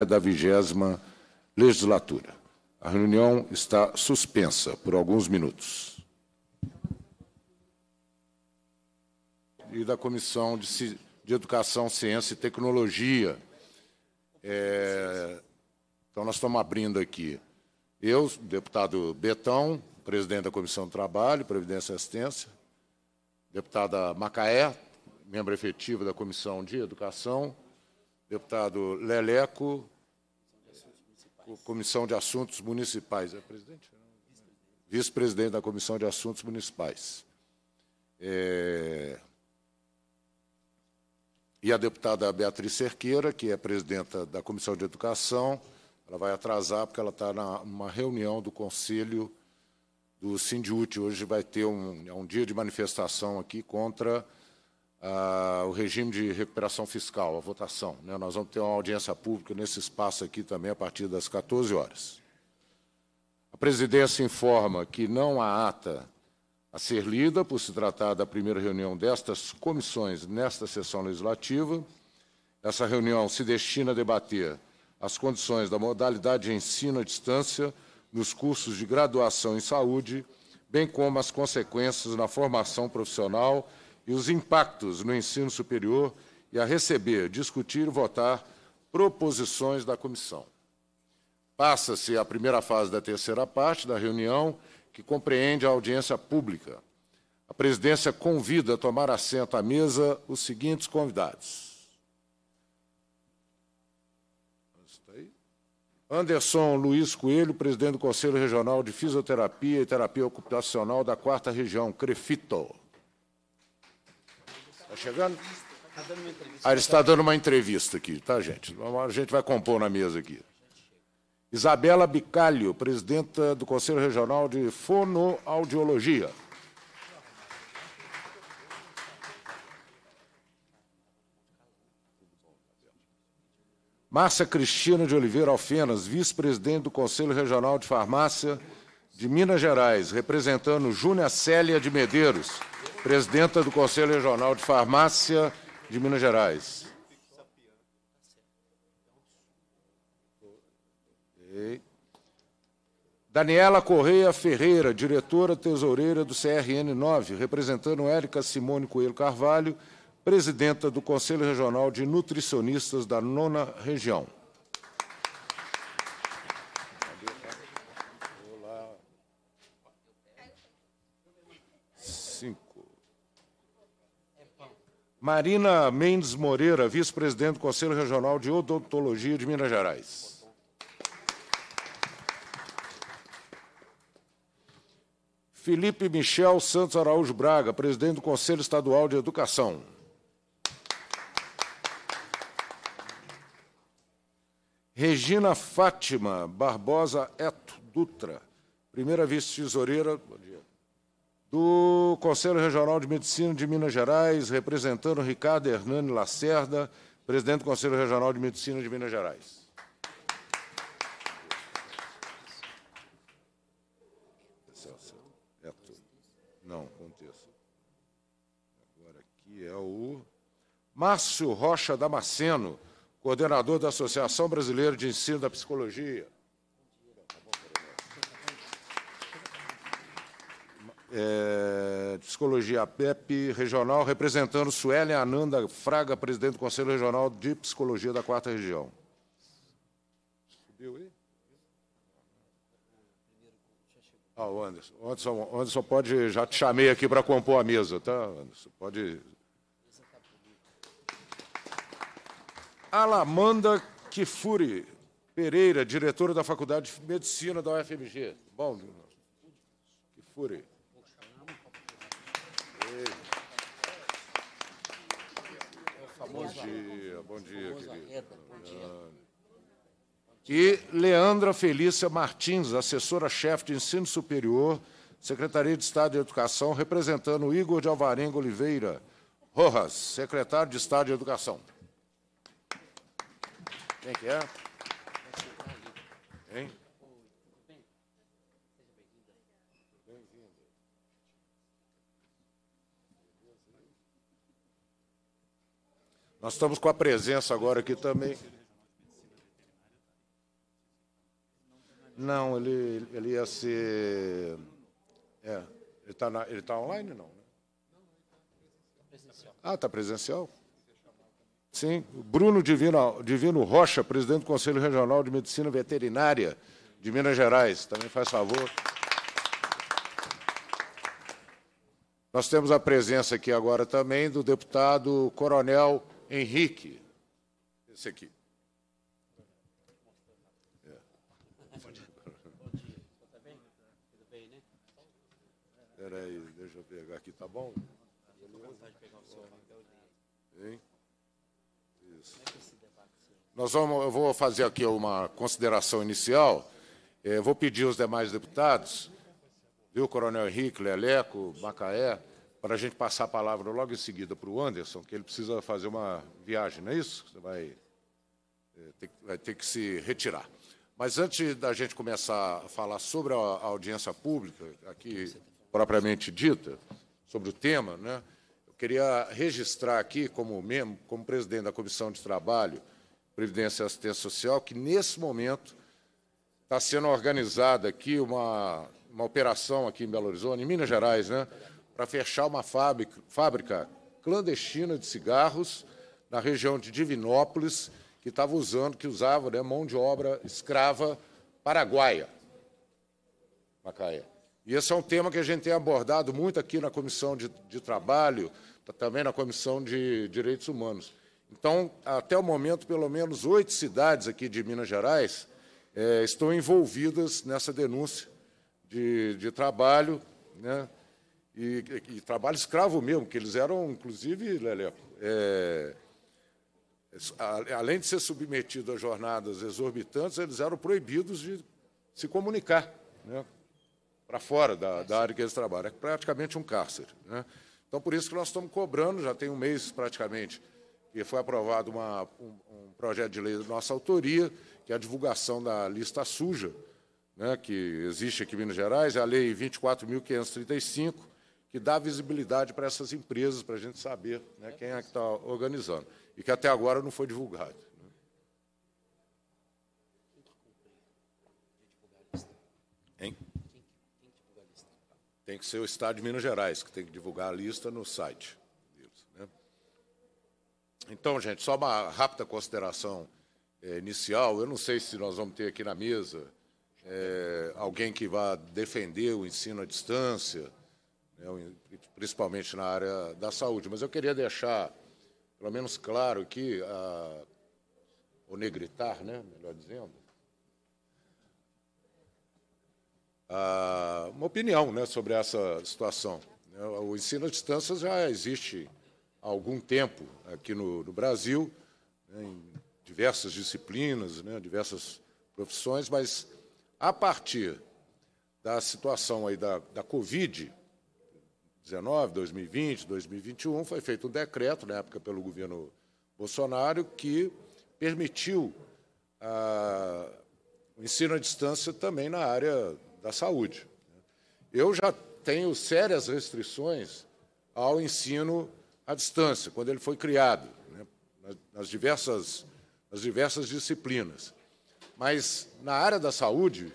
É da vigésima legislatura. A reunião está suspensa por alguns minutos. E da Comissão de, de Educação, Ciência e Tecnologia. É, então, nós estamos abrindo aqui. Eu, deputado Betão, presidente da Comissão do Trabalho, Previdência e Assistência, deputada Macaé, membro efetivo da Comissão de Educação, Deputado Leleco, Comissão de Assuntos Municipais. É presidente? Vice-presidente da Comissão de Assuntos Municipais. É... E a deputada Beatriz Cerqueira, que é presidenta da Comissão de Educação, ela vai atrasar porque ela está numa reunião do Conselho do Sindiúti. Hoje vai ter um, é um dia de manifestação aqui contra o regime de recuperação fiscal, a votação. Né? Nós vamos ter uma audiência pública nesse espaço aqui também a partir das 14 horas. A presidência informa que não há ata a ser lida, por se tratar da primeira reunião destas comissões nesta sessão legislativa. Essa reunião se destina a debater as condições da modalidade de ensino à distância nos cursos de graduação em saúde, bem como as consequências na formação profissional e e os impactos no ensino superior e a receber, discutir e votar proposições da comissão. Passa-se a primeira fase da terceira parte da reunião, que compreende a audiência pública. A presidência convida a tomar assento à mesa os seguintes convidados. Anderson Luiz Coelho, presidente do Conselho Regional de Fisioterapia e Terapia Ocupacional da Quarta Região, CREFITO. Está chegando? Ah, ele está dando uma entrevista aqui, tá, gente? A gente vai compor na mesa aqui. Isabela Bicalho, presidenta do Conselho Regional de Fonoaudiologia. Márcia Cristina de Oliveira Alfenas, vice-presidente do Conselho Regional de Farmácia de Minas Gerais, representando Júnia Célia de Medeiros, presidenta do Conselho Regional de Farmácia de Minas Gerais. Daniela Correia Ferreira, diretora tesoureira do CRN9, representando Érica Simone Coelho Carvalho, presidenta do Conselho Regional de Nutricionistas da Nona Região. Marina Mendes Moreira, vice-presidente do Conselho Regional de Odontologia de Minas Gerais. Felipe Michel Santos Araújo Braga, presidente do Conselho Estadual de Educação. Regina Fátima Barbosa Eto Dutra, primeira vice-tesoureira. Bom dia do Conselho Regional de Medicina de Minas Gerais, representando Ricardo Hernani Lacerda, presidente do Conselho Regional de Medicina de Minas Gerais. Não, aconteça. Agora aqui é o Márcio Rocha Damasceno, coordenador da Associação Brasileira de Ensino da Psicologia. é, Psicologia PEP Regional, representando Suelen Ananda Fraga, presidente do Conselho Regional de Psicologia da Quarta Região. Subiu aí? Ah, o Anderson. Anderson, Anderson pode, já te chamei aqui para compor a mesa, tá, Anderson? Pode. Alamanda Kifuri Pereira, diretora da Faculdade de Medicina da UFMG. Bom, Kifuri. Bom dia, bom dia, E Leandra Felícia Martins, assessora-chefe de ensino superior, Secretaria de Estado de Educação, representando Igor de Alvarenga Oliveira Rojas, secretário de Estado de Educação. Quem que é? Hein? Nós estamos com a presença agora aqui também. Não, ele, ele ia ser. É, ele está tá online, não? Né? Ah, está presencial? Sim. Bruno Divino, Divino Rocha, presidente do Conselho Regional de Medicina Veterinária de Minas Gerais. Também faz favor. Nós temos a presença aqui agora também do deputado Coronel Henrique. Esse aqui. É. Espera aí, deixa eu pegar aqui, tá bom? Hein? Isso. É é Nós vamos, eu vou fazer aqui uma consideração inicial. vou pedir aos demais deputados, viu, Coronel Henrique, Leleco, Macaé, para a gente passar a palavra logo em seguida para o Anderson, que ele precisa fazer uma viagem, não é isso? Você vai, é, ter, vai ter que se retirar. Mas antes da gente começar a falar sobre a, a audiência pública, aqui propriamente dita, sobre o tema, né? eu queria registrar aqui, como membro, como presidente da Comissão de Trabalho, Previdência e Assistência Social, que nesse momento está sendo organizada aqui uma, uma operação aqui em Belo Horizonte, em Minas Gerais, né? para fechar uma fábrica, fábrica clandestina de cigarros na região de Divinópolis, que estava usando, que usava né, mão de obra escrava paraguaia. Macaé. E esse é um tema que a gente tem abordado muito aqui na Comissão de, de Trabalho, tá também na Comissão de Direitos Humanos. Então, até o momento, pelo menos oito cidades aqui de Minas Gerais é, estão envolvidas nessa denúncia de, de trabalho né, e, e, trabalho escravo mesmo, que eles eram, inclusive, Lelé, é, além de ser submetidos a jornadas exorbitantes, eles eram proibidos de se comunicar né, para fora da, da, área que eles trabalham. É praticamente um cárcere. Né? Então, por isso que nós estamos cobrando, já tem um mês praticamente, que foi aprovado uma, um, um, projeto de lei da nossa autoria, que é a divulgação da lista suja, né, que existe aqui em Minas Gerais, é a Lei 24.535, que dá visibilidade para essas empresas, para a gente saber né, quem é que está organizando, e que até agora não foi divulgado. Né. Hein? Tem que ser o Estado de Minas Gerais, que tem que divulgar a lista no site deles. Né? Então, gente, só uma rápida consideração é, inicial. Eu não sei se nós vamos ter aqui na mesa é, alguém que vá defender o ensino à distância, né, principalmente na área da saúde. Mas eu queria deixar, pelo menos claro, que a, o negritar, né, melhor dizendo, a, uma opinião né, sobre essa situação. Né. O ensino à distância já existe há algum tempo aqui no, no Brasil, né, em diversas disciplinas, né, diversas profissões, mas a partir da situação aí da, da Covid, 2019, 2020, 2021, foi feito um decreto, na época pelo governo Bolsonaro, que permitiu ah, o ensino à distância também na área da saúde. Eu já tenho sérias restrições ao ensino à distância, quando ele foi criado, né, nas, diversas, nas diversas disciplinas. Mas, na área da saúde,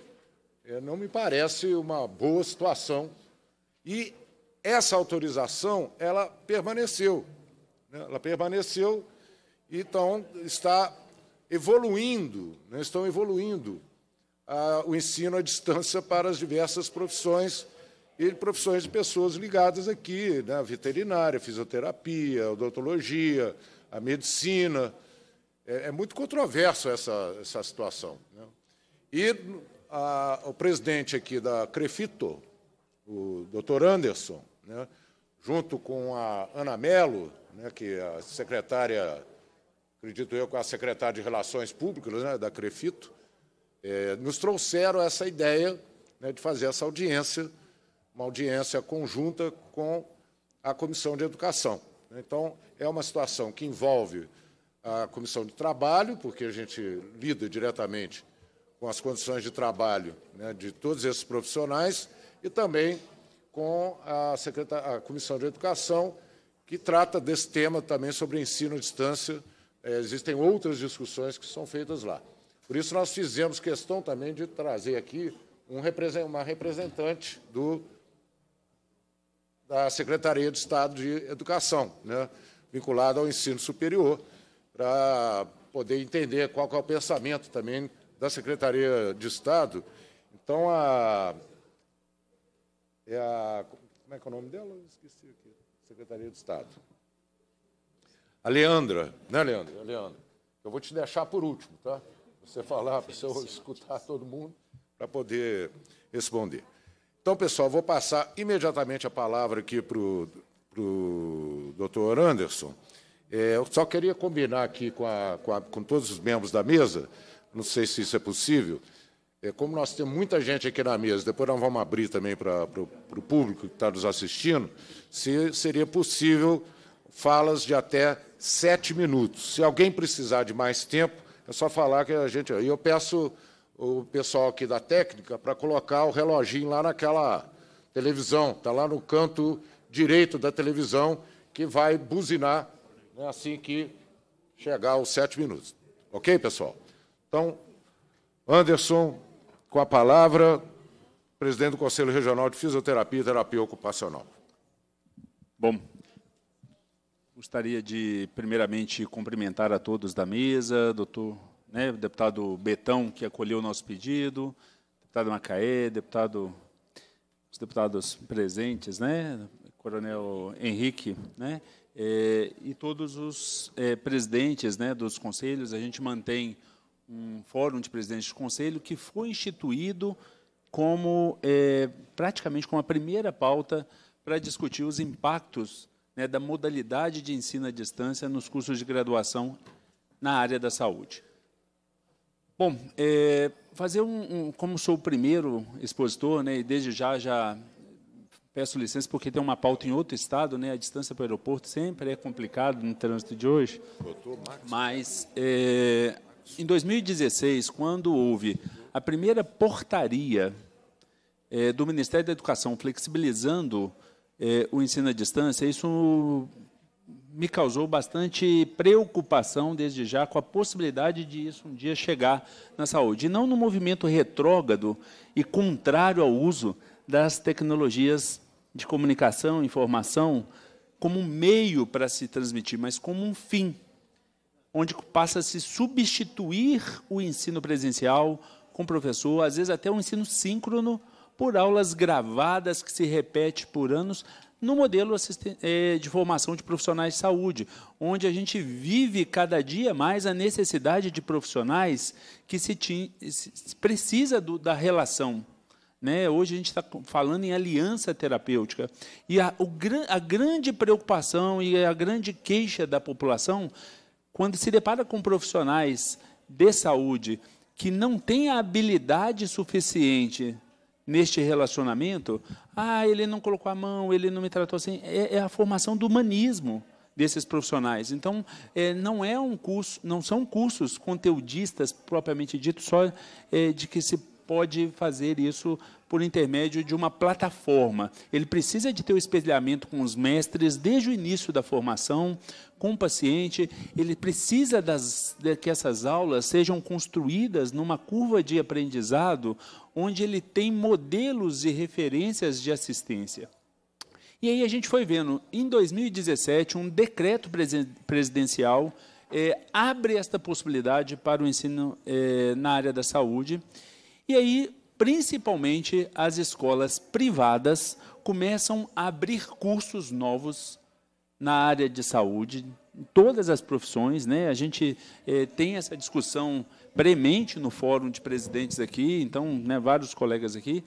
eh, não me parece uma boa situação. E essa autorização ela permaneceu. Né? Ela permaneceu, então está evoluindo, né? estão evoluindo ah, o ensino à distância para as diversas profissões e profissões de pessoas ligadas aqui, né? veterinária, fisioterapia, odontologia, a medicina. É, é muito controverso essa, essa situação. Né? E a, ah, o presidente aqui da Crefito, o doutor Anderson, né, junto com a Ana Melo, né, que é a secretária, acredito eu, com é a secretária de Relações Públicas né, da Crefito, é, nos trouxeram essa ideia né, de fazer essa audiência, uma audiência conjunta com a Comissão de Educação. Então, é uma situação que envolve a Comissão de Trabalho, porque a gente lida diretamente com as condições de trabalho né, de todos esses profissionais e também com a, a, Comissão de Educação, que trata desse tema também sobre ensino à distância. É, existem outras discussões que são feitas lá. Por isso, nós fizemos questão também de trazer aqui um representante, uma representante do, da Secretaria de Estado de Educação, né, vinculada ao ensino superior, para poder entender qual é o pensamento também da Secretaria de Estado. Então, a, é a. Como é que é o nome dela? Esqueci aqui. Secretaria de Estado. A Leandra, né, Leandra? A Leandra. Eu vou te deixar por último, tá? Você falar, para você escutar todo mundo, para poder responder. Então, pessoal, vou passar imediatamente a palavra aqui para o doutor Anderson. É, eu só queria combinar aqui com, a, com, a, com todos os membros da mesa, não sei se isso é possível, é, como nós temos muita gente aqui na mesa, depois nós vamos abrir também para, para o público que está nos assistindo, se seria possível falas de até sete minutos. Se alguém precisar de mais tempo, é só falar que a gente. E eu peço o pessoal aqui da técnica para colocar o reloginho lá naquela televisão, está lá no canto direito da televisão, que vai buzinar né, assim que chegar aos sete minutos. Ok, pessoal? Então, Anderson, com a palavra, presidente do Conselho Regional de Fisioterapia e Terapia Ocupacional. Bom, gostaria de, primeiramente, cumprimentar a todos da mesa, doutor, né, deputado Betão, que acolheu o nosso pedido, deputado Macaé, deputado, os deputados presentes, né, coronel Henrique, né, é, e todos os é, presidentes né, dos conselhos, a gente mantém um fórum de presidentes de conselho que foi instituído como é, praticamente como a primeira pauta para discutir os impactos né, da modalidade de ensino à distância nos cursos de graduação na área da saúde. Bom, é, fazer um, um, como sou o primeiro expositor, né, e desde já já peço licença porque tem uma pauta em outro estado, né, a distância para o aeroporto sempre é complicado no trânsito de hoje. Mas é, em 2016, quando houve a primeira portaria é, do Ministério da Educação flexibilizando é, o ensino à distância, isso me causou bastante preocupação desde já com a possibilidade de isso um dia chegar na saúde. E não no movimento retrógrado e contrário ao uso das tecnologias de comunicação, informação, como um meio para se transmitir, mas como um fim onde passa a se substituir o ensino presencial com o professor, às vezes até um ensino síncrono, por aulas gravadas que se repete por anos no modelo eh, de formação de profissionais de saúde, onde a gente vive cada dia mais a necessidade de profissionais que se, se precisa do, da relação. Né? Hoje a gente está falando em aliança terapêutica. E a, o, a grande preocupação e a grande queixa da população quando se depara com profissionais de saúde que não têm a habilidade suficiente neste relacionamento, ah, ele não colocou a mão, ele não me tratou assim, é, é a formação do humanismo desses profissionais. Então, é, não é um curso, não são cursos conteudistas propriamente dito, só é, de que se pode fazer isso por intermédio de uma plataforma. Ele precisa de ter o espelhamento com os mestres desde o início da formação, com o paciente, ele precisa das, de que essas aulas sejam construídas numa curva de aprendizado onde ele tem modelos e referências de assistência. E aí a gente foi vendo, em 2017, um decreto presidencial é, abre esta possibilidade para o ensino é, na área da saúde. E aí principalmente as escolas privadas começam a abrir cursos novos na área de saúde, em todas as profissões, né? A gente eh, tem essa discussão premente no fórum de presidentes aqui, então, né, vários colegas aqui.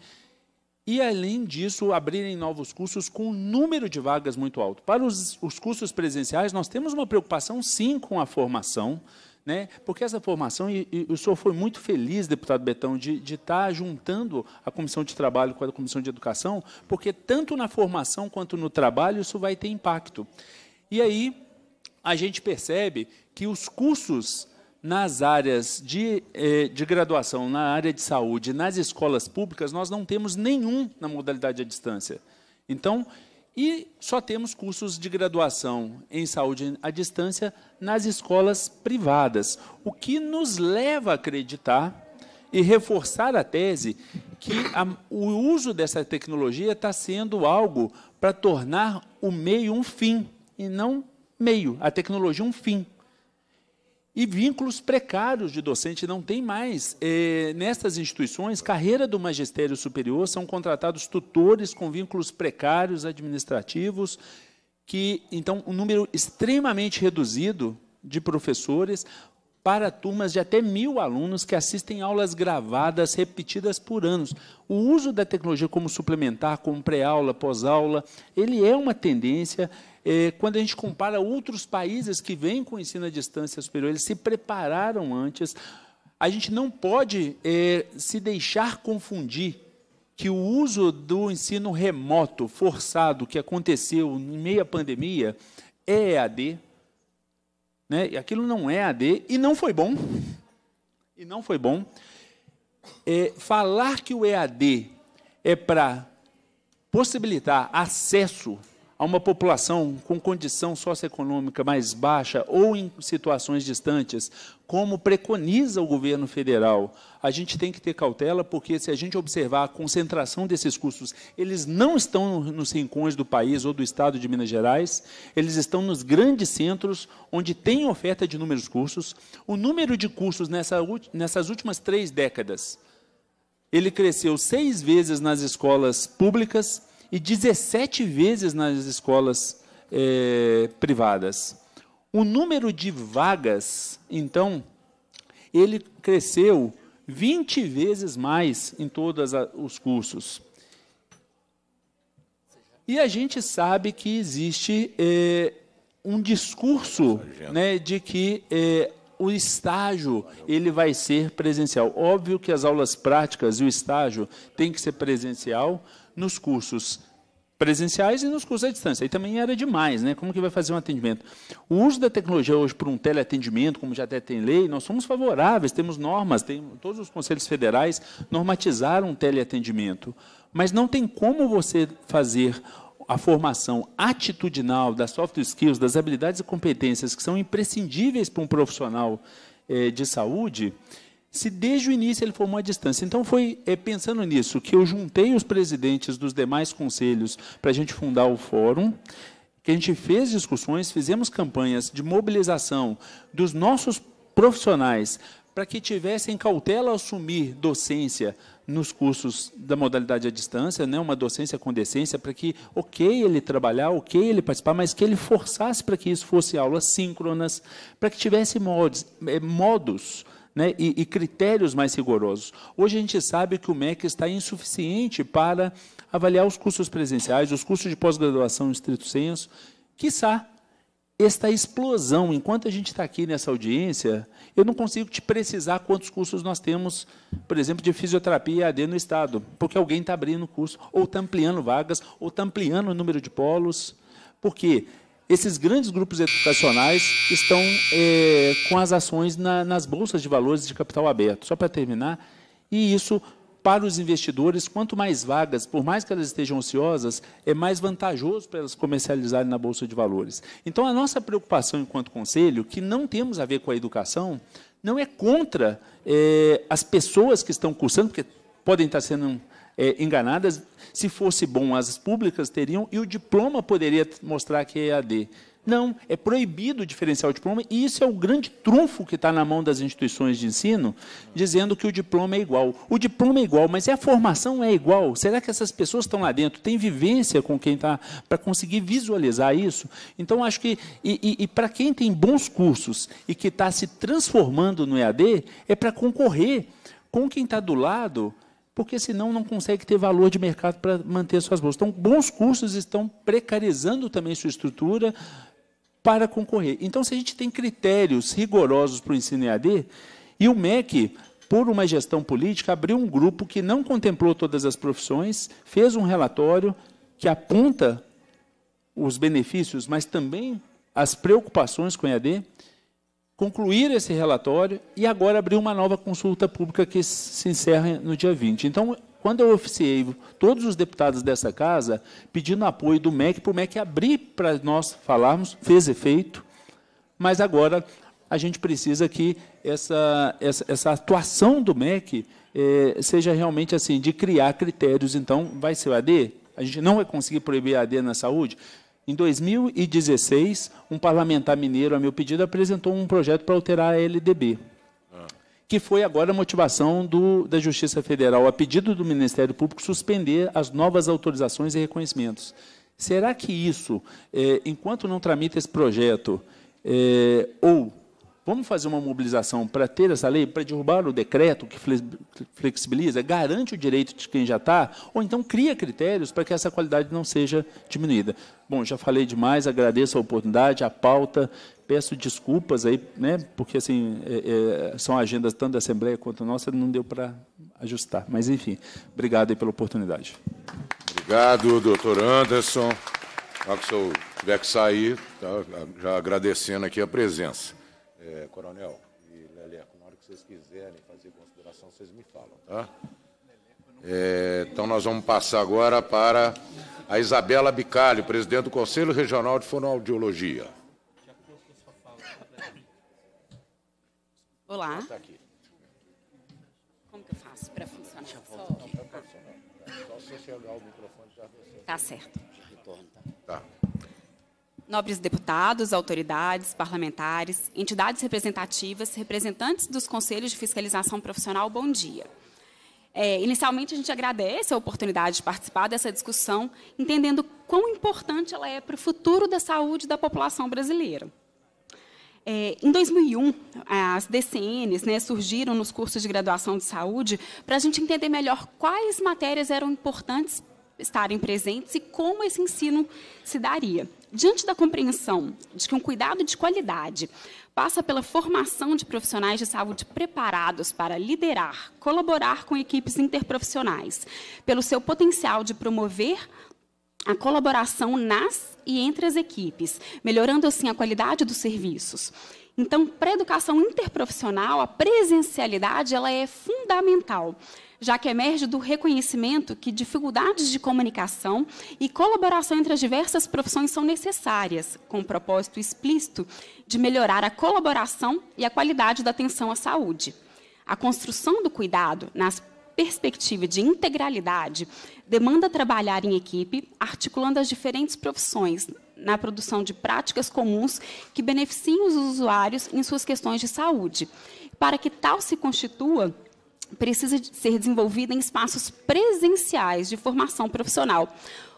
E, além disso, abrirem novos cursos com um número de vagas muito alto. Para os, os cursos presenciais, nós temos uma preocupação, sim, com a formação, né? Porque essa formação, e, e, o senhor foi muito feliz, deputado Betão, de, de estar tá juntando a comissão de trabalho com a comissão de educação, porque tanto na formação quanto no trabalho isso vai ter impacto. E aí a gente percebe que os cursos nas áreas de, eh, de graduação, na área de saúde, nas escolas públicas, nós não temos nenhum na modalidade à distância. Então, e só temos cursos de graduação em saúde à distância nas escolas privadas, o que nos leva a acreditar e reforçar a tese que a, o uso dessa tecnologia está sendo algo para tornar o meio um fim e não meio, a tecnologia um fim e vínculos precários de docente não tem mais. É, nestas instituições, carreira do magistério superior, são contratados tutores com vínculos precários administrativos, que então um número extremamente reduzido de professores para turmas de até mil alunos que assistem aulas gravadas repetidas por anos. O uso da tecnologia como suplementar, como pré-aula, pós-aula, ele é uma tendência. É, quando a gente compara outros países que vêm com ensino à distância superior, eles se prepararam antes. A gente não pode é, se deixar confundir que o uso do ensino remoto forçado que aconteceu em meia pandemia é EAD, né? E aquilo não é AD e não foi bom. E não foi bom. É, falar que o EAD é para possibilitar acesso a uma população com condição socioeconômica mais baixa ou em situações distantes, como preconiza o governo federal, a gente tem que ter cautela, porque se a gente observar a concentração desses custos, eles não estão nos rincões do país ou do estado de Minas Gerais, eles estão nos grandes centros, onde tem oferta de inúmeros cursos. O número de cursos nessa, nessas últimas três décadas, ele cresceu seis vezes nas escolas públicas, e 17 vezes nas escolas é, privadas. O número de vagas, então, ele cresceu 20 vezes mais em todos os cursos. E a gente sabe que existe é, um discurso né, de que é, o estágio ele vai ser presencial. Óbvio que as aulas práticas e o estágio tem que ser presencial nos cursos presenciais e nos cursos à distância. Aí também era demais, né? Como que vai fazer um atendimento? O uso da tecnologia hoje para um teleatendimento, como já até tem lei, nós somos favoráveis, temos normas, tem, todos os conselhos federais normatizaram o teleatendimento. Mas não tem como você fazer a formação atitudinal das soft skills, das habilidades e competências que são imprescindíveis para um profissional eh, de saúde, se desde o início ele formou à distância. Então foi é, pensando nisso que eu juntei os presidentes dos demais conselhos para a gente fundar o fórum, que a gente fez discussões, fizemos campanhas de mobilização dos nossos profissionais para que tivessem cautela ao assumir docência, nos cursos da modalidade à distância, né, uma docência com decência, para que, ok, ele trabalhar, ok, ele participar, mas que ele forçasse para que isso fosse aulas síncronas, para que tivesse modos, é, modos né, e, e critérios mais rigorosos. Hoje a gente sabe que o MEC está insuficiente para avaliar os cursos presenciais, os cursos de pós-graduação em estrito senso, quiçá esta explosão. Enquanto a gente está aqui nessa audiência, eu não consigo te precisar quantos cursos nós temos, por exemplo, de fisioterapia AD no Estado, porque alguém está abrindo curso, ou está ampliando vagas, ou está ampliando o número de polos, porque esses grandes grupos educacionais estão é, com as ações na, nas bolsas de valores de capital aberto. Só para terminar, e isso para os investidores, quanto mais vagas, por mais que elas estejam ociosas, é mais vantajoso para elas comercializarem na Bolsa de Valores. Então, a nossa preocupação enquanto conselho, que não temos a ver com a educação, não é contra é, as pessoas que estão cursando, porque podem estar sendo é, enganadas. Se fosse bom, as públicas teriam e o diploma poderia mostrar que é EAD. Não, é proibido o diferencial diploma, e isso é o grande trunfo que está na mão das instituições de ensino, dizendo que o diploma é igual. O diploma é igual, mas é a formação é igual? Será que essas pessoas estão lá dentro? Tem vivência com quem está para conseguir visualizar isso? Então, acho que, e, e, e para quem tem bons cursos e que está se transformando no EAD, é para concorrer com quem está do lado porque senão não consegue ter valor de mercado para manter suas bolsas. Então, bons cursos estão precarizando também sua estrutura, para concorrer. Então, se a gente tem critérios rigorosos para o ensino EAD, e o MEC, por uma gestão política, abriu um grupo que não contemplou todas as profissões, fez um relatório que aponta os benefícios, mas também as preocupações com o EAD, concluir esse relatório e agora abrir uma nova consulta pública que se encerra no dia 20. Então, quando eu oficiei todos os deputados dessa casa pedindo apoio do MEC para o MEC abrir para nós falarmos, fez efeito, mas agora a gente precisa que essa, essa, essa atuação do MEC eh, seja realmente assim, de criar critérios. Então, vai ser o AD? A gente não vai conseguir proibir AD na saúde? Em 2016, um parlamentar mineiro, a meu pedido, apresentou um projeto para alterar a LDB, ah. que foi agora a motivação do, da Justiça Federal, a pedido do Ministério Público, suspender as novas autorizações e reconhecimentos. Será que isso, é, enquanto não tramita esse projeto, é, ou Vamos fazer uma mobilização para ter essa lei, para derrubar o decreto que flexibiliza, garante o direito de quem já está, ou então cria critérios para que essa qualidade não seja diminuída. Bom, já falei demais, agradeço a oportunidade, a pauta, peço desculpas aí, né, porque assim, é, é, são agendas tanto da Assembleia quanto nossa, não deu para ajustar. Mas, enfim, obrigado pela oportunidade. Obrigado, doutor Anderson. Se eu tiver que sair, tá, já agradecendo aqui a presença é, Coronel e Leleco, na hora que vocês quiserem fazer consideração, vocês me falam, tá? É, então, nós vamos passar agora para a Isabela Bicalho, presidente do Conselho Regional de Fonoaudiologia. Olá. Tá Como que eu faço para funcionar? Só... Não, Só chegar o microfone já... Tá certo. Tá nobres deputados, autoridades, parlamentares, entidades representativas, representantes dos conselhos de fiscalização profissional, bom dia. É, inicialmente, a gente agradece a oportunidade de participar dessa discussão, entendendo quão importante ela é para o futuro da saúde da população brasileira. É, em 2001, as DCNs né, surgiram nos cursos de graduação de saúde para a gente entender melhor quais matérias eram importantes estarem presentes e como esse ensino se daria. Diante da compreensão de que um cuidado de qualidade passa pela formação de profissionais de saúde preparados para liderar, colaborar com equipes interprofissionais, pelo seu potencial de promover a colaboração nas e entre as equipes, melhorando assim a qualidade dos serviços. Então, para a educação interprofissional, a presencialidade ela é fundamental já que emerge do reconhecimento que dificuldades de comunicação e colaboração entre as diversas profissões são necessárias, com o propósito explícito de melhorar a colaboração e a qualidade da atenção à saúde. A construção do cuidado nas perspectiva de integralidade demanda trabalhar em equipe, articulando as diferentes profissões na produção de práticas comuns que beneficiem os usuários em suas questões de saúde. Para que tal se constitua, precisa ser desenvolvida em espaços presenciais de formação profissional.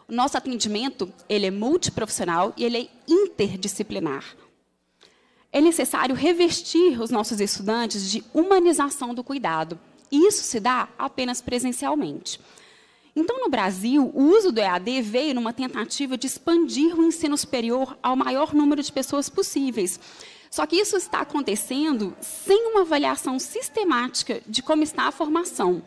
nosso atendimento ele é multiprofissional e ele é interdisciplinar. É necessário revestir os nossos estudantes de humanização do cuidado. E isso se dá apenas presencialmente. Então, no Brasil, o uso do EAD veio numa tentativa de expandir o ensino superior ao maior número de pessoas possíveis, só que isso está acontecendo sem uma avaliação sistemática de como está a formação,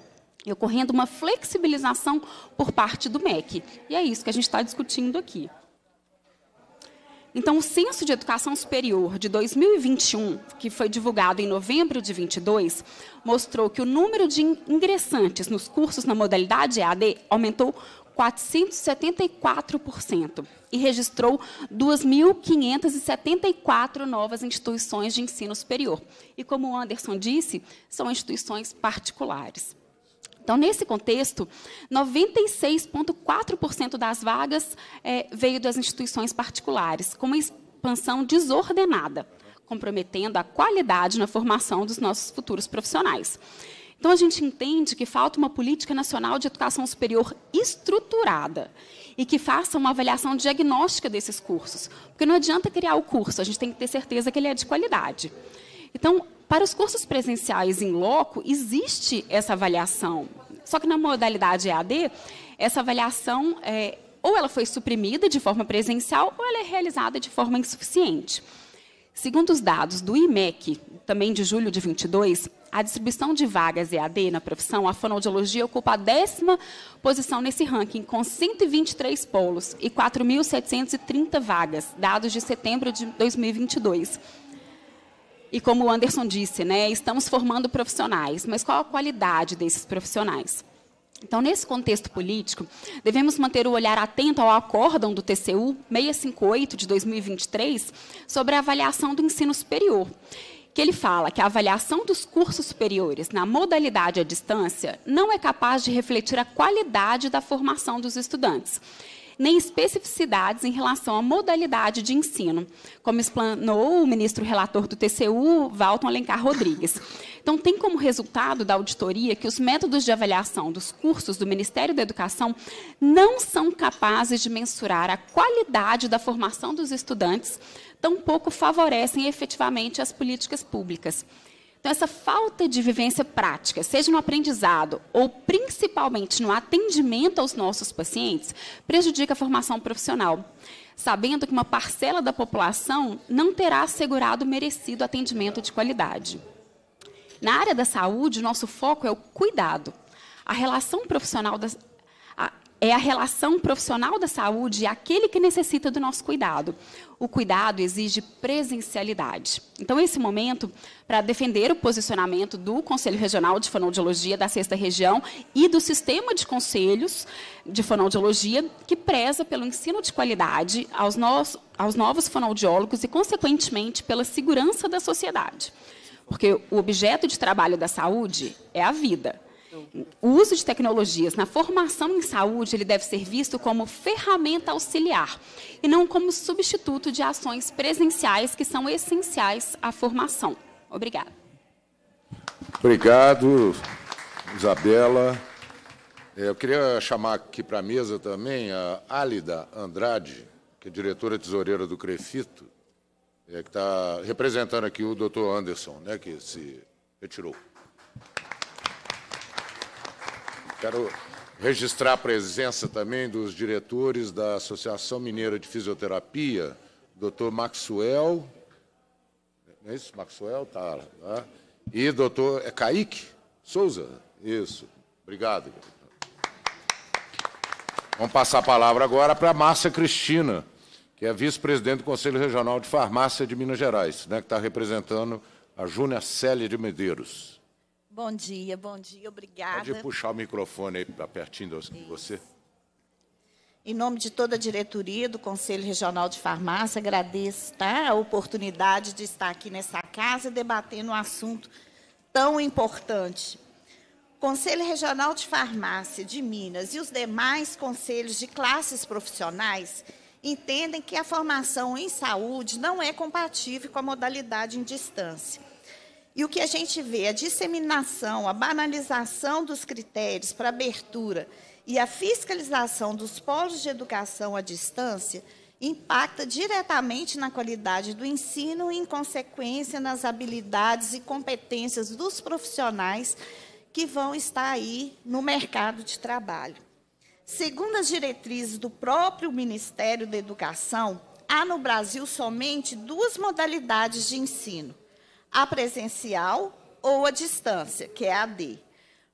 ocorrendo uma flexibilização por parte do MEC. E é isso que a gente está discutindo aqui. Então, o Censo de Educação Superior de 2021, que foi divulgado em novembro de 22, mostrou que o número de ingressantes nos cursos na modalidade EAD aumentou 474% e registrou 2.574 novas instituições de ensino superior. E como o Anderson disse, são instituições particulares. Então, nesse contexto, 96,4% das vagas é, veio das instituições particulares, com uma expansão desordenada, comprometendo a qualidade na formação dos nossos futuros profissionais. Então, a gente entende que falta uma política nacional de educação superior estruturada e que faça uma avaliação diagnóstica desses cursos. Porque não adianta criar o curso, a gente tem que ter certeza que ele é de qualidade. Então, para os cursos presenciais em loco, existe essa avaliação. Só que na modalidade EAD, essa avaliação é, ou ela foi suprimida de forma presencial ou ela é realizada de forma insuficiente. Segundo os dados do IMEC, também de julho de 22, a distribuição de vagas EAD na profissão, a fonoaudiologia ocupa a décima posição nesse ranking, com 123 polos e 4.730 vagas, dados de setembro de 2022. E como o Anderson disse, né, estamos formando profissionais, mas qual a qualidade desses profissionais? Então, nesse contexto político, devemos manter o olhar atento ao acórdão do TCU 658 de 2023 sobre a avaliação do ensino superior que ele fala que a avaliação dos cursos superiores na modalidade à distância não é capaz de refletir a qualidade da formação dos estudantes nem especificidades em relação à modalidade de ensino, como explanou o ministro relator do TCU, Valton Alencar Rodrigues. Então, tem como resultado da auditoria que os métodos de avaliação dos cursos do Ministério da Educação não são capazes de mensurar a qualidade da formação dos estudantes, tampouco favorecem efetivamente as políticas públicas. Então, essa falta de vivência prática, seja no aprendizado ou principalmente no atendimento aos nossos pacientes, prejudica a formação profissional, sabendo que uma parcela da população não terá assegurado o merecido atendimento de qualidade. Na área da saúde, o nosso foco é o cuidado. A relação profissional das é a relação profissional da saúde e é aquele que necessita do nosso cuidado. O cuidado exige presencialidade. Então, esse momento, para defender o posicionamento do Conselho Regional de Fonoaudiologia da Sexta Região e do Sistema de Conselhos de Fonoaudiologia, que preza pelo ensino de qualidade aos, novos, aos novos fonoaudiólogos e, consequentemente, pela segurança da sociedade. Porque o objeto de trabalho da saúde é a vida. O uso de tecnologias na formação em saúde ele deve ser visto como ferramenta auxiliar e não como substituto de ações presenciais que são essenciais à formação. Obrigada. Obrigado, Isabela. É, eu queria chamar aqui para a mesa também a Álida Andrade, que é diretora tesoureira do Crefito, é, que está representando aqui o doutor Anderson, né, que se retirou. Quero registrar a presença também dos diretores da Associação Mineira de Fisioterapia, doutor Maxwell, não é isso? Maxwell, tá lá. Né? E doutor, é Kaique Souza? Isso. Obrigado. Vamos passar a palavra agora para a Márcia Cristina, que é vice-presidente do Conselho Regional de Farmácia de Minas Gerais, né, que está representando a Júnia Célia de Medeiros. Bom dia, bom dia, obrigada. Pode puxar o microfone aí para pertinho de você. Em nome de toda a diretoria do Conselho Regional de Farmácia, agradeço tá, a oportunidade de estar aqui nessa casa debatendo um assunto tão importante. O Conselho Regional de Farmácia de Minas e os demais conselhos de classes profissionais entendem que a formação em saúde não é compatível com a modalidade em distância e o que a gente vê, a disseminação, a banalização dos critérios para abertura e a fiscalização dos polos de educação à distância impacta diretamente na qualidade do ensino e, em consequência, nas habilidades e competências dos profissionais que vão estar aí no mercado de trabalho. Segundo as diretrizes do próprio Ministério da Educação, há no Brasil somente duas modalidades de ensino: a presencial ou a distância, que é a D.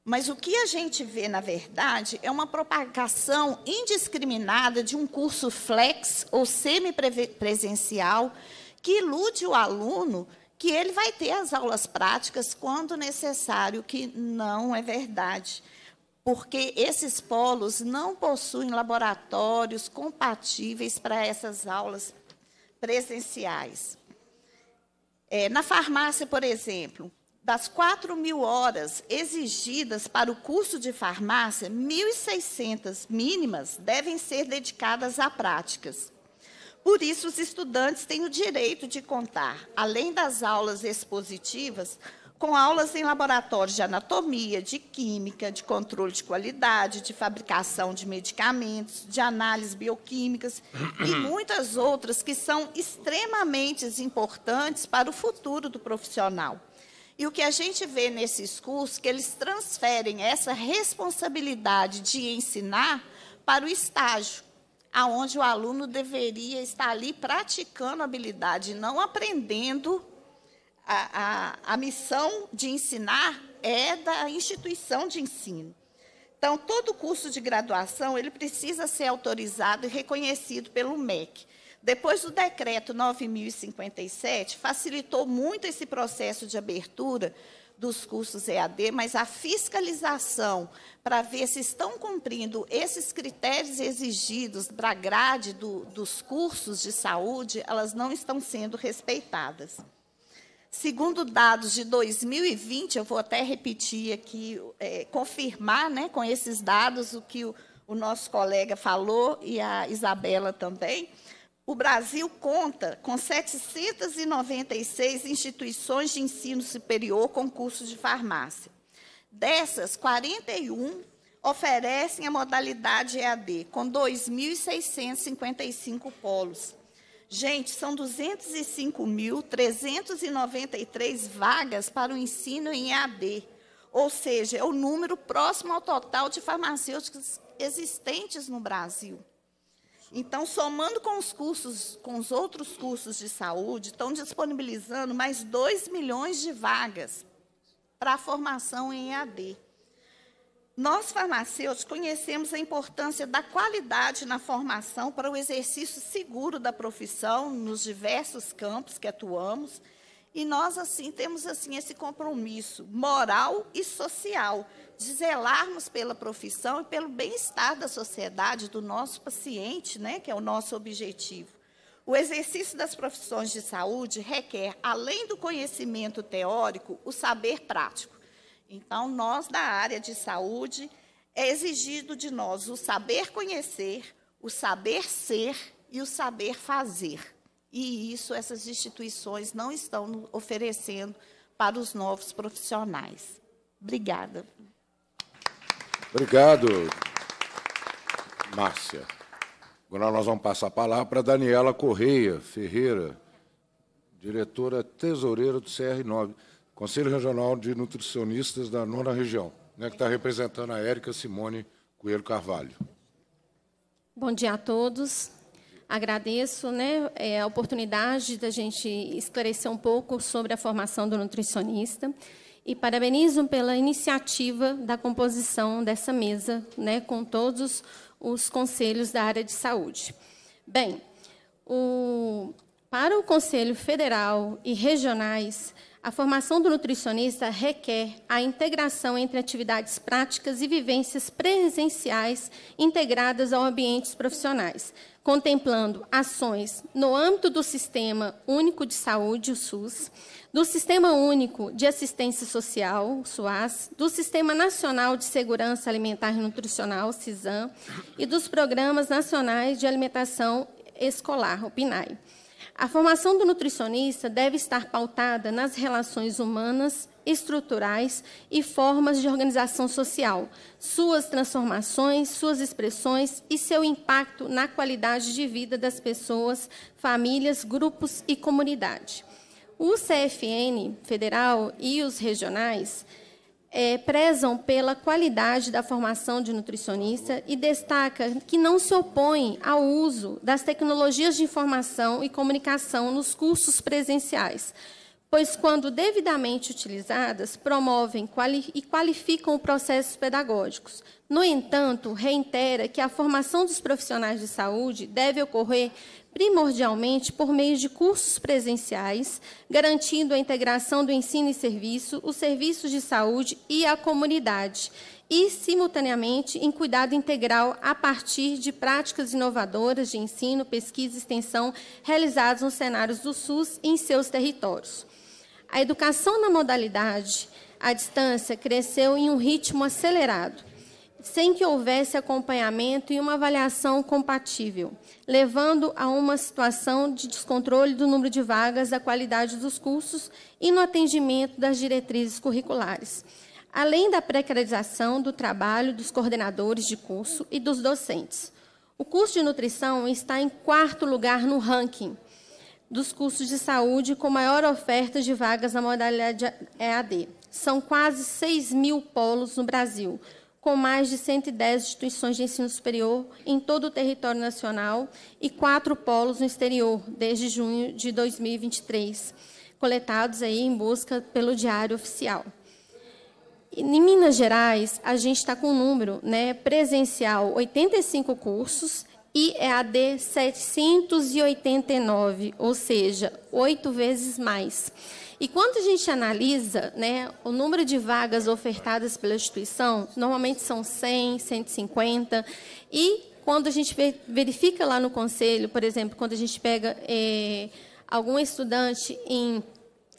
Mas o que a gente vê, na verdade, é uma propagação indiscriminada de um curso flex ou semipresencial que ilude o aluno que ele vai ter as aulas práticas quando necessário, que não é verdade. Porque esses polos não possuem laboratórios compatíveis para essas aulas presenciais. É, na farmácia, por exemplo, das 4 mil horas exigidas para o curso de farmácia, 1.600 mínimas devem ser dedicadas a práticas. Por isso, os estudantes têm o direito de contar, além das aulas expositivas, com aulas em laboratórios de anatomia, de química, de controle de qualidade, de fabricação de medicamentos, de análises bioquímicas e muitas outras que são extremamente importantes para o futuro do profissional. E o que a gente vê nesses cursos é que eles transferem essa responsabilidade de ensinar para o estágio, aonde o aluno deveria estar ali praticando habilidade, não aprendendo a, a, a missão de ensinar é da instituição de ensino. Então, todo curso de graduação, ele precisa ser autorizado e reconhecido pelo MEC. Depois do decreto 9057, facilitou muito esse processo de abertura dos cursos EAD, mas a fiscalização para ver se estão cumprindo esses critérios exigidos para a grade do, dos cursos de saúde, elas não estão sendo respeitadas. Segundo dados de 2020, eu vou até repetir aqui, é, confirmar né, com esses dados o que o, o nosso colega falou e a Isabela também. O Brasil conta com 796 instituições de ensino superior com curso de farmácia. Dessas, 41 oferecem a modalidade EAD, com 2.655 polos. Gente, são 205.393 vagas para o ensino em AD, ou seja, é o número próximo ao total de farmacêuticos existentes no Brasil. Então, somando com os cursos, com os outros cursos de saúde, estão disponibilizando mais 2 milhões de vagas para a formação em AD. Nós, farmacêuticos, conhecemos a importância da qualidade na formação para o exercício seguro da profissão nos diversos campos que atuamos, e nós assim temos assim esse compromisso moral e social de zelarmos pela profissão e pelo bem-estar da sociedade do nosso paciente, né, que é o nosso objetivo. O exercício das profissões de saúde requer, além do conhecimento teórico, o saber prático então, nós da área de saúde, é exigido de nós o saber conhecer, o saber ser e o saber fazer. E isso essas instituições não estão oferecendo para os novos profissionais. Obrigada. Obrigado, Márcia. Agora nós vamos passar a palavra para Daniela Correia Ferreira, diretora tesoureira do CR9. Conselho Regional de Nutricionistas da Nona Região, né, que está representando a Érica Simone Coelho Carvalho. Bom dia a todos. Agradeço né, é, a oportunidade da gente esclarecer um pouco sobre a formação do nutricionista e parabenizo pela iniciativa da composição dessa mesa, né, com todos os conselhos da área de saúde. Bem, o, para o Conselho Federal e regionais, a formação do nutricionista requer a integração entre atividades práticas e vivências presenciais integradas a ambientes profissionais, contemplando ações no âmbito do Sistema Único de Saúde, o SUS, do Sistema Único de Assistência Social, o SUAS, do Sistema Nacional de Segurança Alimentar e Nutricional, SISAM, e dos Programas Nacionais de Alimentação Escolar, o PNAE. A formação do nutricionista deve estar pautada nas relações humanas, estruturais e formas de organização social, suas transformações, suas expressões e seu impacto na qualidade de vida das pessoas, famílias, grupos e comunidade. O CFN federal e os regionais é, prezam pela qualidade da formação de nutricionista e destaca que não se opõem ao uso das tecnologias de informação e comunicação nos cursos presenciais, pois, quando devidamente utilizadas, promovem quali e qualificam os processos pedagógicos. No entanto, reitera que a formação dos profissionais de saúde deve ocorrer primordialmente por meio de cursos presenciais, garantindo a integração do ensino e serviço, os serviços de saúde e a comunidade, e, simultaneamente, em cuidado integral a partir de práticas inovadoras de ensino, pesquisa e extensão realizadas nos cenários do SUS e em seus territórios. A educação na modalidade à distância cresceu em um ritmo acelerado, sem que houvesse acompanhamento e uma avaliação compatível, levando a uma situação de descontrole do número de vagas, da qualidade dos cursos e no atendimento das diretrizes curriculares, além da precarização do trabalho dos coordenadores de curso e dos docentes. O curso de nutrição está em quarto lugar no ranking dos cursos de saúde com maior oferta de vagas na modalidade EAD. São quase 6 mil polos no Brasil, com mais de 110 instituições de ensino superior em todo o território nacional e quatro polos no exterior, desde junho de 2023, coletados aí em busca pelo Diário Oficial. Em Minas Gerais, a gente está com um número né, presencial 85 cursos e EAD 789, ou seja, oito vezes mais. E quando a gente analisa né, o número de vagas ofertadas pela instituição, normalmente são 100, 150, e quando a gente verifica lá no conselho, por exemplo, quando a gente pega eh, algum estudante em,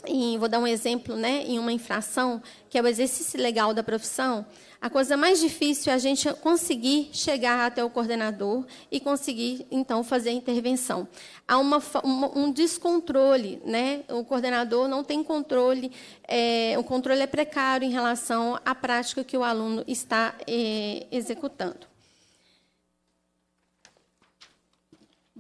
em, vou dar um exemplo, né, em uma infração, que é o exercício legal da profissão, a coisa mais difícil é a gente conseguir chegar até o coordenador e conseguir, então, fazer a intervenção. Há uma, um descontrole, né? o coordenador não tem controle, é, o controle é precário em relação à prática que o aluno está é, executando.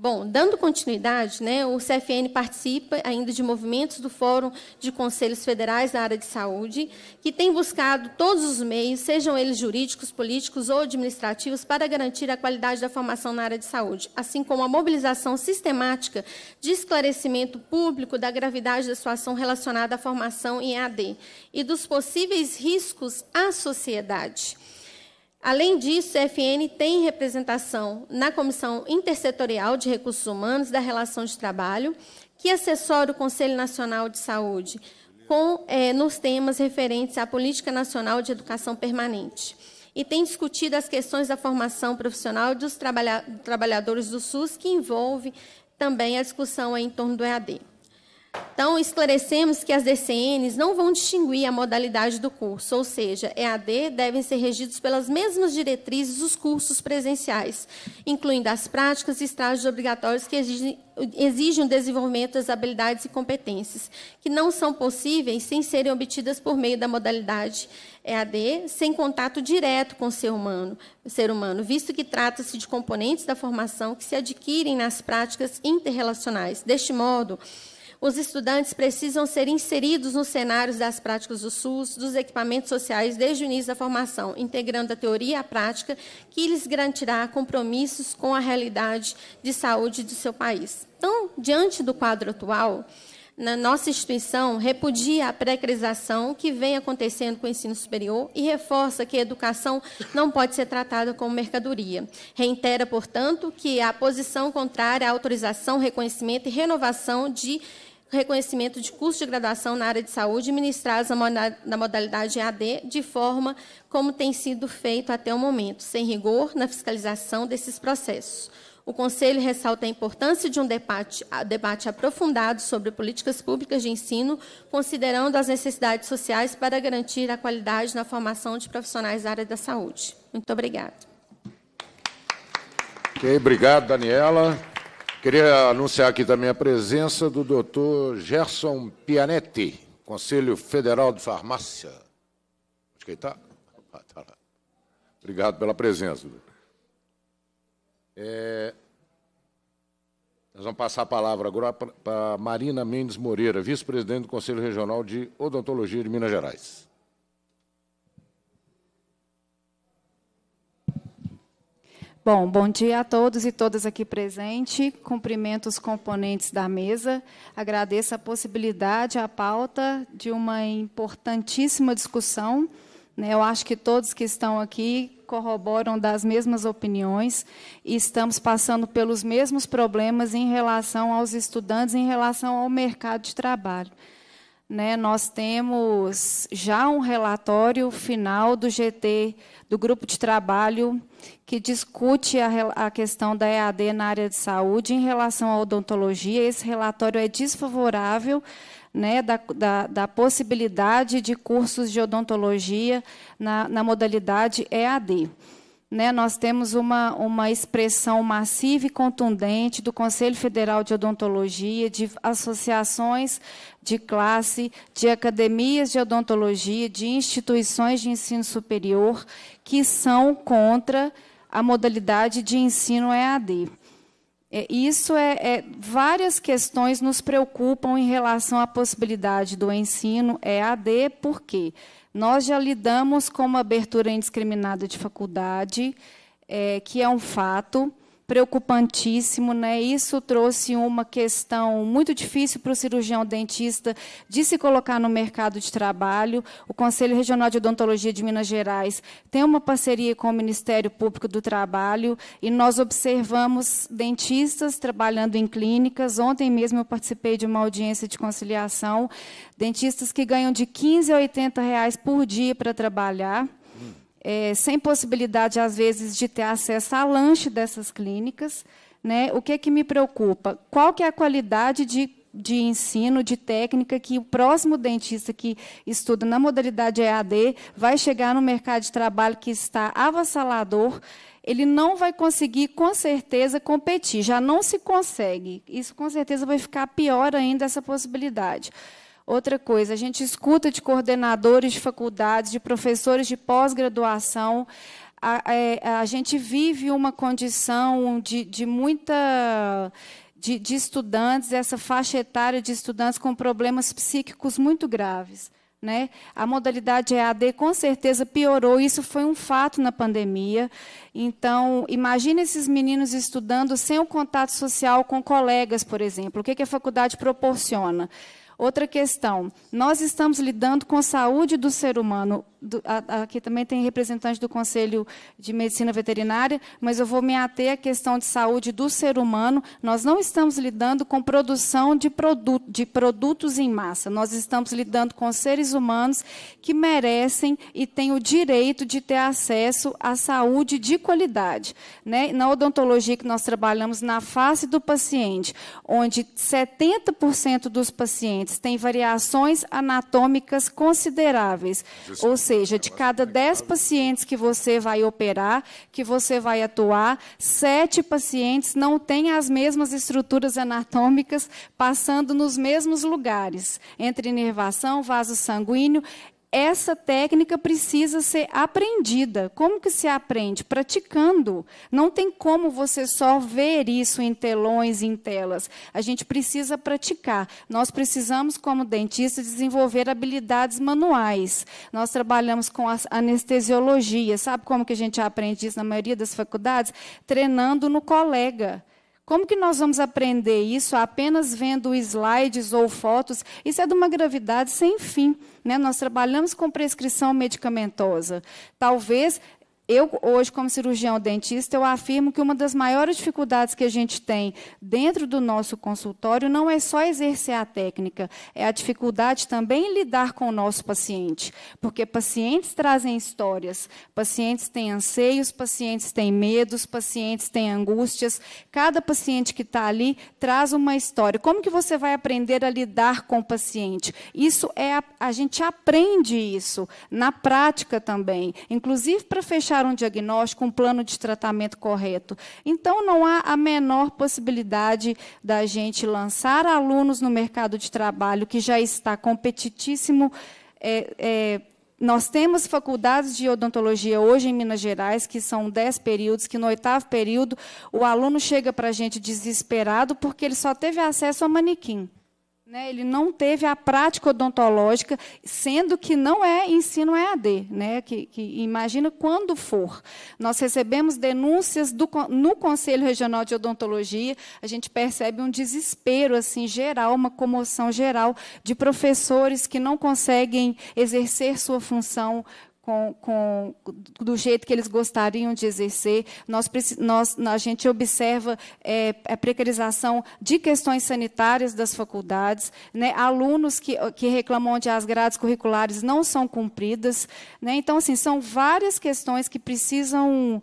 Bom, dando continuidade, né, o CFN participa ainda de movimentos do Fórum de Conselhos Federais da área de saúde, que tem buscado todos os meios, sejam eles jurídicos, políticos ou administrativos, para garantir a qualidade da formação na área de saúde, assim como a mobilização sistemática de esclarecimento público da gravidade da situação relacionada à formação em AD e dos possíveis riscos à sociedade. Além disso, o CFN tem representação na Comissão Intersetorial de Recursos Humanos da Relação de Trabalho, que assessora o Conselho Nacional de Saúde com, é, nos temas referentes à Política Nacional de Educação Permanente. E tem discutido as questões da formação profissional dos trabalha trabalhadores do SUS, que envolve também a discussão em torno do EAD. Então, esclarecemos que as DCNs não vão distinguir a modalidade do curso, ou seja, EAD devem ser regidos pelas mesmas diretrizes dos cursos presenciais, incluindo as práticas e estágios obrigatórios que exigem, exigem o desenvolvimento das habilidades e competências, que não são possíveis sem serem obtidas por meio da modalidade EAD, sem contato direto com o ser humano, o ser humano visto que trata-se de componentes da formação que se adquirem nas práticas interrelacionais. Deste modo, os estudantes precisam ser inseridos nos cenários das práticas do SUS, dos equipamentos sociais desde o início da formação, integrando a teoria à prática, que lhes garantirá compromissos com a realidade de saúde do seu país. Então, diante do quadro atual, na nossa instituição repudia a precarização que vem acontecendo com o ensino superior e reforça que a educação não pode ser tratada como mercadoria. Reitera, portanto, que a posição contrária à autorização, reconhecimento e renovação de reconhecimento de cursos de graduação na área de saúde ministrados na modalidade EAD, de forma como tem sido feito até o momento, sem rigor na fiscalização desses processos. O Conselho ressalta a importância de um debate, debate, aprofundado sobre políticas públicas de ensino, considerando as necessidades sociais para garantir a qualidade na formação de profissionais da área da saúde. Muito obrigada. obrigado, Daniela. Queria anunciar aqui também a presença do doutor Gerson Pianetti, Conselho Federal de Farmácia. Onde que está? Ah, tá lá. Obrigado pela presença. É, nós vamos passar a palavra agora para Marina Mendes Moreira, vice-presidente do Conselho Regional de Odontologia de Minas Gerais. Bom, bom dia a todos e todas aqui presentes. Cumprimento os componentes da mesa. Agradeço a possibilidade, a pauta de uma importantíssima discussão. Né? Eu acho que todos que estão aqui corroboram das mesmas opiniões e estamos passando pelos mesmos problemas em relação aos estudantes, em relação ao mercado de trabalho né, nós temos já um relatório final do GT, do grupo de trabalho, que discute a, a questão da EAD na área de saúde em relação à odontologia. Esse relatório é desfavorável né, da, da, da, possibilidade de cursos de odontologia na, na modalidade EAD né, nós temos uma, uma expressão massiva e contundente do Conselho Federal de Odontologia, de associações de classe, de academias de odontologia, de instituições de ensino superior, que são contra a modalidade de ensino EAD. É, isso é, é, várias questões nos preocupam em relação à possibilidade do ensino EAD, por quê? Porque nós já lidamos com uma abertura indiscriminada de faculdade, é, que é um fato preocupantíssimo, né? Isso trouxe uma questão muito difícil para o cirurgião dentista de se colocar no mercado de trabalho. O Conselho Regional de Odontologia de Minas Gerais tem uma parceria com o Ministério Público do Trabalho e nós observamos dentistas trabalhando em clínicas. Ontem mesmo eu participei de uma audiência de conciliação, dentistas que ganham de 15 a 80 reais por dia para trabalhar é, sem possibilidade, às vezes, de ter acesso a lanche dessas clínicas. Né? O que, é que me preocupa? Qual que é a qualidade de de ensino, de técnica, que o próximo dentista que estuda na modalidade EAD vai chegar no mercado de trabalho que está avassalador, ele não vai conseguir, com certeza, competir. Já não se consegue. Isso, com certeza, vai ficar pior ainda essa possibilidade. Outra coisa, a gente escuta de coordenadores de faculdades, de professores de pós-graduação, a, a, é, a, gente vive uma condição de, de muita. De, de estudantes, essa faixa etária de estudantes com problemas psíquicos muito graves. Né? A modalidade EAD com certeza piorou, isso foi um fato na pandemia. Então, imagine esses meninos estudando sem o contato social com colegas, por exemplo. O que, que a faculdade proporciona? Outra questão: nós estamos lidando com a saúde do ser humano. Do, a, aqui também tem representante do Conselho de Medicina Veterinária, mas eu vou me ater à questão de saúde do ser humano. Nós não estamos lidando com produção de, produ, de produtos em massa. Nós estamos lidando com seres humanos que merecem e têm o direito de ter acesso à saúde de qualidade. Né? Na odontologia que nós trabalhamos na face do paciente, onde 70% dos pacientes tem têm variações anatômicas consideráveis, ou seja, de cada 10 pacientes que você vai operar, que você vai atuar, sete pacientes não têm as mesmas estruturas anatômicas passando nos mesmos lugares, entre inervação, vaso sanguíneo, essa técnica precisa ser aprendida. Como que se aprende? Praticando. Não tem como você só ver isso em telões, em telas. A gente precisa praticar. Nós precisamos, como dentista, desenvolver habilidades manuais. Nós trabalhamos com a anestesiologia. Sabe como que a gente aprende isso na maioria das faculdades? Treinando no colega. Como que nós vamos aprender isso apenas vendo slides ou fotos? Isso é de uma gravidade sem fim. Né? Nós trabalhamos com prescrição medicamentosa. Talvez eu hoje, como cirurgião dentista, eu afirmo que uma das maiores dificuldades que a gente tem dentro do nosso consultório não é só exercer a técnica, é a dificuldade também em lidar com o nosso paciente, porque pacientes trazem histórias, pacientes têm anseios, pacientes têm medos, pacientes têm angústias. Cada paciente que está ali traz uma história. Como que você vai aprender a lidar com o paciente? Isso é a, a gente aprende isso na prática também, inclusive para fechar um diagnóstico, um plano de tratamento correto. Então, não há a menor possibilidade da gente lançar alunos no mercado de trabalho que já está competitíssimo. É, é, nós temos faculdades de odontologia hoje em Minas Gerais, que são dez períodos, que no oitavo período o aluno chega para a gente desesperado porque ele só teve acesso a manequim. Né, ele não teve a prática odontológica, sendo que não é ensino EAD, né, que, que imagina quando for. Nós recebemos denúncias do, no Conselho Regional de Odontologia, a gente percebe um desespero assim geral, uma comoção geral de professores que não conseguem exercer sua função com, com, do jeito que eles gostariam de exercer. Nós, nós, a gente observa é, a precarização de questões sanitárias das faculdades, né? alunos que, que reclamam de as grades curriculares não são cumpridas. Né? Então, assim, são várias questões que precisam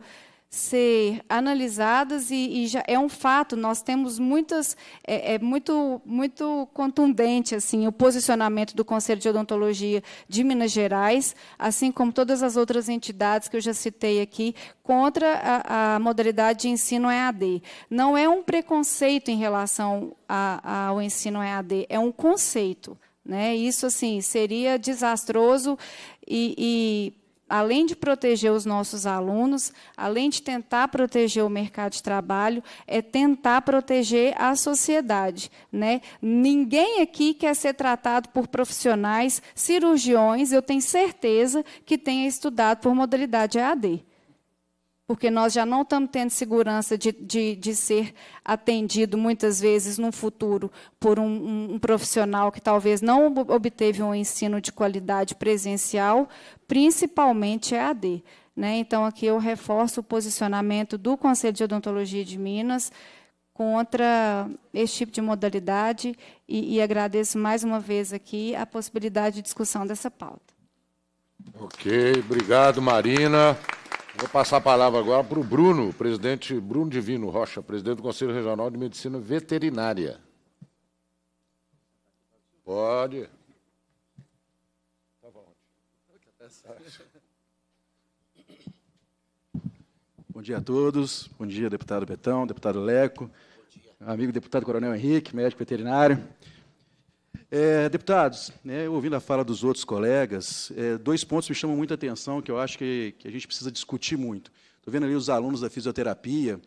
ser analisadas e, e, já é um fato. Nós temos muitas é, é, muito muito contundente assim o posicionamento do Conselho de Odontologia de Minas Gerais, assim como todas as outras entidades que eu já citei aqui contra a, a modalidade de ensino EAD. Não é um preconceito em relação a, ao ensino EAD, é um conceito. Né? Isso assim seria desastroso e, e além de proteger os nossos alunos, além de tentar proteger o mercado de trabalho, é tentar proteger a sociedade. Né? Ninguém aqui quer ser tratado por profissionais, cirurgiões, eu tenho certeza que tenha estudado por modalidade EAD porque nós já não estamos tendo segurança de, de, de ser atendido muitas vezes no futuro por um, um, um, profissional que talvez não obteve um ensino de qualidade presencial, principalmente EAD. É né? Então, aqui eu reforço o posicionamento do Conselho de Odontologia de Minas contra esse tipo de modalidade e, e agradeço mais uma vez aqui a possibilidade de discussão dessa pauta. Ok, obrigado, Marina. Vou passar a palavra agora para o Bruno, presidente Bruno Divino Rocha, presidente do Conselho Regional de Medicina Veterinária. Pode. Tá bom. Bom dia a todos. Bom dia, deputado Betão, deputado Leco, amigo deputado Coronel Henrique, médico veterinário. É, deputados, né, ouvindo a fala dos outros colegas, é, dois pontos me chamam muita atenção que eu acho que, que a gente precisa discutir muito. Estou vendo ali os alunos da fisioterapia,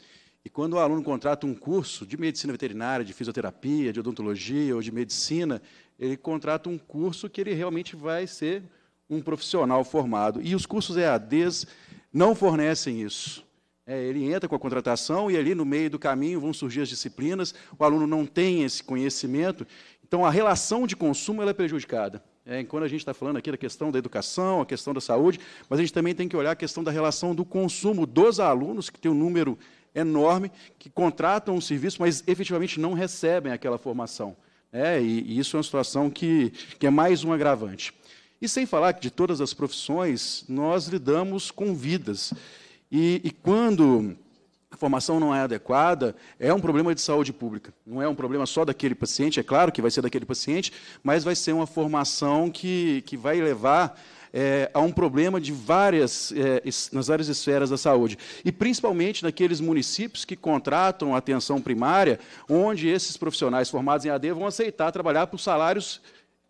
e quando o aluno contrata um curso de medicina veterinária, de fisioterapia, de odontologia ou de medicina, ele contrata um curso que ele realmente vai ser um profissional formado. E os cursos EADs não fornecem isso. É, ele entra com a contratação e ali no meio do caminho vão surgir as disciplinas, o aluno não tem esse conhecimento, então, a relação de consumo ela é prejudicada. É, quando a gente está falando aqui da questão da educação, a questão da saúde, mas a gente também tem que olhar a questão da relação do consumo dos alunos, que tem um número enorme, que contratam um serviço, mas efetivamente não recebem aquela formação. É, e, e, isso é uma situação que, que é mais um agravante. E sem falar que de todas as profissões, nós lidamos com vidas. e, e quando a formação não é adequada, é um problema de saúde pública. Não é um problema só daquele paciente, é claro que vai ser daquele paciente, mas vai ser uma formação que, que vai levar é, a um problema de várias, é, nas várias esferas da saúde. E principalmente naqueles municípios que contratam atenção primária, onde esses profissionais formados em AD vão aceitar trabalhar por salários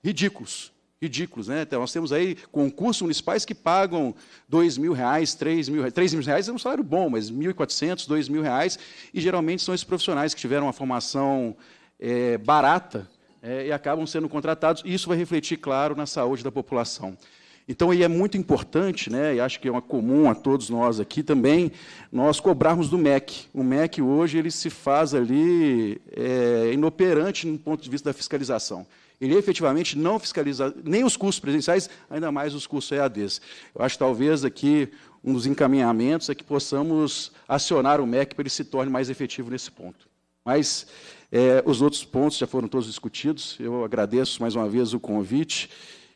ridículos ridículos, né? Então, nós temos aí concursos municipais que pagam dois mil reais, três mil, três mil reais é um salário bom, mas mil e quatrocentos, dois mil reais, e geralmente são esses profissionais que tiveram uma formação é, barata é, e acabam sendo contratados. E isso vai refletir, claro, na saúde da população. Então, aí é muito importante, né? E acho que é uma comum a todos nós aqui também, nós cobrarmos do MEC. O MEC hoje ele se faz ali é, inoperante no ponto de vista da fiscalização. Ele efetivamente não fiscaliza nem os cursos presenciais, ainda mais os cursos EADs. Eu acho que talvez aqui um dos encaminhamentos é que possamos acionar o MEC para ele se torne mais efetivo nesse ponto. Mas é, os outros pontos já foram todos discutidos. Eu agradeço mais uma vez o convite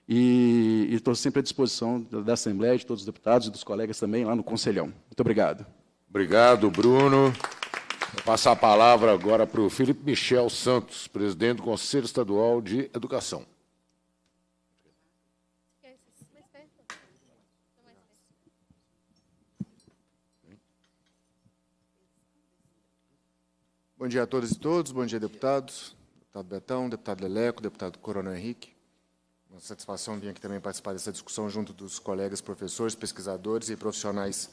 e estou sempre à disposição da, da Assembleia, de todos os deputados e dos colegas também lá no Conselhão. Muito obrigado. Obrigado, Bruno. Vou passar a palavra agora para o Felipe Michel Santos, presidente do Conselho Estadual de Educação. Bom dia a todos e todos, bom dia, deputados, deputado Betão, deputado Leleco, deputado Coronel Henrique. Uma satisfação vir aqui também participar dessa discussão junto dos colegas professores, pesquisadores e profissionais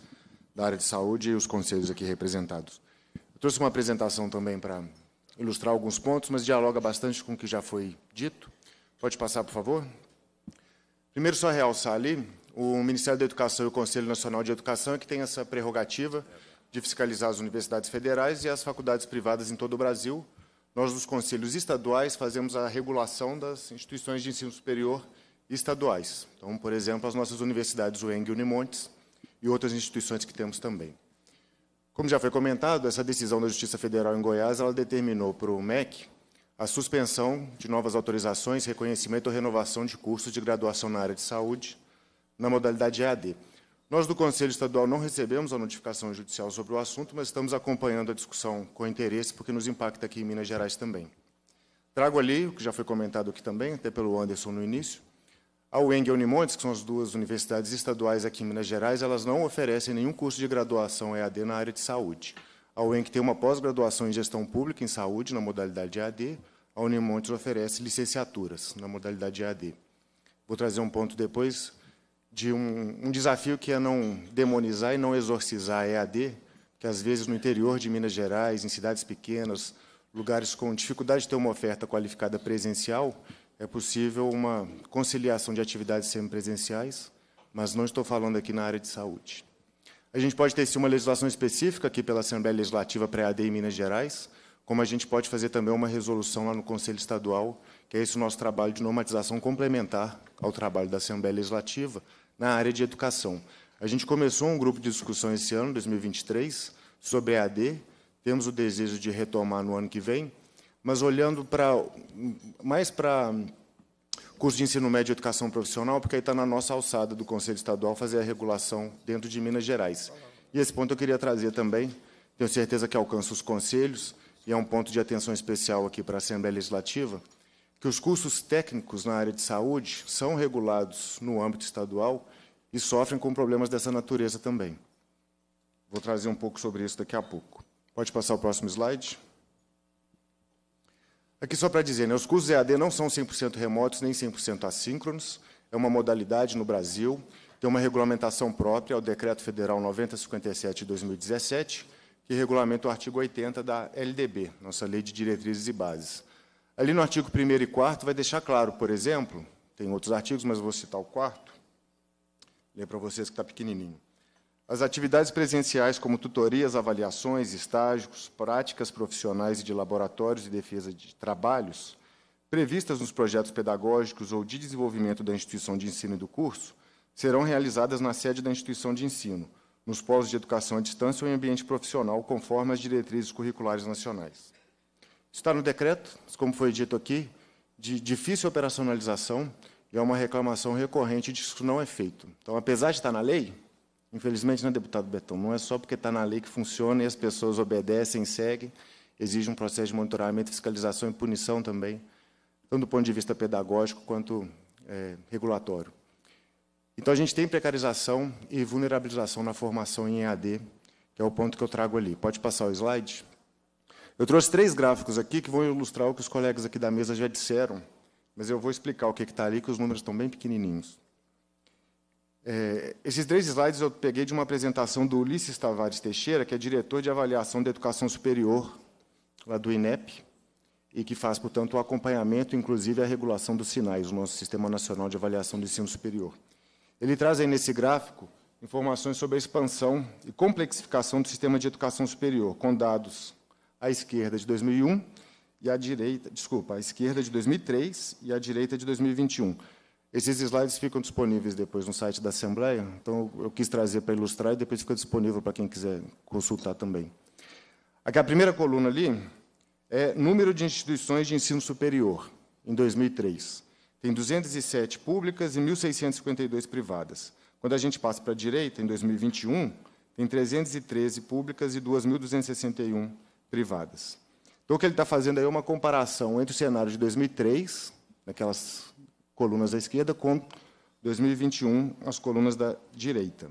da área de saúde e os conselhos aqui representados. Eu trouxe uma apresentação também para ilustrar alguns pontos, mas dialoga bastante com o que já foi dito. Pode passar, por favor? Primeiro, só realçar ali, o Ministério da Educação e o Conselho Nacional de Educação é que tem essa prerrogativa de fiscalizar as universidades federais e as faculdades privadas em todo o Brasil. Nós, nos conselhos estaduais, fazemos a regulação das instituições de ensino superior estaduais. Então, por exemplo, as nossas universidades, o ENG e Unimontes, e outras instituições que temos também. Como já foi comentado, essa decisão da Justiça Federal em Goiás, ela determinou para o MEC a suspensão de novas autorizações, reconhecimento ou renovação de cursos de graduação na área de saúde, na modalidade EAD. Nós do Conselho Estadual não recebemos a notificação judicial sobre o assunto, mas estamos acompanhando a discussão com interesse, porque nos impacta aqui em Minas Gerais também. Trago ali o que já foi comentado aqui também, até pelo Anderson no início, a UENG e a Unimontes, que são as duas universidades estaduais aqui em Minas Gerais, elas não oferecem nenhum curso de graduação EAD na área de saúde. A UENG tem uma pós-graduação em gestão pública em saúde, na modalidade EAD. A Unimontes oferece licenciaturas na modalidade EAD. Vou trazer um ponto depois de um, um desafio que é não demonizar e não exorcizar a EAD, que às vezes no interior de Minas Gerais, em cidades pequenas, lugares com dificuldade de ter uma oferta qualificada presencial, é possível uma conciliação de atividades semipresenciais, mas não estou falando aqui na área de saúde. A gente pode ter sim uma legislação específica aqui pela Assembleia Legislativa para a AD em Minas Gerais, como a gente pode fazer também uma resolução lá no Conselho Estadual, que é esse o nosso trabalho de normatização complementar ao trabalho da Assembleia Legislativa na área de educação. A gente começou um grupo de discussão esse ano, 2023, sobre a AD, temos o desejo de retomar no ano que vem, mas olhando para mais para curso de ensino médio e educação profissional, porque aí está na nossa alçada do Conselho Estadual fazer a regulação dentro de Minas Gerais. E esse ponto eu queria trazer também, tenho certeza que alcança os conselhos, e é um ponto de atenção especial aqui para a Assembleia Legislativa, que os cursos técnicos na área de saúde são regulados no âmbito estadual e sofrem com problemas dessa natureza também. Vou trazer um pouco sobre isso daqui a pouco. Pode passar o próximo slide. Aqui só para dizer, né, os cursos EAD não são 100% remotos nem 100% assíncronos, é uma modalidade no Brasil, tem uma regulamentação própria, é o Decreto Federal 9057 de 2017, que regulamenta o artigo 80 da LDB, nossa Lei de Diretrizes e Bases. Ali no artigo 1 e 4 vai deixar claro, por exemplo, tem outros artigos, mas vou citar o quarto, Lê para vocês que está pequenininho. As atividades presenciais, como tutorias, avaliações, estágios, práticas profissionais e de laboratórios e defesa de trabalhos, previstas nos projetos pedagógicos ou de desenvolvimento da instituição de ensino e do curso, serão realizadas na sede da instituição de ensino, nos polos de educação à distância ou em ambiente profissional, conforme as diretrizes curriculares nacionais. Está no decreto, como foi dito aqui, de difícil operacionalização e é uma reclamação recorrente de que isso não é feito. Então, apesar de estar na lei, Infelizmente, não é deputado Betão, não é só porque está na lei que funciona e as pessoas obedecem, seguem, exige um processo de monitoramento, fiscalização e punição também, tanto do ponto de vista pedagógico quanto é, regulatório. Então, a gente tem precarização e vulnerabilização na formação em EAD, que é o ponto que eu trago ali. Pode passar o slide? Eu trouxe três gráficos aqui que vão ilustrar o que os colegas aqui da mesa já disseram, mas eu vou explicar o que está ali, que os números estão bem pequenininhos. É, esses três slides eu peguei de uma apresentação do Ulisses Tavares Teixeira, que é diretor de avaliação da educação superior lá do INEP, e que faz, portanto, o acompanhamento, inclusive a regulação dos sinais, o nosso Sistema Nacional de Avaliação do Ensino Superior. Ele traz aí nesse gráfico informações sobre a expansão e complexificação do sistema de educação superior, com dados à esquerda de 2001 e à direita, desculpa, à esquerda de 2003 e à direita de 2021. Esses slides ficam disponíveis depois no site da Assembleia, então eu quis trazer para ilustrar e depois fica disponível para quem quiser consultar também. Aqui a primeira coluna ali é número de instituições de ensino superior, em 2003. Tem 207 públicas e 1.652 privadas. Quando a gente passa para a direita, em 2021, tem 313 públicas e 2.261 privadas. Então, o que ele está fazendo aí é uma comparação entre o cenário de 2003, naquelas colunas da esquerda, com 2021, as colunas da direita.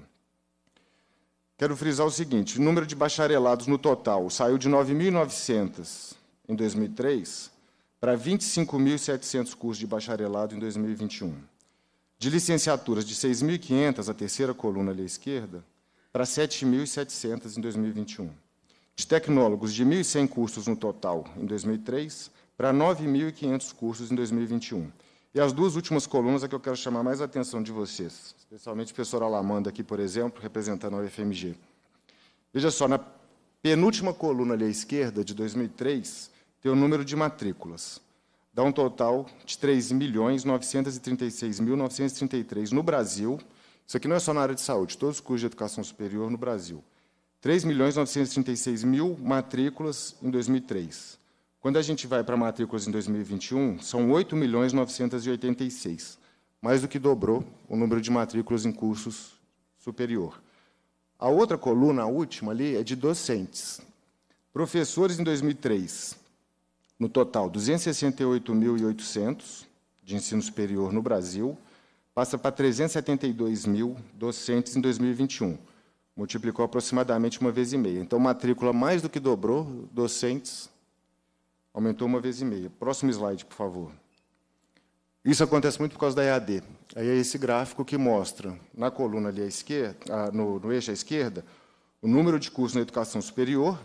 Quero frisar o seguinte: o número de bacharelados no total saiu de 9.900 em 2003 para 25.700 cursos de bacharelado em 2021. De licenciaturas de 6.500, a terceira coluna ali à esquerda, para 7.700 em 2021. De tecnólogos, de 1.100 cursos no total em 2003 para 9.500 cursos em 2021 e as duas últimas colunas é que eu quero chamar mais a atenção de vocês, especialmente o professor Alamanda aqui, por exemplo, representando a UFMG. Veja só, na penúltima coluna ali à esquerda, de 2003, tem o número de matrículas. Dá um total de 3.936.933 no Brasil. Isso aqui não é só na área de saúde, todos os cursos de educação superior no Brasil. 3.936.000 matrículas em 2003. Quando a gente vai para matrículas em 2021, são 8 milhões 986, mais do que dobrou o número de matrículas em cursos superior. A outra coluna, a última ali, é de docentes. Professores em 2003, no total, 268.800 de ensino superior no Brasil, passa para 372 mil docentes em 2021. Multiplicou aproximadamente uma vez e meia. Então, matrícula mais do que dobrou, docentes Aumentou uma vez e meia. Próximo slide, por favor. Isso acontece muito por causa da EAD. Aí é esse gráfico que mostra, na coluna ali à esquerda, no, no eixo à esquerda, o número de cursos na educação superior,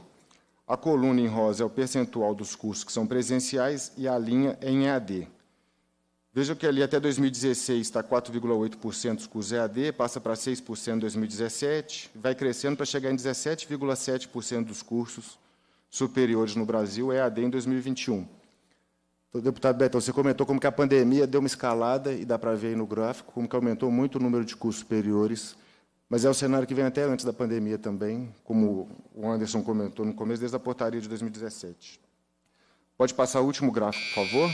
a coluna em rosa é o percentual dos cursos que são presenciais e a linha é em EAD. Veja que ali até 2016 está 4,8% dos cursos EAD, passa para 6% em 2017, vai crescendo para chegar em 17,7% dos cursos superiores no Brasil, EAD, é em 2021. Então, deputado Beto, você comentou como que a pandemia deu uma escalada, e dá para ver aí no gráfico, como que aumentou muito o número de cursos superiores, mas é o cenário que vem até antes da pandemia também, como o Anderson comentou no começo, desde a portaria de 2017. Pode passar o último gráfico, por favor?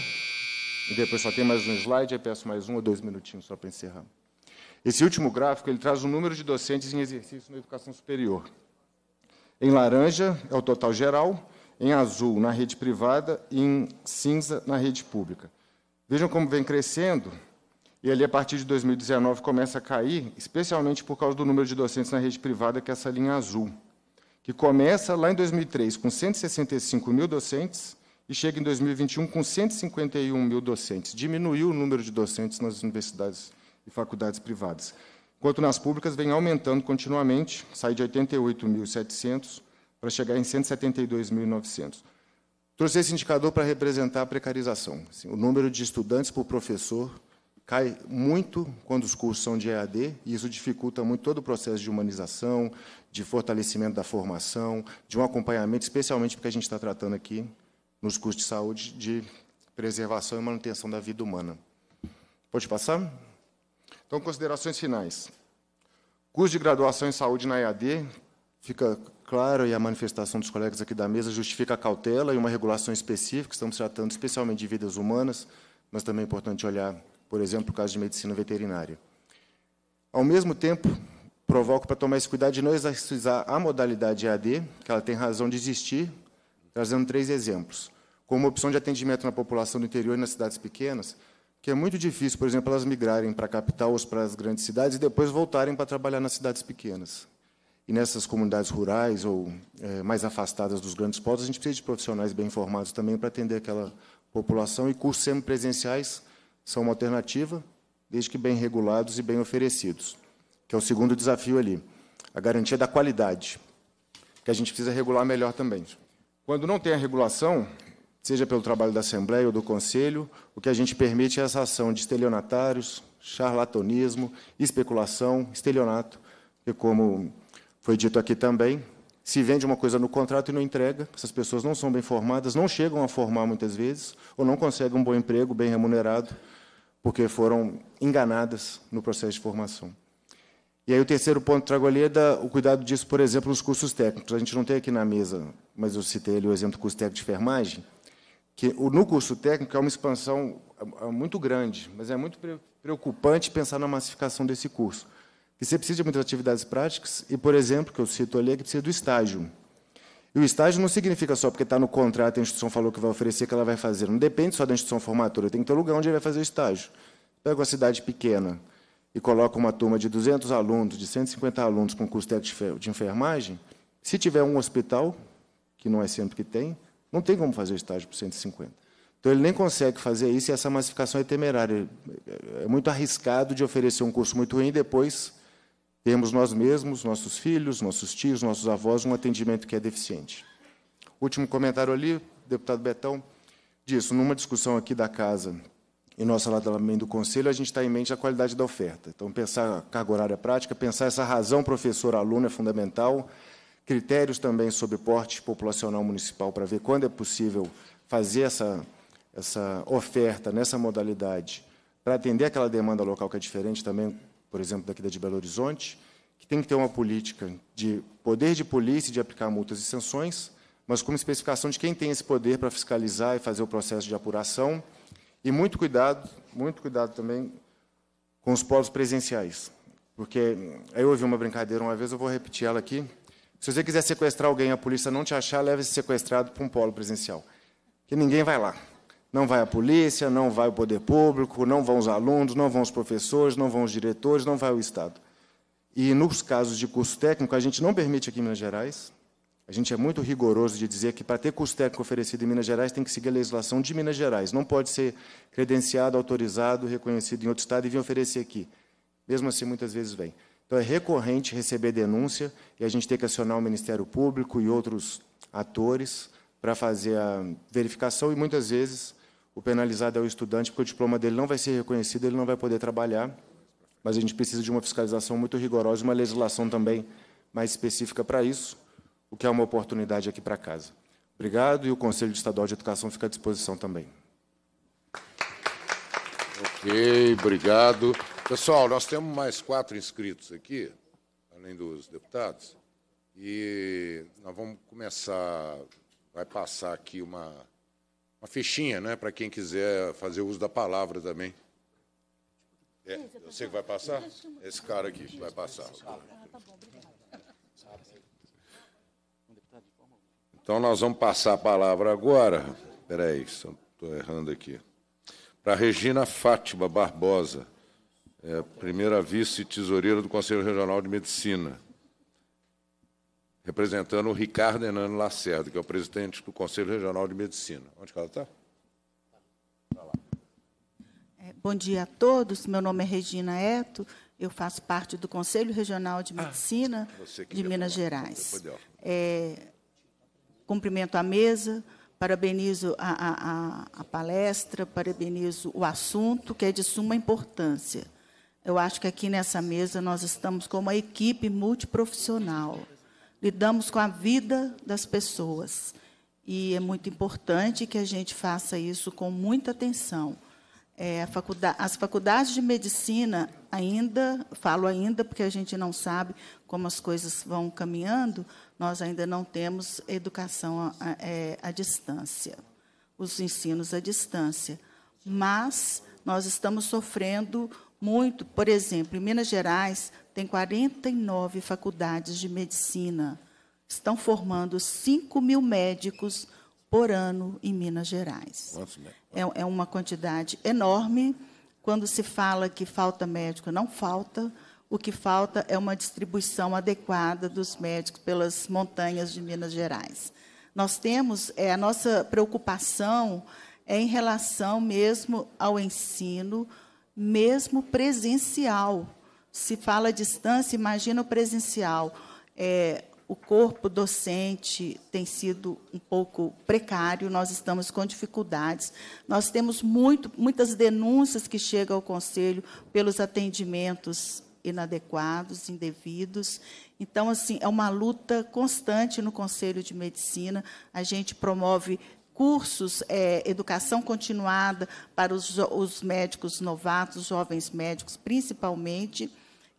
E depois só tem mais um slide, aí peço mais um ou dois minutinhos só para encerrar. Esse último gráfico ele traz o número de docentes em exercício na educação superior. Em laranja é o total geral, em azul na rede privada e em cinza na rede pública. Vejam como vem crescendo, e ali a partir de 2019 começa a cair, especialmente por causa do número de docentes na rede privada, que é essa linha azul, que começa lá em 2003 com 165 mil docentes e chega em 2021 com 151 mil docentes. Diminuiu o número de docentes nas universidades e faculdades privadas. Quanto nas públicas vem aumentando continuamente, sai de 88.700 para chegar em 172.900. Trouxe esse indicador para representar a precarização. Assim, o número de estudantes por professor cai muito quando os cursos são de EAD, e isso dificulta muito todo o processo de humanização, de fortalecimento da formação, de um acompanhamento, especialmente porque a gente está tratando aqui, nos cursos de saúde, de preservação e manutenção da vida humana. Pode passar? Então, considerações finais. Curso de graduação em saúde na EAD, fica claro, e a manifestação dos colegas aqui da mesa justifica a cautela e uma regulação específica, estamos tratando especialmente de vidas humanas, mas também é importante olhar, por exemplo, o caso de medicina veterinária. Ao mesmo tempo, provoco para tomar esse cuidado de não exercitar a modalidade EAD, que ela tem razão de existir, trazendo três exemplos. Como opção de atendimento na população do interior e nas cidades pequenas, que é muito difícil, por exemplo, elas migrarem para a capital ou para as grandes cidades e depois voltarem para trabalhar nas cidades pequenas. E nessas comunidades rurais ou é, mais afastadas dos grandes portos. a gente precisa de profissionais bem formados também para atender aquela população. E cursos semipresenciais são uma alternativa, desde que bem regulados e bem oferecidos, que é o segundo desafio ali, a garantia da qualidade, que a gente precisa regular melhor também. Quando não tem a regulação, seja pelo trabalho da Assembleia ou do Conselho, o que a gente permite é essa ação de estelionatários, charlatanismo, especulação, estelionato, que, como foi dito aqui também, se vende uma coisa no contrato e não entrega, essas pessoas não são bem formadas, não chegam a formar muitas vezes, ou não conseguem um bom emprego, bem remunerado, porque foram enganadas no processo de formação. E aí o terceiro ponto que trago ali é da, o cuidado disso, por exemplo, nos cursos técnicos. A gente não tem aqui na mesa, mas eu citei ali o exemplo do curso técnico de enfermagem, que no curso técnico é uma expansão é, é muito grande, mas é muito preocupante pensar na massificação desse curso. Que você precisa de muitas atividades práticas e, por exemplo, que eu cito ali, é que precisa do estágio. E o estágio não significa só porque está no contrato, a instituição falou que vai oferecer, que ela vai fazer. Não depende só da instituição formadora. tem que ter lugar onde ele vai fazer o estágio. Pega uma cidade pequena e coloca uma turma de 200 alunos, de 150 alunos com curso técnico de enfermagem, se tiver um hospital, que não é sempre que tem, não tem como fazer o estágio por 150. Então ele nem consegue fazer isso e essa massificação é temerária. É, é muito arriscado de oferecer um curso muito ruim e depois temos nós mesmos, nossos filhos, nossos tios, nossos avós, um atendimento que é deficiente. Último comentário ali, deputado Betão, disso, numa discussão aqui da casa e nossa lá também do Conselho, a gente está em mente a qualidade da oferta. Então, pensar a carga horária prática, pensar essa razão professor-aluno é fundamental, critérios também sobre porte populacional municipal para ver quando é possível fazer essa, essa oferta nessa modalidade para atender aquela demanda local que é diferente também, por exemplo, daqui da de Belo Horizonte, que tem que ter uma política de poder de polícia de aplicar multas e sanções, mas com especificação de quem tem esse poder para fiscalizar e fazer o processo de apuração, e muito cuidado, muito cuidado também com os polos presenciais. Porque aí eu ouvi uma brincadeira uma vez, eu vou repetir ela aqui, se você quiser sequestrar alguém e a polícia não te achar, leve esse sequestrado para um polo presencial. Que ninguém vai lá. Não vai a polícia, não vai o poder público, não vão os alunos, não vão os professores, não vão os diretores, não vai o Estado. E nos casos de curso técnico, a gente não permite aqui em Minas Gerais. A gente é muito rigoroso de dizer que para ter curso técnico oferecido em Minas Gerais tem que seguir a legislação de Minas Gerais. Não pode ser credenciado, autorizado, reconhecido em outro estado e vir oferecer aqui. Mesmo assim, muitas vezes vem. Então, é recorrente receber denúncia e a gente tem que acionar o Ministério Público e outros atores para fazer a verificação e, muitas vezes, o penalizado é o estudante, porque o diploma dele não vai ser reconhecido, ele não vai poder trabalhar, mas a gente precisa de uma fiscalização muito rigorosa e uma legislação também mais específica para isso, o que é uma oportunidade aqui para casa. Obrigado e o Conselho Estadual de Educação fica à disposição também. Ok, obrigado. Pessoal, nós temos mais quatro inscritos aqui, além dos deputados, e nós vamos começar, vai passar aqui uma, uma fichinha, né, para quem quiser fazer uso da palavra também. É, eu sei que vai passar? Esse cara aqui vai passar. Ah, tá então, nós vamos passar a palavra agora. Espera aí, estou errando aqui. Para Regina Fátima Barbosa é, primeira vice-tesoureira do Conselho Regional de Medicina, representando o Ricardo Hernando Lacerda, que é o presidente do Conselho Regional de Medicina. Onde ela está? Tá é, bom dia a todos. Meu nome é Regina Eto. Eu faço parte do Conselho Regional de ah, Medicina ah, de Minas falar. Gerais. É, cumprimento a mesa, parabenizo a, a, a palestra, parabenizo o assunto, que é de suma importância. Eu acho que aqui nessa mesa nós estamos como uma equipe multiprofissional. Lidamos com a vida das pessoas. E é muito importante que a gente faça isso com muita atenção. É, faculdade, as faculdades de medicina ainda, falo ainda porque a gente não sabe como as coisas vão caminhando, nós ainda não temos educação à, à, é, à distância, os ensinos à distância. Mas nós estamos sofrendo muito, por exemplo, em Minas Gerais, tem 49 faculdades de medicina. Estão formando 5 mil médicos por ano em Minas Gerais. Né? É, é uma quantidade enorme. Quando se fala que falta médico, não falta. O que falta é uma distribuição adequada dos médicos pelas montanhas de Minas Gerais. Nós temos é, a nossa preocupação é em relação mesmo ao ensino, mesmo presencial. Se fala distância, imagina o presencial. É, o corpo docente tem sido um pouco precário, nós estamos com dificuldades. Nós temos muito, muitas denúncias que chegam ao conselho pelos atendimentos inadequados, indevidos. Então, assim, é uma luta constante no Conselho de Medicina. A gente promove cursos, é, educação continuada para os, os médicos novatos, jovens médicos, principalmente.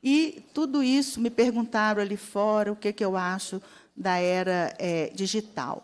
E tudo isso me perguntaram ali fora o que, que eu acho da era é, digital.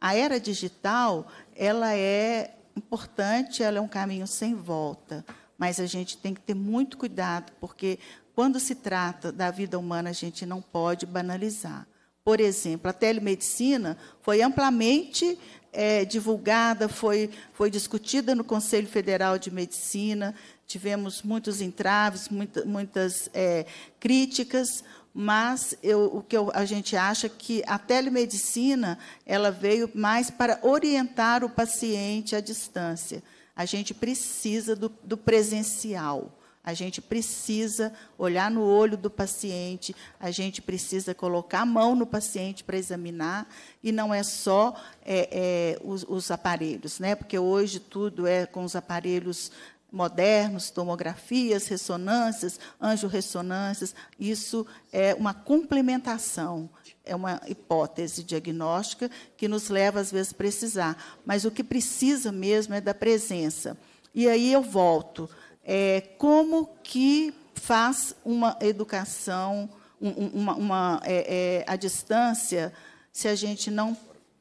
A era digital ela é importante, ela é um caminho sem volta, mas a gente tem que ter muito cuidado, porque quando se trata da vida humana, a gente não pode banalizar. Por exemplo, a telemedicina foi amplamente é, divulgada, foi, foi discutida no Conselho Federal de Medicina, tivemos muitos entraves, muita, muitas é, críticas, mas eu, o que eu, a gente acha que a telemedicina ela veio mais para orientar o paciente à distância. A gente precisa do, do presencial. A gente precisa olhar no olho do paciente, a gente precisa colocar a mão no paciente para examinar, e não é só é, é, os, os, aparelhos, né? porque hoje tudo é com os aparelhos modernos, tomografias, ressonâncias, anjo-ressonâncias, isso é uma complementação, é uma hipótese diagnóstica que nos leva, às vezes, a precisar. Mas o que precisa mesmo é da presença. E aí eu volto é, como que faz uma educação, uma, uma é, é, à distância, se a gente não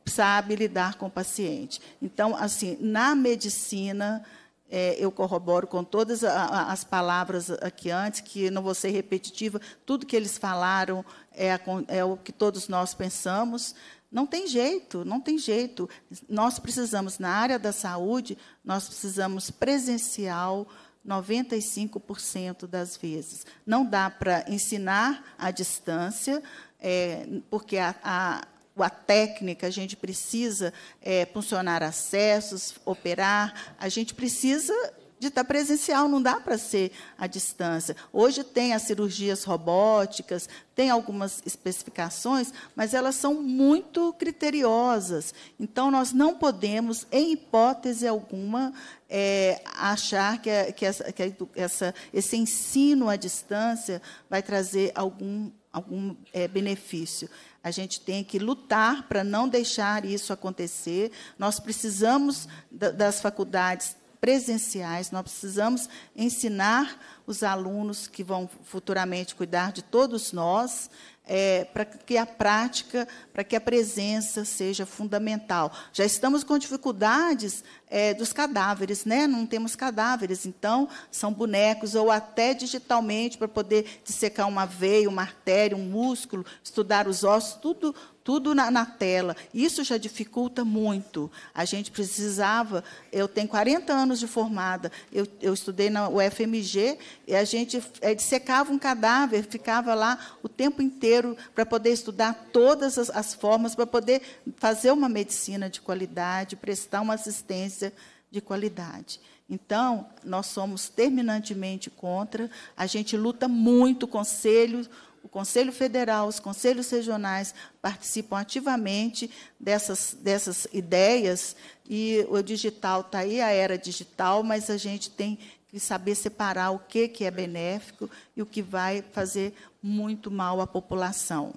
sabe lidar com o paciente. Então, assim, na medicina, é, eu corroboro com todas a, a, as palavras aqui antes, que não vou ser repetitiva, tudo que eles falaram é, a, é, o que todos nós pensamos. Não tem jeito, não tem jeito. Nós precisamos, na área da saúde, nós precisamos presencial, 95% das vezes. Não dá para ensinar à distância, é, porque a, a a técnica, a gente precisa é, funcionar acessos, operar, a gente precisa de estar tá presencial, não dá para ser à distância. Hoje tem as cirurgias robóticas, tem algumas especificações, mas elas são muito criteriosas. Então, nós não podemos, em hipótese alguma, é, achar que, a, é, que, essa, que essa, esse ensino à distância vai trazer algum, algum é, benefício. A gente tem que lutar para não deixar isso acontecer. Nós precisamos das faculdades presenciais, nós precisamos ensinar os alunos que vão futuramente cuidar de todos nós, é, para que a prática, para que a presença seja fundamental. Já estamos com dificuldades é, dos cadáveres, né? não temos cadáveres, então são bonecos, ou até digitalmente, para poder dissecar uma veia, uma artéria, um músculo, estudar os ossos, tudo tudo na, na, tela. Isso já dificulta muito. A gente precisava. Eu tenho 40 anos de formada, eu, eu estudei na UFMG e a gente é, dissecava um cadáver, ficava lá o tempo inteiro para poder estudar todas as, as formas, para poder fazer uma medicina de qualidade, prestar uma assistência de qualidade. Então, nós somos terminantemente contra, a gente luta muito, conselho o Conselho Federal, os conselhos regionais participam ativamente dessas, dessas ideias, e o digital está aí, a era digital, mas a gente tem que saber separar o que, que é benéfico e o que vai fazer muito mal à população.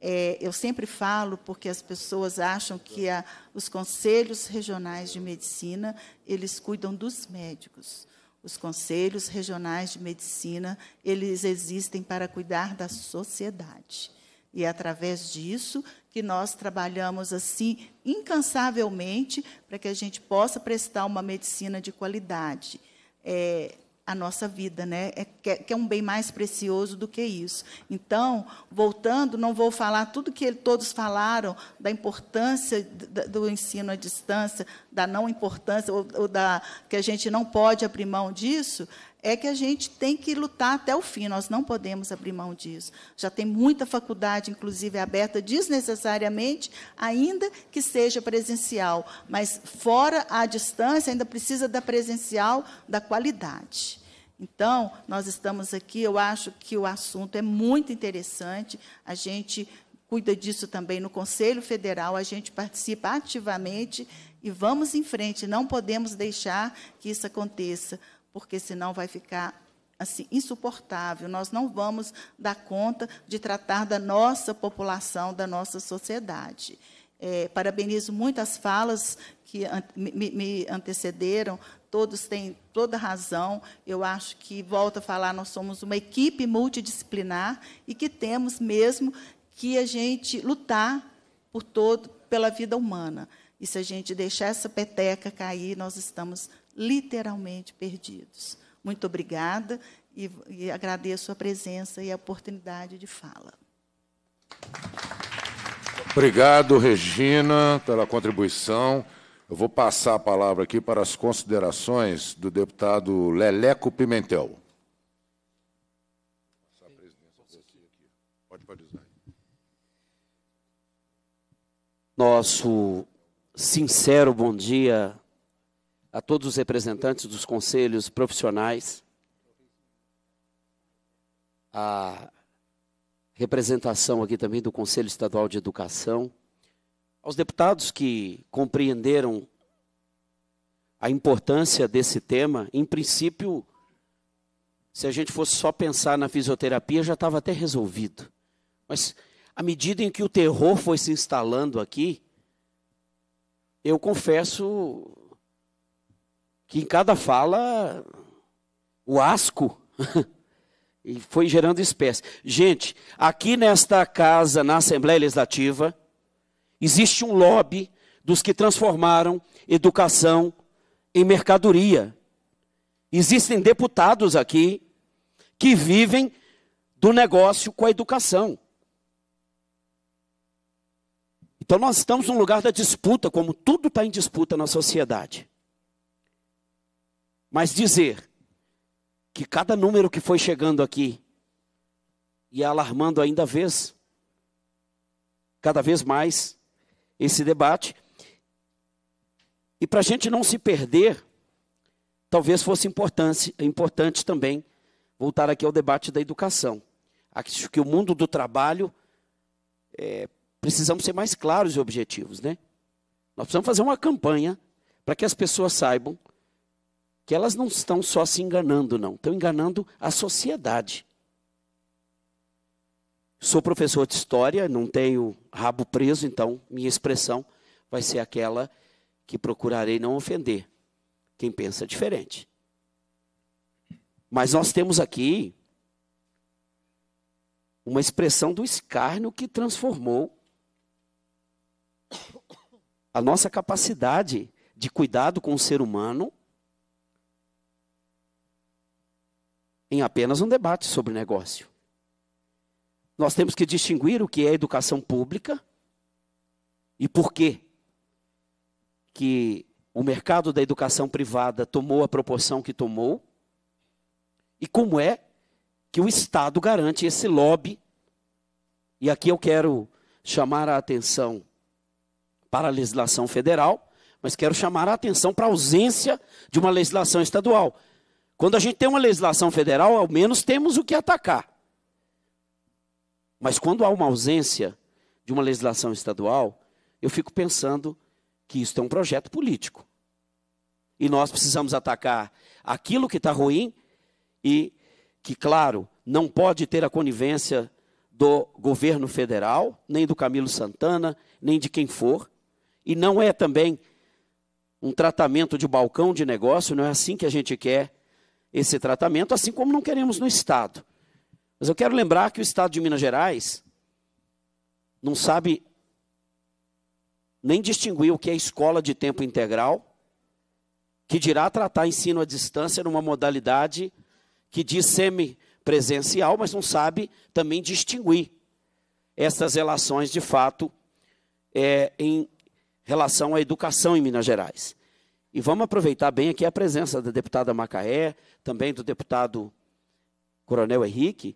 É, eu sempre falo porque as pessoas acham que a, os conselhos regionais de medicina eles cuidam dos médicos. Os conselhos regionais de medicina, eles existem para cuidar da sociedade. E é através disso que nós trabalhamos assim incansavelmente para que a gente possa prestar uma medicina de qualidade. É, a nossa vida, né? É, é, que, é um bem mais precioso do que isso. Então, voltando, não vou falar tudo que todos falaram da importância do ensino à distância, da não importância ou, ou da que a gente não pode abrir mão disso é que a gente tem que lutar até o fim, nós não podemos abrir mão disso. Já tem muita faculdade, inclusive, aberta desnecessariamente, ainda que seja presencial, mas fora a distância, ainda precisa da presencial da qualidade. Então, nós estamos aqui, eu acho que o assunto é muito interessante, a gente cuida disso também no Conselho Federal, a gente participa ativamente e vamos em frente, não podemos deixar que isso aconteça porque senão vai ficar assim insuportável. Nós não vamos dar conta de tratar da nossa população, da nossa sociedade. É, parabenizo muito as falas que an me, me antecederam. Todos têm toda razão. Eu acho que, volto a falar, nós somos uma equipe multidisciplinar e que temos mesmo que a gente lutar por todo, pela vida humana. E se a gente deixar essa peteca cair, nós estamos literalmente perdidos. Muito obrigada e, e agradeço a presença e a oportunidade de fala. Obrigado, Regina, pela contribuição. Eu vou passar a palavra aqui para as considerações do deputado Leleco Pimentel. Nosso sincero bom dia a todos os representantes dos conselhos profissionais, a representação aqui também do Conselho Estadual de Educação, aos deputados que compreenderam a importância desse tema. Em princípio, se a gente fosse só pensar na fisioterapia, já estava até resolvido. Mas à medida em que o terror foi se instalando aqui, eu confesso, que em cada fala o asco e foi gerando espécie. Gente, aqui nesta casa, na Assembleia Legislativa, existe um lobby dos que transformaram educação em mercadoria. Existem deputados aqui que vivem do negócio com a educação. Então nós estamos num lugar da disputa, como tudo está em disputa na sociedade. Mas dizer que cada número que foi chegando aqui e alarmando ainda vez, cada vez mais, esse debate. E para a gente não se perder, talvez fosse importante, importante também voltar aqui ao debate da educação. Acho que o mundo do trabalho, é, precisamos ser mais claros e objetivos, né? Nós precisamos fazer uma campanha para que as pessoas saibam que elas não estão só se enganando, não, estão enganando a sociedade. Sou professor de história, não tenho rabo preso, então minha expressão vai ser aquela que procurarei não ofender quem pensa diferente. Mas nós temos aqui uma expressão do escárnio que transformou a nossa capacidade de cuidado com o ser humano em apenas um debate sobre negócio. Nós temos que distinguir o que é educação pública e por quê que o mercado da educação privada tomou a proporção que tomou e como é que o Estado garante esse lobby. E aqui eu quero chamar a atenção para a legislação federal, mas quero chamar a atenção para a ausência de uma legislação estadual. Quando a gente tem uma legislação federal, ao menos temos o que atacar. Mas quando há uma ausência de uma legislação estadual, eu fico pensando que isso é um projeto político. E nós precisamos atacar aquilo que está ruim e que, claro, não pode ter a conivência do governo federal, nem do Camilo Santana, nem de quem for. E não é também um tratamento de balcão de negócio, não é assim que a gente quer esse tratamento, assim como não queremos no Estado. Mas eu quero lembrar que o Estado de Minas Gerais não sabe nem distinguir o que é escola de tempo integral, que dirá tratar ensino à distância numa modalidade que diz semi-presencial, mas não sabe também distinguir essas relações de fato é, em relação à educação em Minas Gerais. E vamos aproveitar bem aqui a presença da deputada Macaé, também do deputado Coronel Henrique,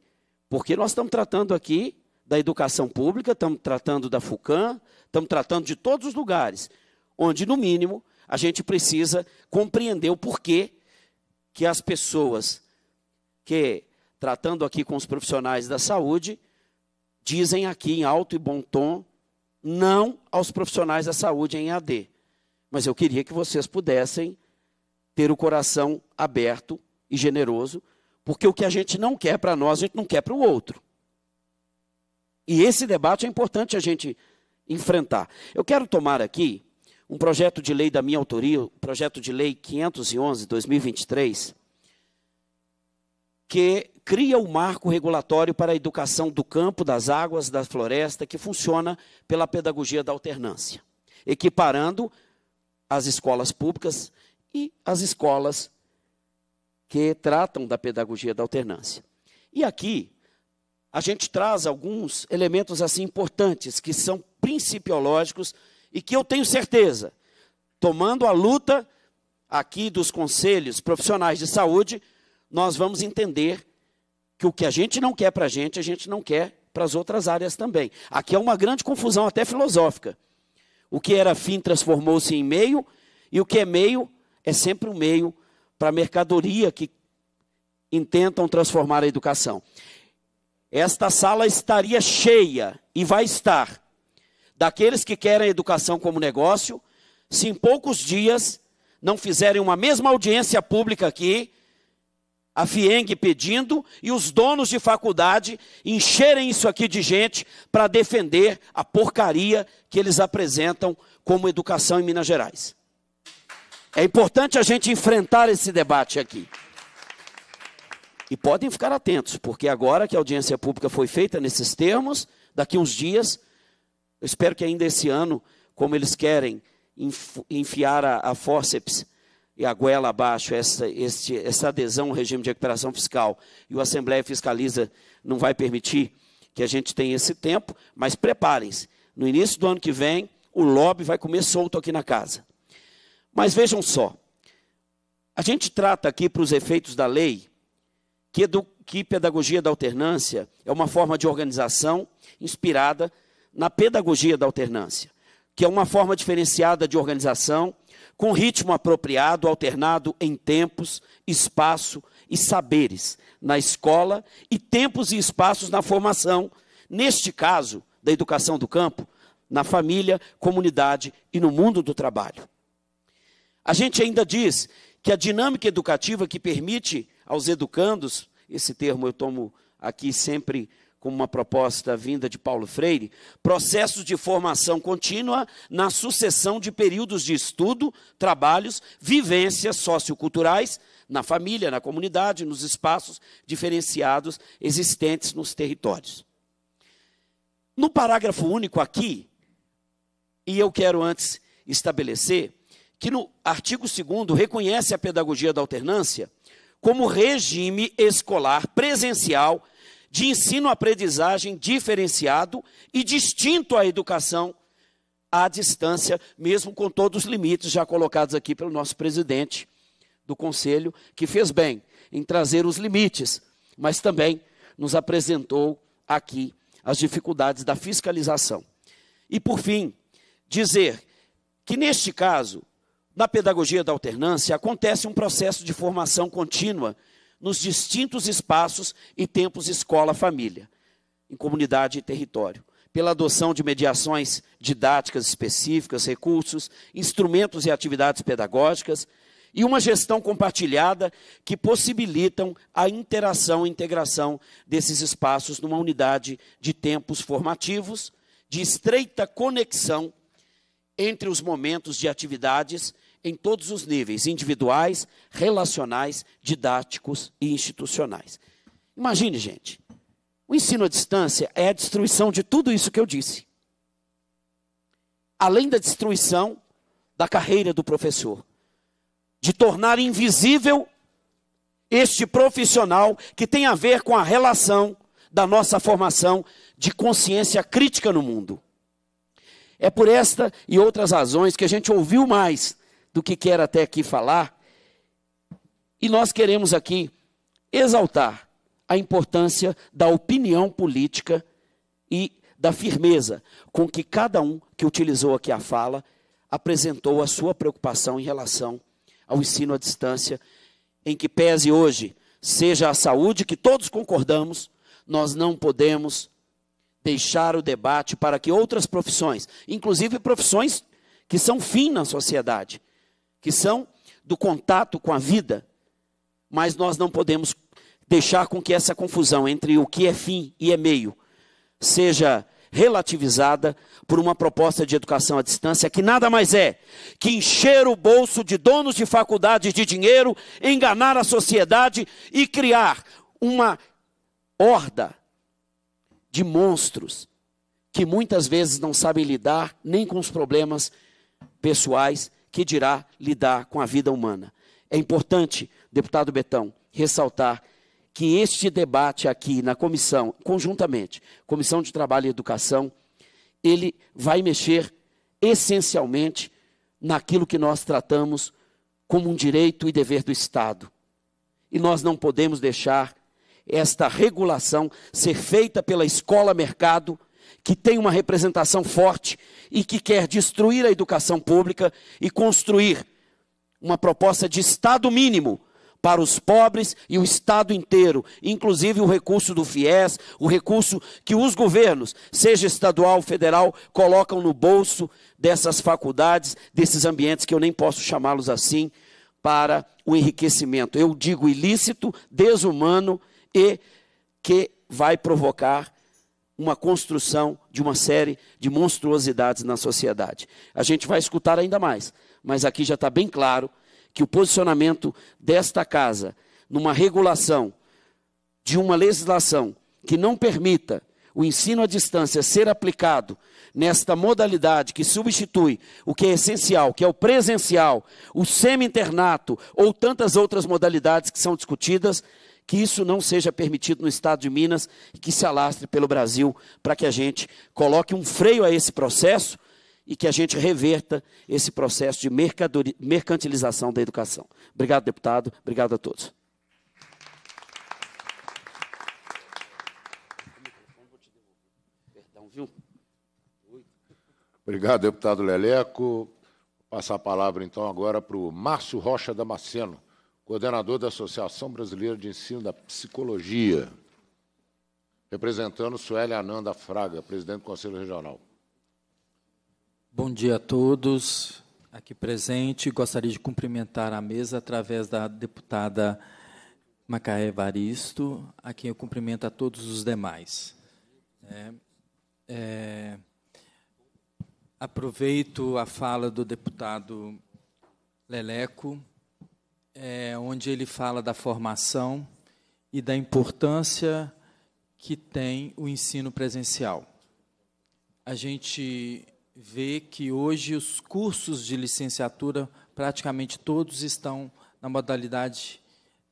porque nós estamos tratando aqui da educação pública, estamos tratando da FUCAM, estamos tratando de todos os lugares, onde, no mínimo, a gente precisa compreender o porquê que as pessoas que, tratando aqui com os profissionais da saúde, dizem aqui em alto e bom tom não aos profissionais da saúde em AD. Mas eu queria que vocês pudessem ter o coração aberto e generoso, porque o que a gente não quer para nós, a gente não quer para o outro. E esse debate é importante a gente enfrentar. Eu quero tomar aqui um projeto de lei da minha autoria, o projeto de lei 511 2023, que cria o marco regulatório para a educação do campo, das águas, da floresta, que funciona pela pedagogia da alternância, equiparando as escolas públicas e as escolas que tratam da pedagogia da alternância. E aqui a gente traz alguns elementos assim importantes que são principiológicos e que eu tenho certeza, tomando a luta aqui dos conselhos profissionais de saúde, nós vamos entender que o que a gente não quer para a gente, a gente não quer para as outras áreas também. Aqui é uma grande confusão até filosófica. O que era fim transformou-se em meio, e o que é meio é sempre um meio para a mercadoria que intentam transformar a educação. Esta sala estaria cheia e vai estar daqueles que querem a educação como negócio, se em poucos dias não fizerem uma mesma audiência pública aqui a FIENG pedindo e os donos de faculdade encherem isso aqui de gente para defender a porcaria que eles apresentam como educação em Minas Gerais. É importante a gente enfrentar esse debate aqui. E podem ficar atentos, porque agora que a audiência pública foi feita nesses termos, daqui uns dias, eu espero que ainda esse ano, como eles querem enfiar a, a fórceps e a goela abaixo essa, este, essa adesão ao regime de recuperação fiscal e o Assembleia Fiscaliza não vai permitir que a gente tenha esse tempo, mas preparem-se. No início do ano que vem, o lobby vai comer solto aqui na casa. Mas vejam só, a gente trata aqui para os efeitos da lei que, do que pedagogia da alternância é uma forma de organização inspirada na pedagogia da alternância, que é uma forma diferenciada de organização com ritmo apropriado, alternado em tempos, espaço e saberes na escola e tempos e espaços na formação, neste caso, da educação do campo, na família, comunidade e no mundo do trabalho. A gente ainda diz que a dinâmica educativa que permite aos educandos, esse termo eu tomo aqui sempre como uma proposta vinda de Paulo Freire, processos de formação contínua na sucessão de períodos de estudo, trabalhos, vivências socioculturais na família, na comunidade, nos espaços diferenciados existentes nos territórios. No parágrafo único aqui, e eu quero antes estabelecer que no artigo 2 reconhece a pedagogia da alternância como regime escolar presencial de ensino-aprendizagem diferenciado e distinto à educação à distância, mesmo com todos os limites já colocados aqui pelo nosso presidente do conselho, que fez bem em trazer os limites, mas também nos apresentou aqui as dificuldades da fiscalização. E por fim, dizer que neste caso, na pedagogia da alternância, acontece um processo de formação contínua nos distintos espaços e tempos escola-família, em comunidade e território, pela adoção de mediações didáticas específicas, recursos, instrumentos e atividades pedagógicas, e uma gestão compartilhada que possibilitam a interação e integração desses espaços numa unidade de tempos formativos, de estreita conexão entre os momentos de atividades em todos os níveis, individuais, relacionais, didáticos e institucionais. Imagine, gente, o ensino à distância é a destruição de tudo isso que eu disse. Além da destruição da carreira do professor, de tornar invisível este profissional que tem a ver com a relação da nossa formação de consciência crítica no mundo. É por esta e outras razões que a gente ouviu mais do que quero até aqui falar. E nós queremos aqui exaltar a importância da opinião política e da firmeza com que cada um que utilizou aqui a fala apresentou a sua preocupação em relação ao ensino à distância, em que pese hoje seja a saúde que todos concordamos, nós não podemos deixar o debate para que outras profissões, inclusive profissões que são fim na sociedade, que são do contato com a vida, mas nós não podemos deixar com que essa confusão entre o que é fim e é meio seja relativizada por uma proposta de educação à distância que nada mais é que encher o bolso de donos de faculdades de dinheiro, enganar a sociedade e criar uma horda de monstros que muitas vezes não sabem lidar nem com os problemas pessoais que dirá lidar com a vida humana. É importante, deputado Betão, ressaltar que este debate aqui na comissão, conjuntamente, Comissão de Trabalho e Educação, ele vai mexer essencialmente naquilo que nós tratamos como um direito e dever do Estado. E nós não podemos deixar esta regulação ser feita pela escola mercado que tem uma representação forte e que quer destruir a educação pública e construir uma proposta de Estado mínimo para os pobres e o Estado inteiro, inclusive o recurso do FIES, o recurso que os governos, seja estadual ou federal, colocam no bolso dessas faculdades, desses ambientes que eu nem posso chamá-los assim, para o enriquecimento. Eu digo ilícito, desumano e que vai provocar uma construção de uma série de monstruosidades na sociedade. A gente vai escutar ainda mais, mas aqui já está bem claro que o posicionamento desta casa, numa regulação de uma legislação que não permita o ensino à distância ser aplicado nesta modalidade que substitui o que é essencial, que é o presencial, o semi-internato ou tantas outras modalidades que são discutidas, que isso não seja permitido no estado de Minas e que se alastre pelo Brasil, para que a gente coloque um freio a esse processo e que a gente reverta esse processo de mercantilização da educação. Obrigado, deputado. Obrigado a todos. Obrigado, deputado Leleco. Vou passar a palavra, então, agora para o Márcio Rocha Damasceno coordenador da Associação Brasileira de Ensino da Psicologia, representando Suélia Ananda Fraga, presidente do Conselho Regional. Bom dia a todos aqui presente. Gostaria de cumprimentar a mesa através da deputada Macaé Varisto, a quem eu cumprimento a todos os demais. É, é, aproveito a fala do deputado Leleco é, onde ele fala da formação e da importância que tem o ensino presencial. A gente vê que hoje os cursos de licenciatura, praticamente todos estão na modalidade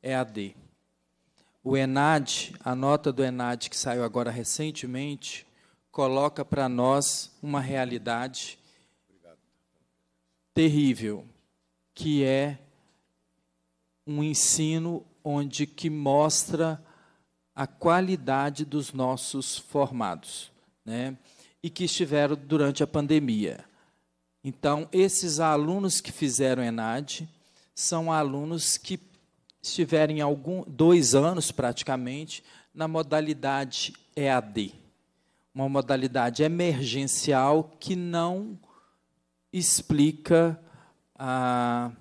EAD. O ENAD, a nota do ENAD que saiu agora recentemente, coloca para nós uma realidade terrível, que é um ensino onde que mostra a qualidade dos nossos formados, né? E que estiveram durante a pandemia. Então, esses alunos que fizeram ENAD são alunos que estiverem algum dois anos praticamente na modalidade EAD, uma modalidade emergencial que não explica a ah,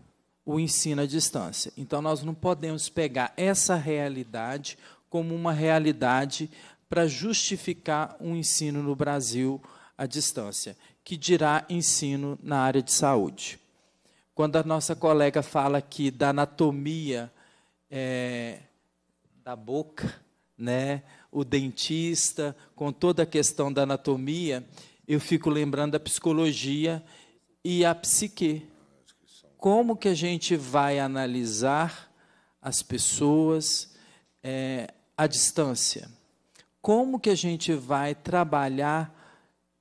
o ensino à distância. Então, nós não podemos pegar essa realidade como uma realidade para justificar um ensino no Brasil à distância, que dirá ensino na área de saúde. Quando a nossa colega fala aqui da anatomia é, da boca, né, o dentista, com toda a questão da anatomia, eu fico lembrando da psicologia e a psique como que a gente vai analisar as pessoas é, à distância? Como que a gente vai trabalhar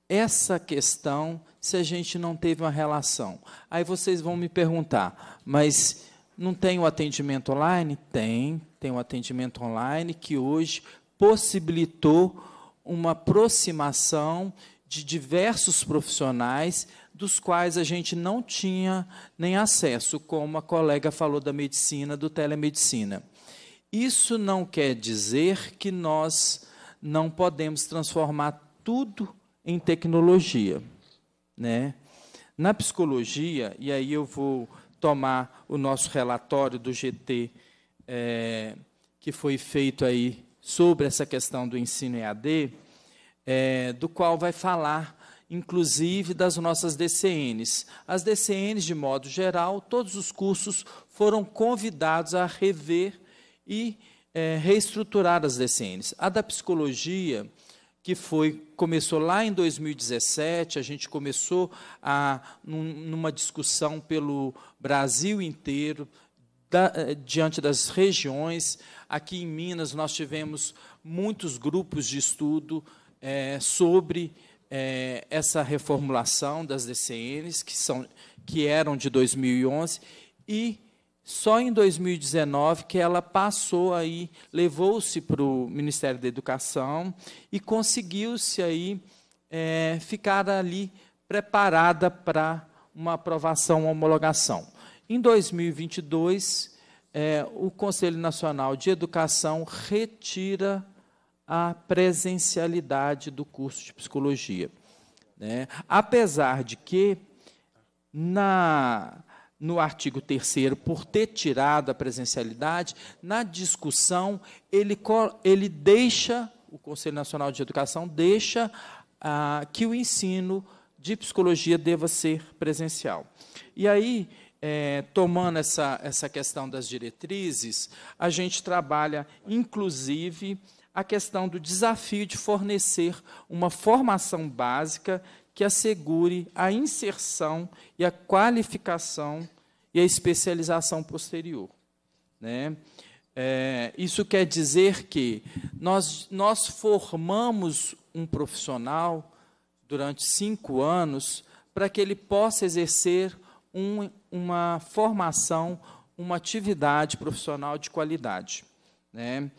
essa questão se a gente não teve uma relação? Aí vocês vão me perguntar, mas não tem o atendimento online? Tem, tem o atendimento online que hoje possibilitou uma aproximação de diversos profissionais dos quais a gente não tinha nem acesso, como a colega falou da medicina, do telemedicina. Isso não quer dizer que nós não podemos transformar tudo em tecnologia, né? Na psicologia, e aí eu vou tomar o nosso relatório do GT é, que foi feito aí sobre essa questão do ensino EAD, é, do qual vai falar inclusive das nossas DCNs. As DCNs, de modo geral, todos os cursos foram convidados a rever e é, reestruturar as DCNs. A da psicologia, que foi começou lá em 2017, a gente começou a num, numa discussão pelo Brasil inteiro, da, eh, diante das regiões. Aqui em Minas nós tivemos muitos grupos de estudo é, sobre é, essa reformulação das DCNs, que, são, que eram de 2011, e só em 2019 que ela passou aí, levou-se para o Ministério da Educação e conseguiu-se aí é, ficar ali preparada para uma aprovação, uma homologação. Em 2022, é, o Conselho Nacional de Educação retira a presencialidade do curso de psicologia. Né? Apesar de que, na, no artigo 3, por ter tirado a presencialidade, na discussão, ele, ele deixa, o Conselho Nacional de Educação deixa ah, que o ensino de psicologia deva ser presencial. E aí, é, tomando essa, essa questão das diretrizes, a gente trabalha, inclusive, a questão do desafio de fornecer uma formação básica que assegure a inserção e a qualificação e a especialização posterior. Né? É, isso quer dizer que nós, nós formamos um profissional durante cinco anos para que ele possa exercer um, uma formação, uma atividade profissional de qualidade. Né?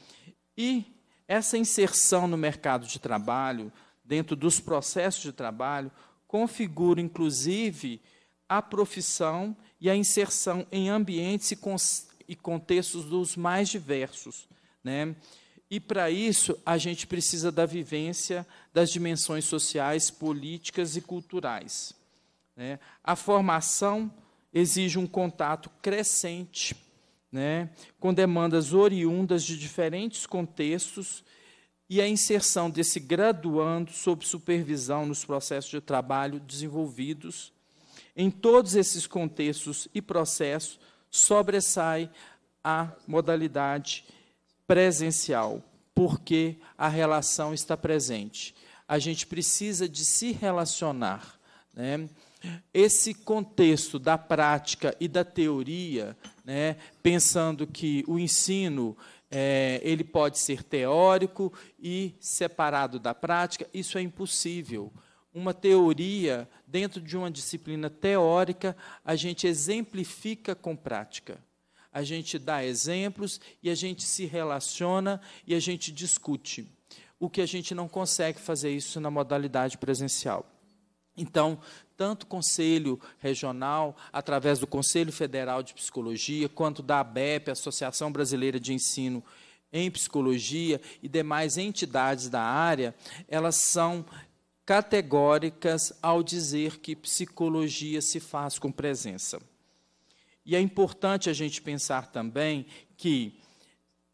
E essa inserção no mercado de trabalho, dentro dos processos de trabalho, configura inclusive a profissão e a inserção em ambientes e, e contextos dos mais diversos. Né? E para isso, a gente precisa da vivência das dimensões sociais, políticas e culturais. Né? A formação exige um contato crescente né, com demandas oriundas de diferentes contextos e a inserção desse graduando sob supervisão nos processos de trabalho desenvolvidos. Em todos esses contextos e processos, sobressai a modalidade presencial, porque a relação está presente. A gente precisa de se relacionar. Né? esse contexto da prática e da teoria, né, pensando que o ensino é, ele pode ser teórico e separado da prática, isso é impossível. Uma teoria, dentro de uma disciplina teórica, a gente exemplifica com prática. A gente dá exemplos e a gente se relaciona e a gente discute. O que a gente não consegue fazer isso na modalidade presencial. Então, tanto o Conselho Regional, através do Conselho Federal de Psicologia, quanto da ABEP, Associação Brasileira de Ensino em Psicologia, e demais entidades da área, elas são categóricas ao dizer que psicologia se faz com presença. E é importante a gente pensar também que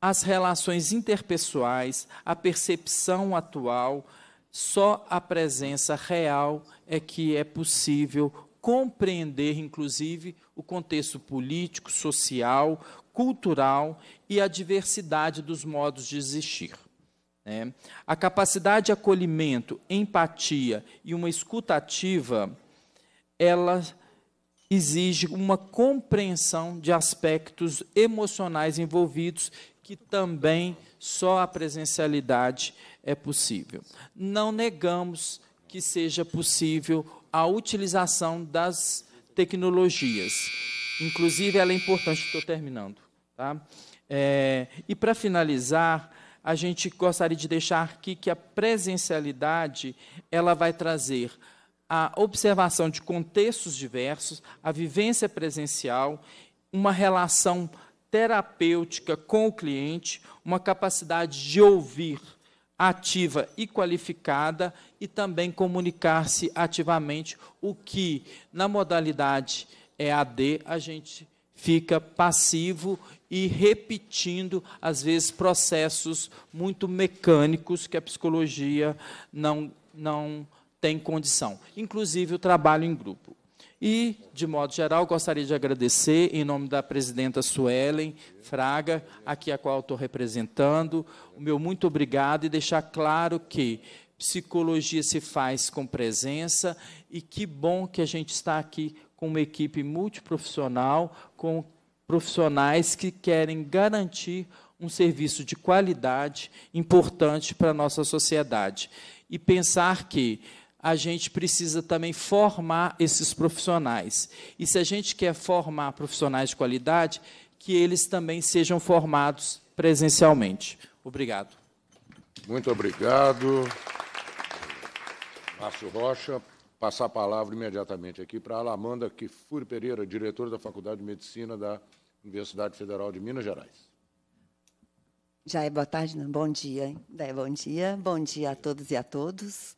as relações interpessoais, a percepção atual só a presença real é que é possível compreender, inclusive, o contexto político, social, cultural e a diversidade dos modos de existir. Né? A capacidade de acolhimento, empatia e uma escutativa, ela exige uma compreensão de aspectos emocionais envolvidos que também só a presencialidade é possível. Não negamos que seja possível a utilização das tecnologias. Inclusive, ela é importante, estou terminando. Tá? É, e para finalizar, a gente gostaria de deixar aqui que a presencialidade ela vai trazer a observação de contextos diversos, a vivência presencial, uma relação terapêutica com o cliente, uma capacidade de ouvir ativa e qualificada e também comunicar-se ativamente, o que na modalidade EAD a gente fica passivo e repetindo, às vezes, processos muito mecânicos que a psicologia não, não tem condição, inclusive o trabalho em grupo. E, de modo geral, gostaria de agradecer, em nome da presidenta Suelen Fraga, aqui a qual estou representando, o meu muito obrigado e deixar claro que psicologia se faz com presença e que bom que a gente está aqui com uma equipe multiprofissional, com profissionais que querem garantir um serviço de qualidade importante para a nossa sociedade. E pensar que a gente precisa também formar esses profissionais. E se a gente quer formar profissionais de qualidade, que eles também sejam formados presencialmente. Obrigado. Muito obrigado. Márcio Rocha, passar a palavra imediatamente aqui para a Alamanda Kifuri Pereira, diretora da Faculdade de Medicina da Universidade Federal de Minas Gerais. Já é boa tarde, não? Bom dia, hein? É, bom dia. Bom dia a todos e a todos.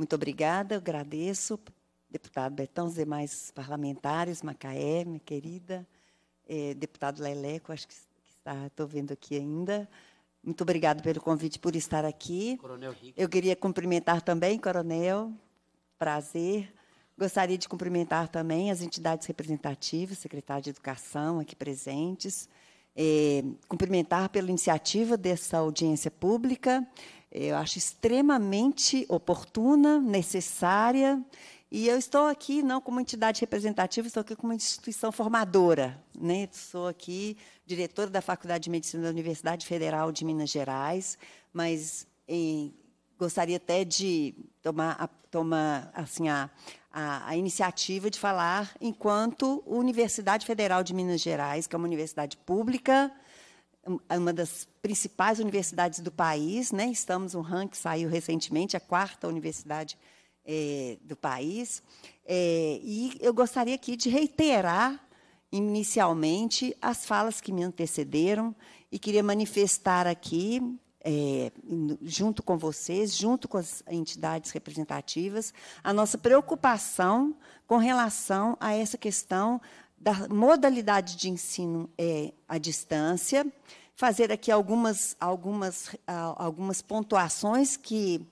Muito obrigada, eu agradeço, deputado Betão, os demais parlamentares, Macaé, minha querida, é, deputado Leleco, acho que, está, estou vendo aqui ainda. Muito obrigado pelo convite, por estar aqui. Coronel Rick. Eu queria cumprimentar também, coronel, prazer. Gostaria de cumprimentar também as entidades representativas, secretário de Educação aqui presentes, é, cumprimentar pela iniciativa dessa audiência pública eu acho extremamente oportuna, necessária. E eu estou aqui não como entidade representativa, estou aqui como instituição formadora. Né? Sou aqui diretora da Faculdade de Medicina da Universidade Federal de Minas Gerais, mas em, gostaria até de tomar, a, tomar assim, a, a, a iniciativa de falar enquanto Universidade Federal de Minas Gerais, que é uma universidade pública, uma das principais universidades do país, né? Estamos um ranking saiu recentemente, a quarta universidade é, do país. É, e eu gostaria aqui de reiterar inicialmente as falas que me antecederam e queria manifestar aqui é, junto com vocês, junto com as entidades representativas, a nossa preocupação com relação a essa questão da modalidade de ensino é, à distância, fazer aqui algumas, algumas, ah, algumas pontuações que,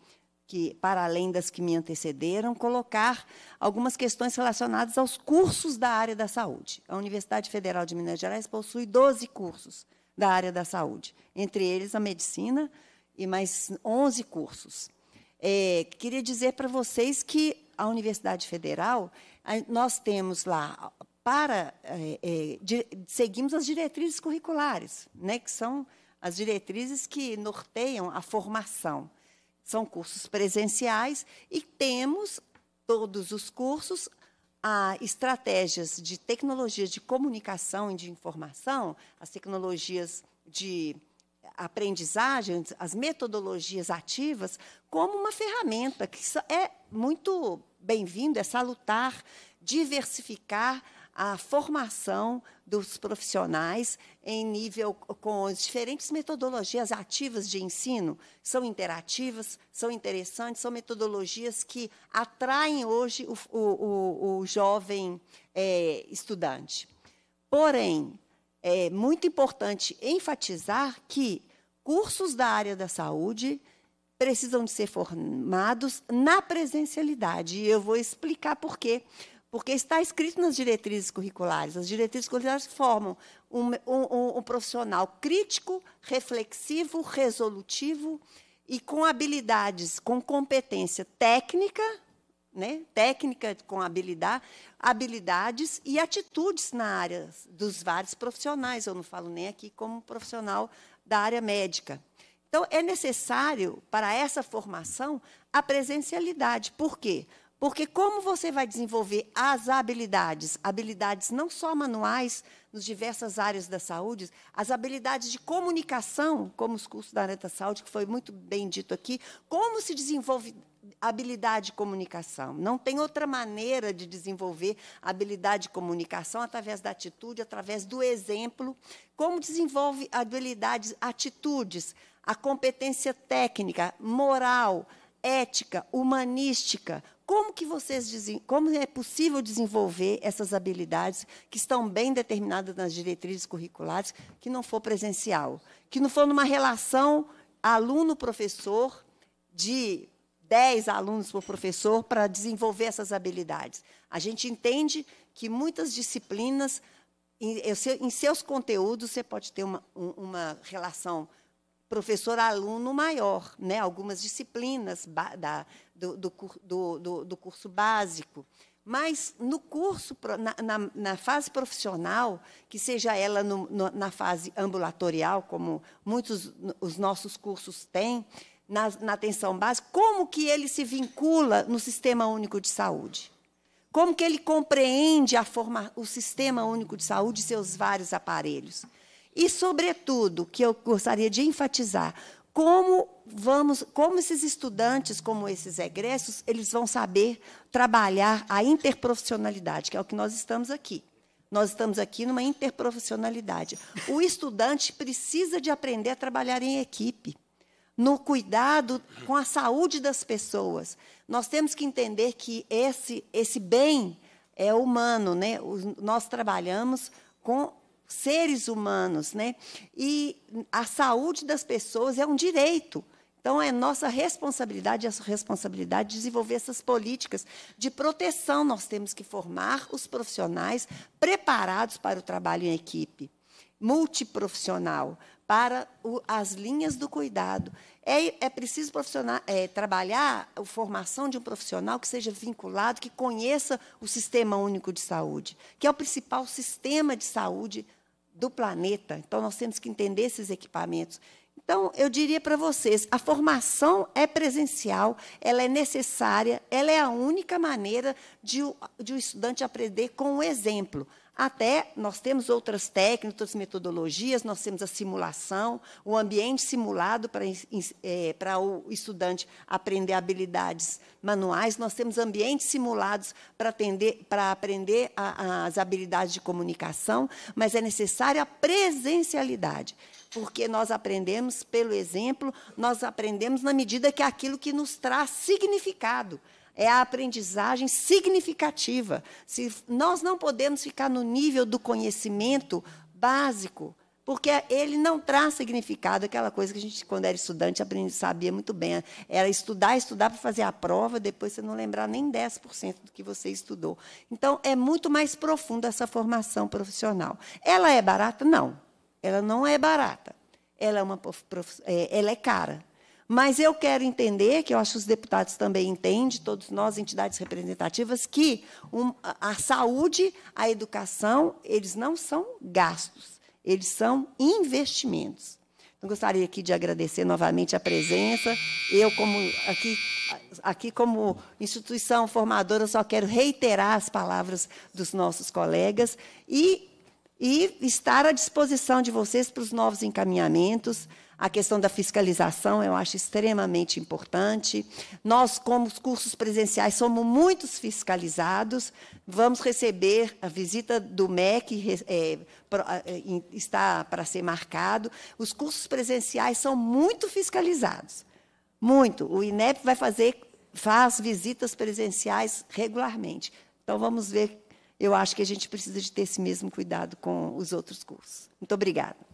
que, para além das que me antecederam, colocar algumas questões relacionadas aos cursos da área da saúde. A Universidade Federal de Minas Gerais possui 12 cursos da área da saúde, entre eles a medicina e mais 11 cursos. É, queria dizer para vocês que a Universidade Federal, nós temos lá para é, é, seguimos as diretrizes curriculares, né, que são as diretrizes que norteiam a formação. São cursos presenciais e temos todos os cursos a estratégias de tecnologias de comunicação e de informação, as tecnologias de aprendizagem, as metodologias ativas, como uma ferramenta que é muito bem-vinda, é salutar, diversificar a formação dos profissionais em nível com diferentes metodologias ativas de ensino, são interativas, são interessantes, são metodologias que atraem hoje o, o, o jovem é, estudante. Porém, é muito importante enfatizar que cursos da área da saúde precisam de ser formados na presencialidade. E eu vou explicar por quê porque está escrito nas diretrizes curriculares. As diretrizes curriculares formam um, um, um profissional crítico, reflexivo, resolutivo e com habilidades, com competência técnica, né? técnica com habilidade, habilidades e atitudes na área dos vários profissionais. Eu não falo nem aqui como profissional da área médica. Então, é necessário para essa formação a presencialidade. Por quê? Porque como você vai desenvolver as habilidades, habilidades não só manuais nas diversas áreas da saúde, as habilidades de comunicação, como os cursos da área da saúde, que foi muito bem dito aqui, como se desenvolve habilidade de comunicação. Não tem outra maneira de desenvolver habilidade de comunicação através da atitude, através do exemplo. Como desenvolve habilidades, atitudes, a competência técnica, moral, ética, humanística, como que vocês como é possível desenvolver essas habilidades que estão bem determinadas nas diretrizes curriculares, que não for presencial, que não for numa relação aluno-professor de 10 alunos por professor para desenvolver essas habilidades. A gente entende que muitas disciplinas, em, seus conteúdos, você pode ter uma, uma relação professor-aluno maior. Né? Algumas disciplinas da, do, do, do, do curso básico. Mas no curso, na, na, na, fase profissional, que seja ela no, no, na fase ambulatorial, como muitos os nossos cursos têm, na, na, atenção básica, como que ele se vincula no Sistema Único de Saúde? Como que ele compreende forma, o Sistema Único de Saúde e seus vários aparelhos? E, sobretudo, que eu gostaria de enfatizar, como vamos, como esses estudantes, como esses egressos, eles vão saber trabalhar a interprofissionalidade, que é o que nós estamos aqui. Nós estamos aqui numa interprofissionalidade. O estudante precisa de aprender a trabalhar em equipe, no cuidado com a saúde das pessoas. Nós temos que entender que esse, esse bem é humano, né? Nós trabalhamos com seres humanos, né? E a saúde das pessoas é um direito. Então, é nossa responsabilidade, é a responsabilidade desenvolver essas políticas de proteção. Nós temos que formar os profissionais preparados para o trabalho em equipe, multiprofissional, para o, as linhas do cuidado. É, é preciso é, trabalhar a formação de um profissional que seja vinculado, que conheça o Sistema Único de Saúde, que é o principal sistema de saúde do planeta. Então, nós temos que entender esses equipamentos. Então, eu diria para vocês, a formação é presencial, ela é necessária, ela é a única maneira de o, de o estudante aprender com o exemplo até nós temos outras técnicas, outras metodologias, nós temos a simulação, o ambiente simulado para, é, o estudante aprender habilidades manuais, nós temos ambientes simulados para, aprender a, a, as habilidades de comunicação, mas é necessária a presencialidade porque nós aprendemos pelo exemplo, nós aprendemos na medida que aquilo que nos traz significado é a aprendizagem significativa. Se nós não podemos ficar no nível do conhecimento básico, porque ele não traz significado, aquela coisa que a gente, quando era estudante, aprendi, sabia muito bem. Era estudar, estudar para fazer a prova, depois você não lembrar nem 10% do que você estudou. Então, é muito mais profunda essa formação profissional. Ela é barata? Não. Ela não é barata. Ela é, uma, é, ela é cara. Mas eu quero entender, que eu acho que os deputados também entendem, todos nós, entidades representativas, que a saúde, a educação, eles não são gastos, eles são investimentos. Então, gostaria aqui de agradecer novamente a presença. Eu, como aqui, aqui como instituição formadora, só quero reiterar as palavras dos nossos colegas e, e estar à disposição de vocês para os novos encaminhamentos. A questão da fiscalização eu acho extremamente importante. Nós, como os cursos presenciais, somos muitos fiscalizados. Vamos receber a visita do MEC, é, é está para ser marcado. Os cursos presenciais são muito fiscalizados. Muito. O INEP vai fazer, faz visitas presenciais regularmente. Então, vamos ver. Eu acho que a gente precisa de ter esse mesmo cuidado com os outros cursos. Muito obrigada.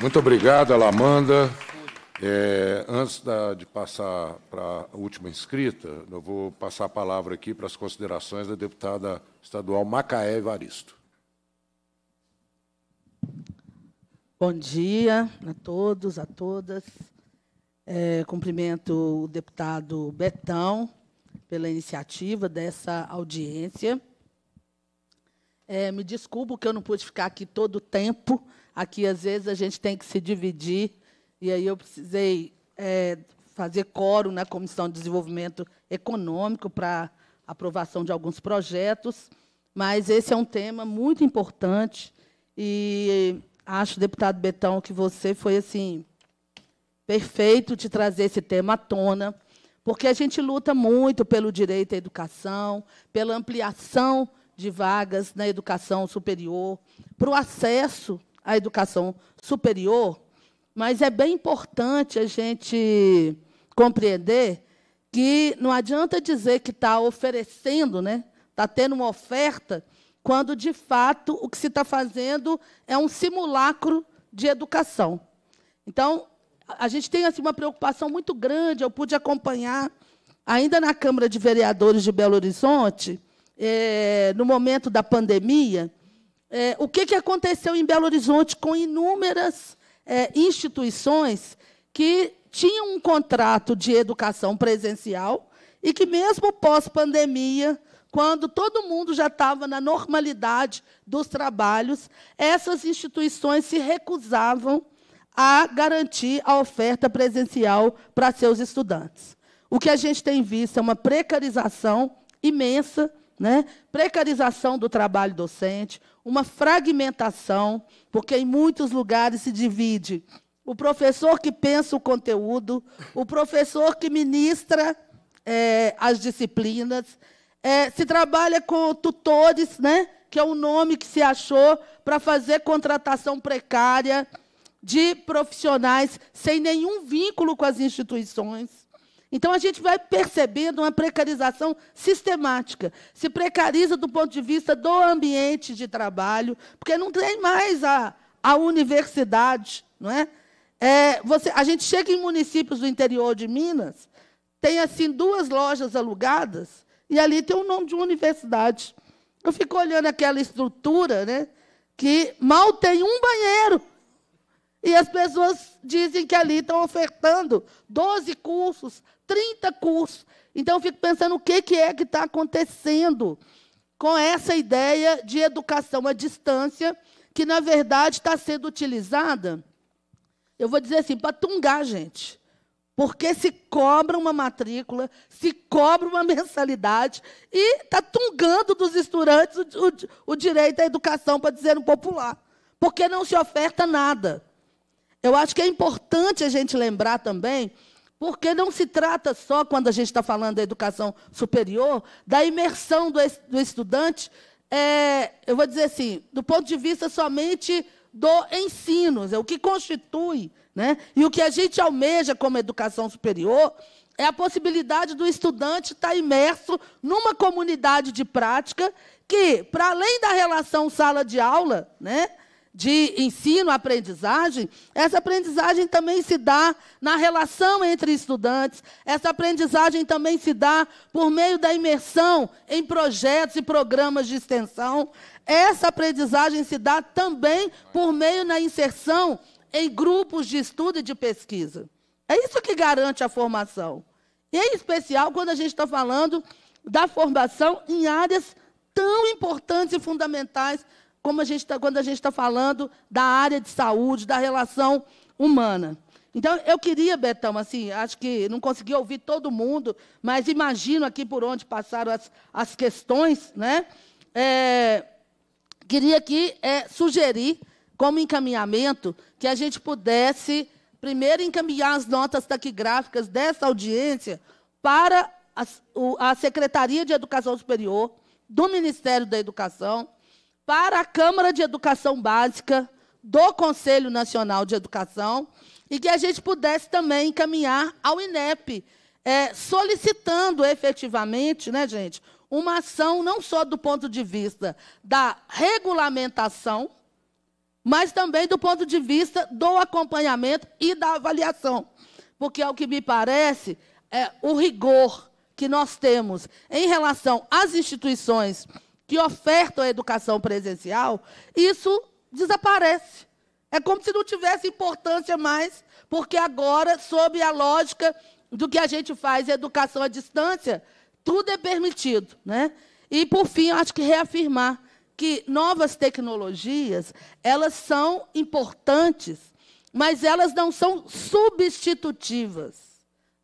Muito obrigado, Alamanda. É, antes da, de passar para a última inscrita, eu vou passar a palavra aqui para as considerações da deputada estadual Macaé Evaristo. Bom dia a todos, a todas. É, cumprimento o deputado Betão pela iniciativa dessa audiência. É, me desculpo que eu não pude ficar aqui todo o tempo, Aqui, às vezes, a gente tem que se dividir, e aí eu precisei é, fazer coro na Comissão de Desenvolvimento Econômico para aprovação de alguns projetos, mas esse é um tema muito importante e acho, deputado Betão, que você foi assim perfeito de trazer esse tema à tona, porque a gente luta muito pelo direito à educação, pela ampliação de vagas na educação superior, para o acesso à educação superior, mas é bem importante a gente compreender que não adianta dizer que está oferecendo, né? está tendo uma oferta, quando, de fato, o que se está fazendo é um simulacro de educação. Então, a gente tem assim, uma preocupação muito grande, eu pude acompanhar, ainda na Câmara de Vereadores de Belo Horizonte, é, no momento da pandemia, é, o que, que aconteceu em Belo Horizonte com inúmeras é, instituições que tinham um contrato de educação presencial e que, mesmo pós-pandemia, quando todo mundo já estava na normalidade dos trabalhos, essas instituições se recusavam a garantir a oferta presencial para seus estudantes. O que a gente tem visto é uma precarização imensa né? precarização do trabalho docente, uma fragmentação, porque em muitos lugares se divide o professor que pensa o conteúdo, o professor que ministra é, as disciplinas, é, se trabalha com tutores, né? que é o nome que se achou para fazer contratação precária de profissionais sem nenhum vínculo com as instituições. Então a gente vai percebendo uma precarização sistemática. Se precariza do ponto de vista do ambiente de trabalho, porque não tem mais a, a universidade, não é? é você, a gente chega em municípios do interior de Minas, tem assim duas lojas alugadas e ali tem o nome de uma universidade. Eu fico olhando aquela estrutura, né? Que mal tem um banheiro. E as pessoas dizem que ali estão ofertando 12 cursos, 30 cursos. Então, eu fico pensando o que, que é que está acontecendo com essa ideia de educação à distância, que, na verdade, está sendo utilizada, eu vou dizer assim, para tungar gente. Porque se cobra uma matrícula, se cobra uma mensalidade, e está tungando dos estudantes o, o, o direito à educação, para dizer no popular. Porque não se oferta nada. Eu acho que é importante a gente lembrar também, porque não se trata só, quando a gente está falando da educação superior, da imersão do, do estudante, é, eu vou dizer assim, do ponto de vista somente do ensino, é o que constitui. Né? E o que a gente almeja como educação superior é a possibilidade do estudante estar imerso numa comunidade de prática que, para além da relação sala de aula, né, de ensino-aprendizagem, essa aprendizagem também se dá na relação entre estudantes, essa aprendizagem também se dá por meio da imersão em projetos e programas de extensão, essa aprendizagem se dá também por meio da inserção em grupos de estudo e de pesquisa. É isso que garante a formação. E em especial quando a gente está falando da formação em áreas tão importantes e fundamentais como a gente tá, quando a gente está falando da área de saúde, da relação humana. Então, eu queria, Betão, assim, acho que não consegui ouvir todo mundo, mas imagino aqui por onde passaram as, as questões, né? É, queria aqui é, sugerir, como encaminhamento, que a gente pudesse primeiro encaminhar as notas taquigráficas dessa audiência para a, a Secretaria de Educação Superior, do Ministério da Educação, para a Câmara de Educação Básica do Conselho Nacional de Educação e que a gente pudesse também encaminhar ao INEP, é, solicitando efetivamente, né, gente, uma ação não só do ponto de vista da regulamentação, mas também do ponto de vista do acompanhamento e da avaliação. Porque, ao que me parece, é, o rigor que nós temos em relação às instituições que ofertam a educação presencial, isso desaparece. É como se não tivesse importância mais, porque agora, sob a lógica do que a gente faz, educação à distância, tudo é permitido. Né? E, por fim, acho que reafirmar que novas tecnologias, elas são importantes, mas elas não são substitutivas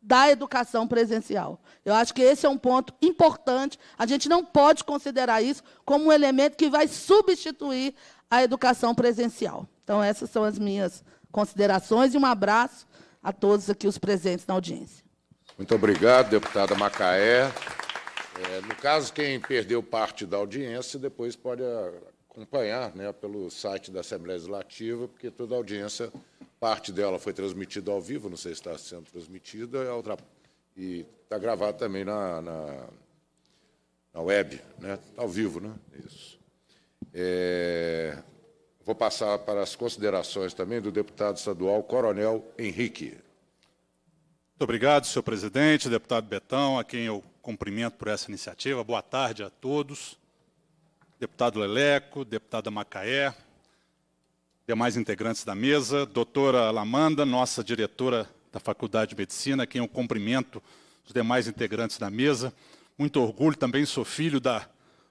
da educação presencial. Eu acho que esse é um ponto importante. A gente não pode considerar isso como um elemento que vai substituir a educação presencial. Então, essas são as minhas considerações e um abraço a todos aqui os presentes na audiência. Muito obrigado, deputada Macaé. É, no caso, quem perdeu parte da audiência, depois pode ah, acompanhar né, pelo site da Assembleia Legislativa, porque toda a audiência Parte dela foi transmitida ao vivo, não sei se está sendo transmitida, é outra, e está gravada também na, na, na, web, né? Tá ao vivo. Né? Isso. É, vou passar para as considerações também do deputado estadual Coronel Henrique. Muito obrigado, senhor presidente, deputado Betão, a quem eu cumprimento por essa iniciativa. Boa tarde a todos. Deputado Leleco, deputada Macaé, demais integrantes da mesa, doutora Lamanda, nossa diretora da Faculdade de Medicina, quem é eu cumprimento, os demais integrantes da mesa. Muito orgulho também, sou filho da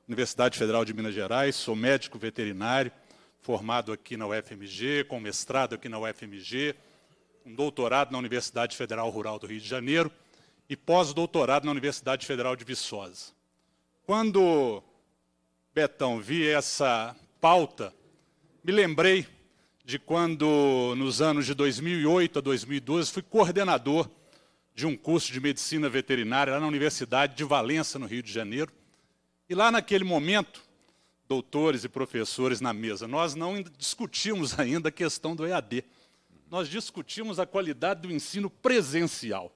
Universidade Federal de Minas Gerais, sou médico veterinário, formado aqui na UFMG, com mestrado aqui na UFMG, um doutorado na Universidade Federal Rural do Rio de Janeiro e pós-doutorado na Universidade Federal de Viçosa. Quando Betão vi essa pauta, me lembrei de quando, nos anos de 2008 a 2012, fui coordenador de um curso de medicina veterinária lá na Universidade de Valença, no Rio de Janeiro. E lá naquele momento, doutores e professores na mesa, nós não discutimos ainda a questão do EAD. Nós discutimos a qualidade do ensino presencial.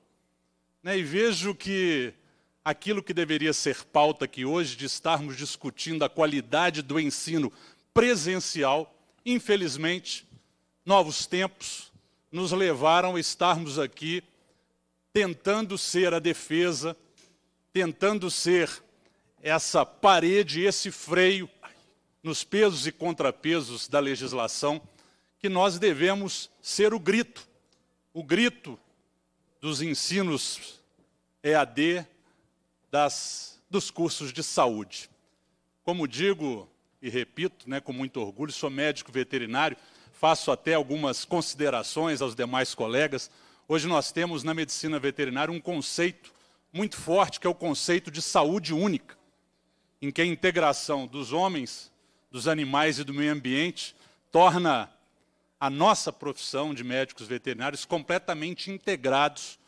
Né? E vejo que aquilo que deveria ser pauta aqui hoje, de estarmos discutindo a qualidade do ensino presencial, infelizmente, novos tempos nos levaram a estarmos aqui tentando ser a defesa, tentando ser essa parede, esse freio nos pesos e contrapesos da legislação, que nós devemos ser o grito, o grito dos ensinos EAD, das, dos cursos de saúde. Como digo e repito, né, com muito orgulho, sou médico veterinário, faço até algumas considerações aos demais colegas. Hoje nós temos na medicina veterinária um conceito muito forte, que é o conceito de saúde única, em que a integração dos homens, dos animais e do meio ambiente torna a nossa profissão de médicos veterinários completamente integrados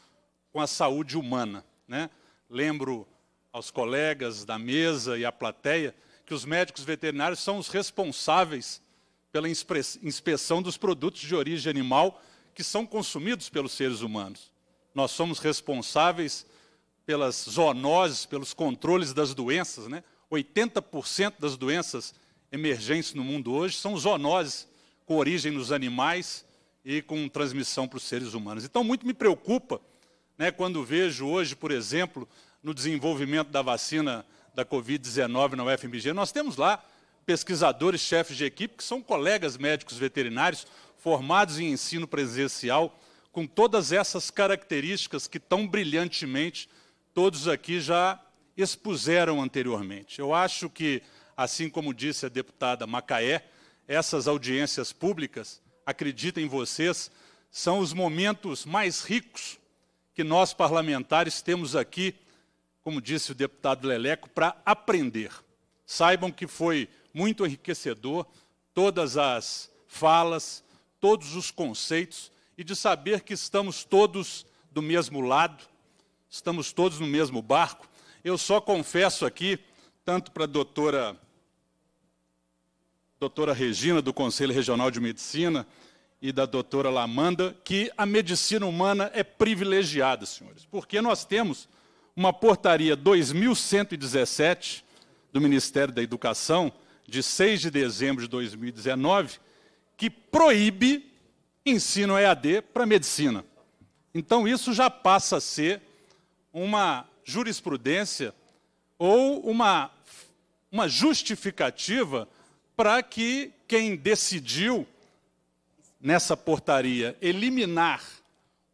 com a saúde humana. Né? Lembro aos colegas da mesa e à plateia que os médicos veterinários são os responsáveis pela inspeção dos produtos de origem animal que são consumidos pelos seres humanos. Nós somos responsáveis pelas zoonoses, pelos controles das doenças. Né? 80% das doenças emergentes no mundo hoje são zoonoses, com origem nos animais e com transmissão para os seres humanos. Então, muito me preocupa né, quando vejo hoje, por exemplo, no desenvolvimento da vacina da Covid-19 na UFMG, nós temos lá pesquisadores, chefes de equipe, que são colegas médicos veterinários formados em ensino presencial, com todas essas características que tão brilhantemente todos aqui já expuseram anteriormente. Eu acho que, assim como disse a deputada Macaé, essas audiências públicas, acreditem vocês, são os momentos mais ricos que nós parlamentares temos aqui como disse o deputado Leleco, para aprender. Saibam que foi muito enriquecedor todas as falas, todos os conceitos e de saber que estamos todos do mesmo lado, estamos todos no mesmo barco. Eu só confesso aqui, tanto para a doutora, doutora Regina, do Conselho Regional de Medicina, e da doutora Lamanda, que a medicina humana é privilegiada, senhores, porque nós temos uma portaria 2117 do Ministério da Educação, de 6 de dezembro de 2019, que proíbe ensino EAD para medicina. Então, isso já passa a ser uma jurisprudência ou uma, uma justificativa para que quem decidiu, nessa portaria, eliminar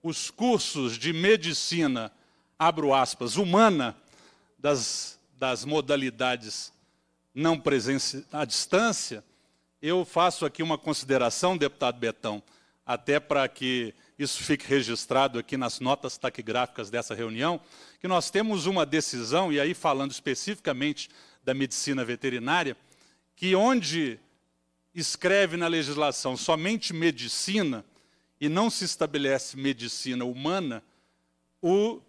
os cursos de medicina abro aspas, humana das, das modalidades não presença à distância, eu faço aqui uma consideração, deputado Betão, até para que isso fique registrado aqui nas notas taquigráficas dessa reunião, que nós temos uma decisão, e aí falando especificamente da medicina veterinária, que onde escreve na legislação somente medicina e não se estabelece medicina humana, o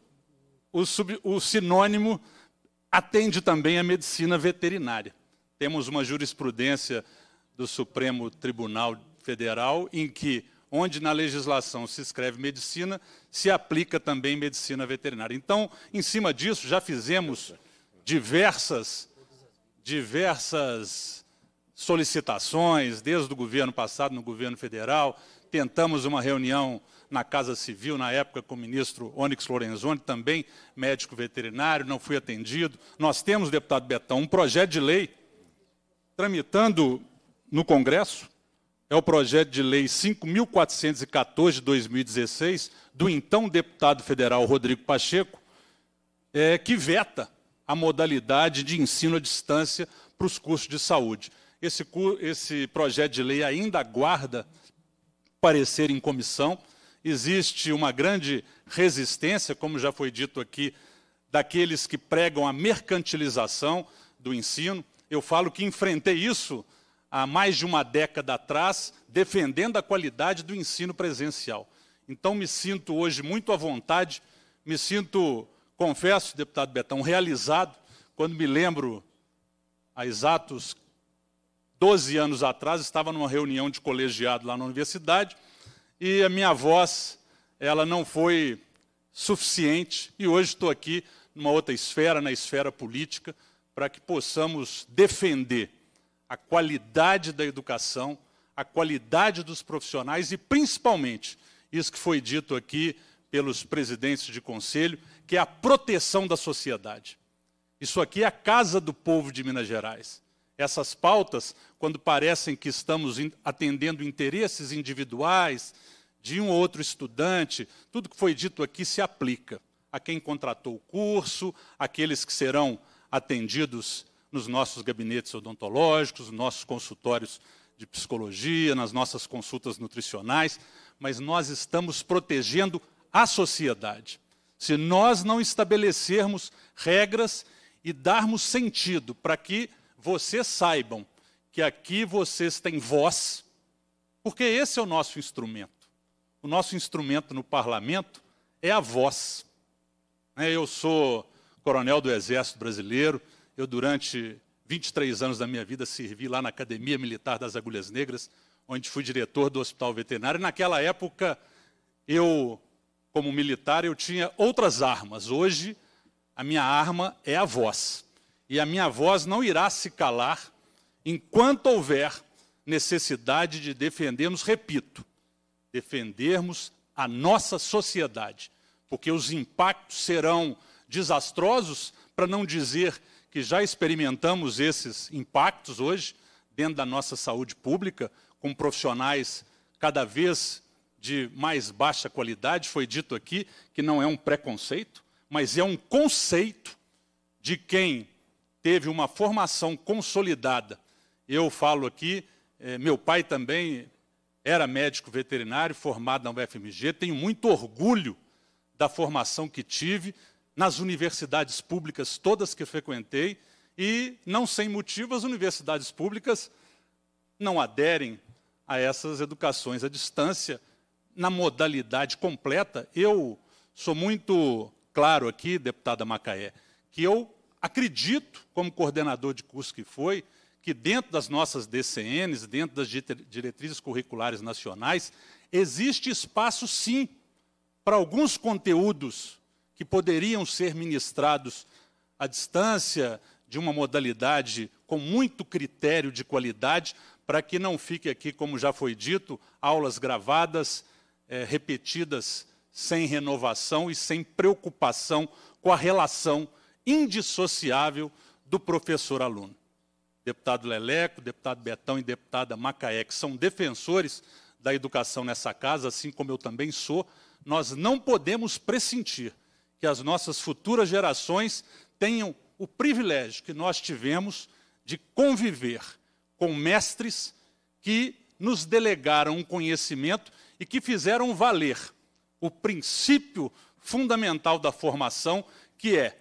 o, sub, o sinônimo atende também à medicina veterinária. Temos uma jurisprudência do Supremo Tribunal Federal em que, onde na legislação se escreve medicina, se aplica também medicina veterinária. Então, em cima disso, já fizemos diversas, diversas solicitações, desde o governo passado, no governo federal, tentamos uma reunião na Casa Civil, na época com o ministro Onyx Lorenzoni, também médico veterinário, não fui atendido. Nós temos, deputado Betão, um projeto de lei tramitando no Congresso, é o projeto de lei 5.414 de 2016, do então deputado federal Rodrigo Pacheco, é, que veta a modalidade de ensino à distância para os cursos de saúde. Esse, esse projeto de lei ainda aguarda parecer em comissão, existe uma grande resistência, como já foi dito aqui, daqueles que pregam a mercantilização do ensino. Eu falo que enfrentei isso há mais de uma década atrás, defendendo a qualidade do ensino presencial. Então, me sinto hoje muito à vontade, me sinto, confesso, deputado Betão, realizado quando me lembro, há exatos 12 anos atrás, estava numa reunião de colegiado lá na universidade e a minha voz, ela não foi suficiente, e hoje estou aqui numa outra esfera, na esfera política, para que possamos defender a qualidade da educação, a qualidade dos profissionais e, principalmente, isso que foi dito aqui pelos presidentes de conselho, que é a proteção da sociedade. Isso aqui é a casa do povo de Minas Gerais essas pautas, quando parecem que estamos atendendo interesses individuais de um ou outro estudante, tudo que foi dito aqui se aplica a quem contratou o curso, aqueles que serão atendidos nos nossos gabinetes odontológicos, nos nossos consultórios de psicologia, nas nossas consultas nutricionais, mas nós estamos protegendo a sociedade. Se nós não estabelecermos regras e darmos sentido para que vocês saibam que aqui vocês têm voz, porque esse é o nosso instrumento. O nosso instrumento no parlamento é a voz. Né, eu sou coronel do Exército Brasileiro, eu, durante 23 anos da minha vida, servi lá na Academia Militar das Agulhas Negras, onde fui diretor do Hospital Veterinário. naquela época, eu, como militar, eu tinha outras armas. Hoje, a minha arma é a voz e a minha voz não irá se calar enquanto houver necessidade de defendermos, repito, defendermos a nossa sociedade, porque os impactos serão desastrosos, para não dizer que já experimentamos esses impactos hoje dentro da nossa saúde pública, com profissionais cada vez de mais baixa qualidade, foi dito aqui que não é um preconceito, mas é um conceito de quem teve uma formação consolidada. Eu falo aqui, eh, meu pai também era médico veterinário, formado na UFMG, tenho muito orgulho da formação que tive nas universidades públicas todas que frequentei, e não sem motivo as universidades públicas não aderem a essas educações à distância na modalidade completa. Eu sou muito claro aqui, deputada Macaé, que eu Acredito, como coordenador de curso que foi, que dentro das nossas DCNs, dentro das diretrizes curriculares nacionais, existe espaço sim para alguns conteúdos que poderiam ser ministrados à distância, de uma modalidade com muito critério de qualidade, para que não fique aqui, como já foi dito, aulas gravadas, é, repetidas, sem renovação e sem preocupação com a relação indissociável do professor-aluno. Deputado Leleco, deputado Betão e deputada Macaé, que são defensores da educação nessa casa, assim como eu também sou, nós não podemos pressentir que as nossas futuras gerações tenham o privilégio que nós tivemos de conviver com mestres que nos delegaram um conhecimento e que fizeram valer o princípio fundamental da formação, que é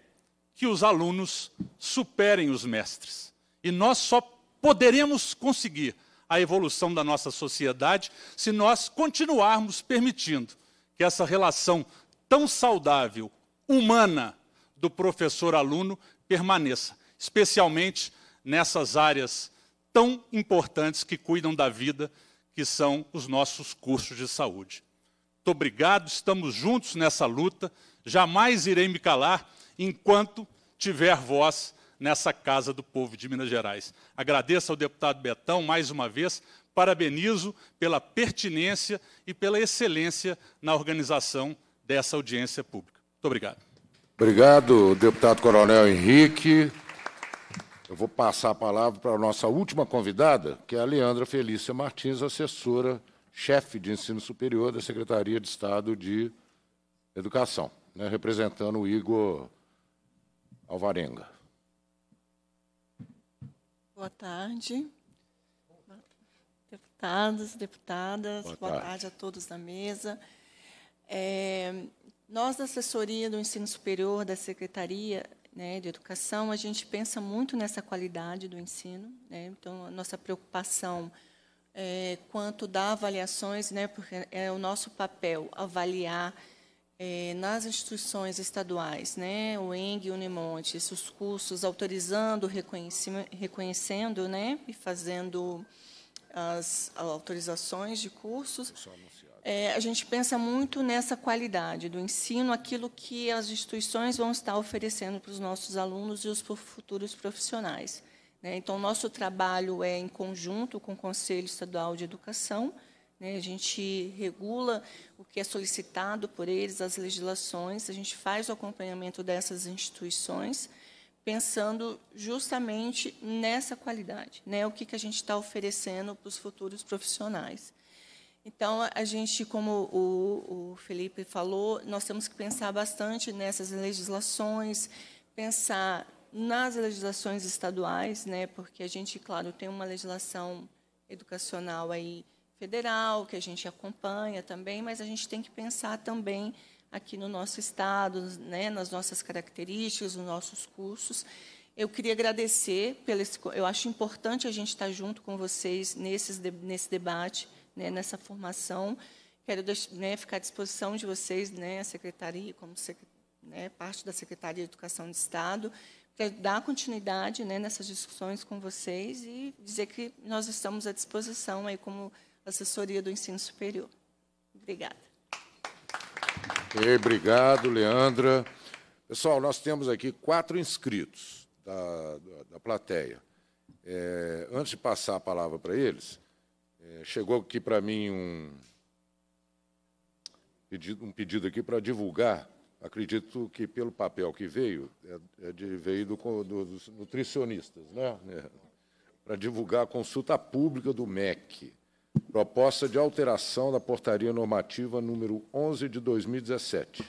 que os alunos superem os mestres. E nós só poderemos conseguir a evolução da nossa sociedade se nós continuarmos permitindo que essa relação tão saudável, humana, do professor-aluno permaneça, especialmente nessas áreas tão importantes que cuidam da vida, que são os nossos cursos de saúde. Muito obrigado, estamos juntos nessa luta, jamais irei me calar enquanto tiver voz nessa casa do povo de Minas Gerais. Agradeço ao deputado Betão mais uma vez, parabenizo pela pertinência e pela excelência na organização dessa audiência pública. Muito obrigado. Obrigado, deputado Coronel Henrique. Eu vou passar a palavra para a nossa última convidada, que é a Leandra Felícia Martins, assessora, chefe de ensino superior da Secretaria de Estado de Educação, né, representando o Igor Alvarenga. Boa tarde, deputados, deputadas. Boa, Boa tarde. tarde. a todos da mesa. É, nós, da assessoria do ensino superior da Secretaria né, de Educação, a gente pensa muito nessa qualidade do ensino. Né, então, a nossa preocupação é, quanto dá avaliações, né, porque é o nosso papel avaliar é, nas instituições estaduais, né, o ENG e o Unimonte, esses cursos autorizando, reconhecendo né, e fazendo as autorizações de cursos, é, a gente pensa muito nessa qualidade do ensino, aquilo que as instituições vão estar oferecendo para os nossos alunos e os futuros profissionais. Né? Então, nosso trabalho é em conjunto com o Conselho Estadual de Educação, né? A gente regula o que é solicitado por eles, as legislações, a gente faz o acompanhamento dessas instituições, pensando justamente nessa qualidade, né? o que, que a gente está oferecendo para os futuros profissionais. Então, a gente, como o, o, Felipe falou, nós temos que pensar bastante nessas legislações, pensar nas legislações estaduais, né, porque a gente, claro, tem uma legislação educacional aí federal, que a gente acompanha também, mas a gente tem que pensar também aqui no nosso estado, né, nas nossas características, nos nossos cursos. Eu queria agradecer, eu acho importante a gente estar junto com vocês nesses, nesse debate, né, nessa formação. Quero né, ficar à disposição de vocês, né, a secretaria, como né, parte da Secretaria de Educação do Estado, para dar continuidade né, nessas discussões com vocês e dizer que nós estamos à disposição aí como assessoria do ensino superior. Obrigada. obrigado, Leandra. Pessoal, nós temos aqui quatro inscritos da, da, da plateia. É, antes de passar a palavra para eles, é, chegou aqui para mim um pedido, um pedido aqui para divulgar. Acredito que pelo papel que veio, é, é de, veio do, do, dos nutricionistas, né? É, para divulgar a consulta pública do MEC. Proposta de alteração da portaria normativa número 11 de 2017,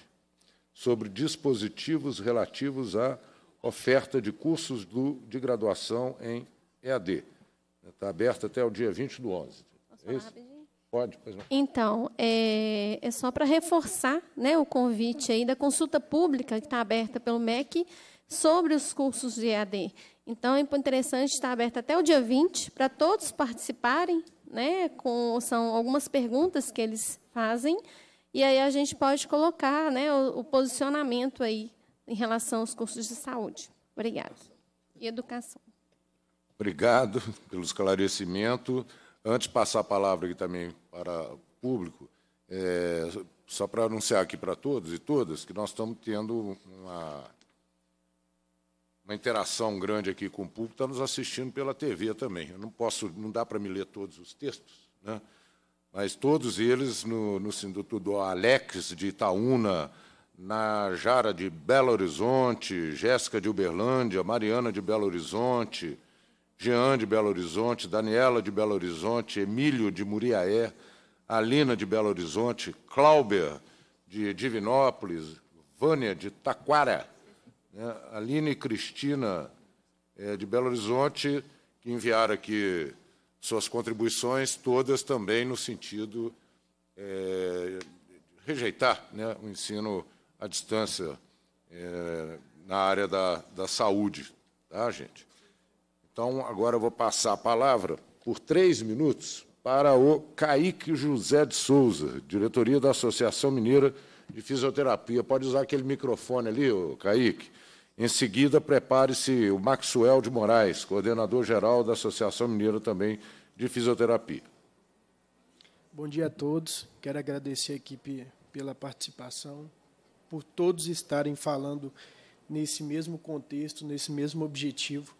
sobre dispositivos relativos à oferta de cursos do, de graduação em EAD. Está aberta até o dia 20 do 11. É isso? Pode, pois não. Então, é, é só para reforçar né, o convite aí da consulta pública que está aberta pelo MEC sobre os cursos de EAD. Então, é interessante estar aberta até o dia 20 para todos participarem né? Com, são algumas perguntas que eles fazem e aí a gente pode colocar, né, o, o posicionamento aí em relação aos cursos de saúde. Obrigado. E educação. Obrigado pelo esclarecimento. Antes de passar a palavra aqui também para o público, é, só para anunciar aqui para todos e todas que nós estamos tendo uma uma interação grande aqui com o público, está nos assistindo pela TV também. Eu não posso, não dá para me ler todos os textos, né? mas todos eles, no, no Sinduto do Alex de Itaúna, na Jara de Belo Horizonte, Jéssica de Uberlândia, Mariana de Belo Horizonte, Jean de Belo Horizonte, Daniela de Belo Horizonte, Emílio de Muriaé, Alina de Belo Horizonte, Clauber de Divinópolis, Vânia de Taquara, né? Aline e Cristina, é, de Belo Horizonte, que enviaram aqui suas contribuições, todas também no sentido é, rejeitar né, o ensino à distância é, na área da, da saúde, tá, gente? Então, agora eu vou passar a palavra por três minutos para o Caíque José de Souza, diretoria da Associação Mineira de Fisioterapia. Pode usar aquele microfone ali, Kaique. Caíque. Em seguida, prepare-se o Maxwell de Moraes, coordenador-geral da Associação Mineira também de Fisioterapia. Bom dia a todos. Quero agradecer a equipe pela participação, por todos estarem falando nesse mesmo contexto, nesse mesmo objetivo.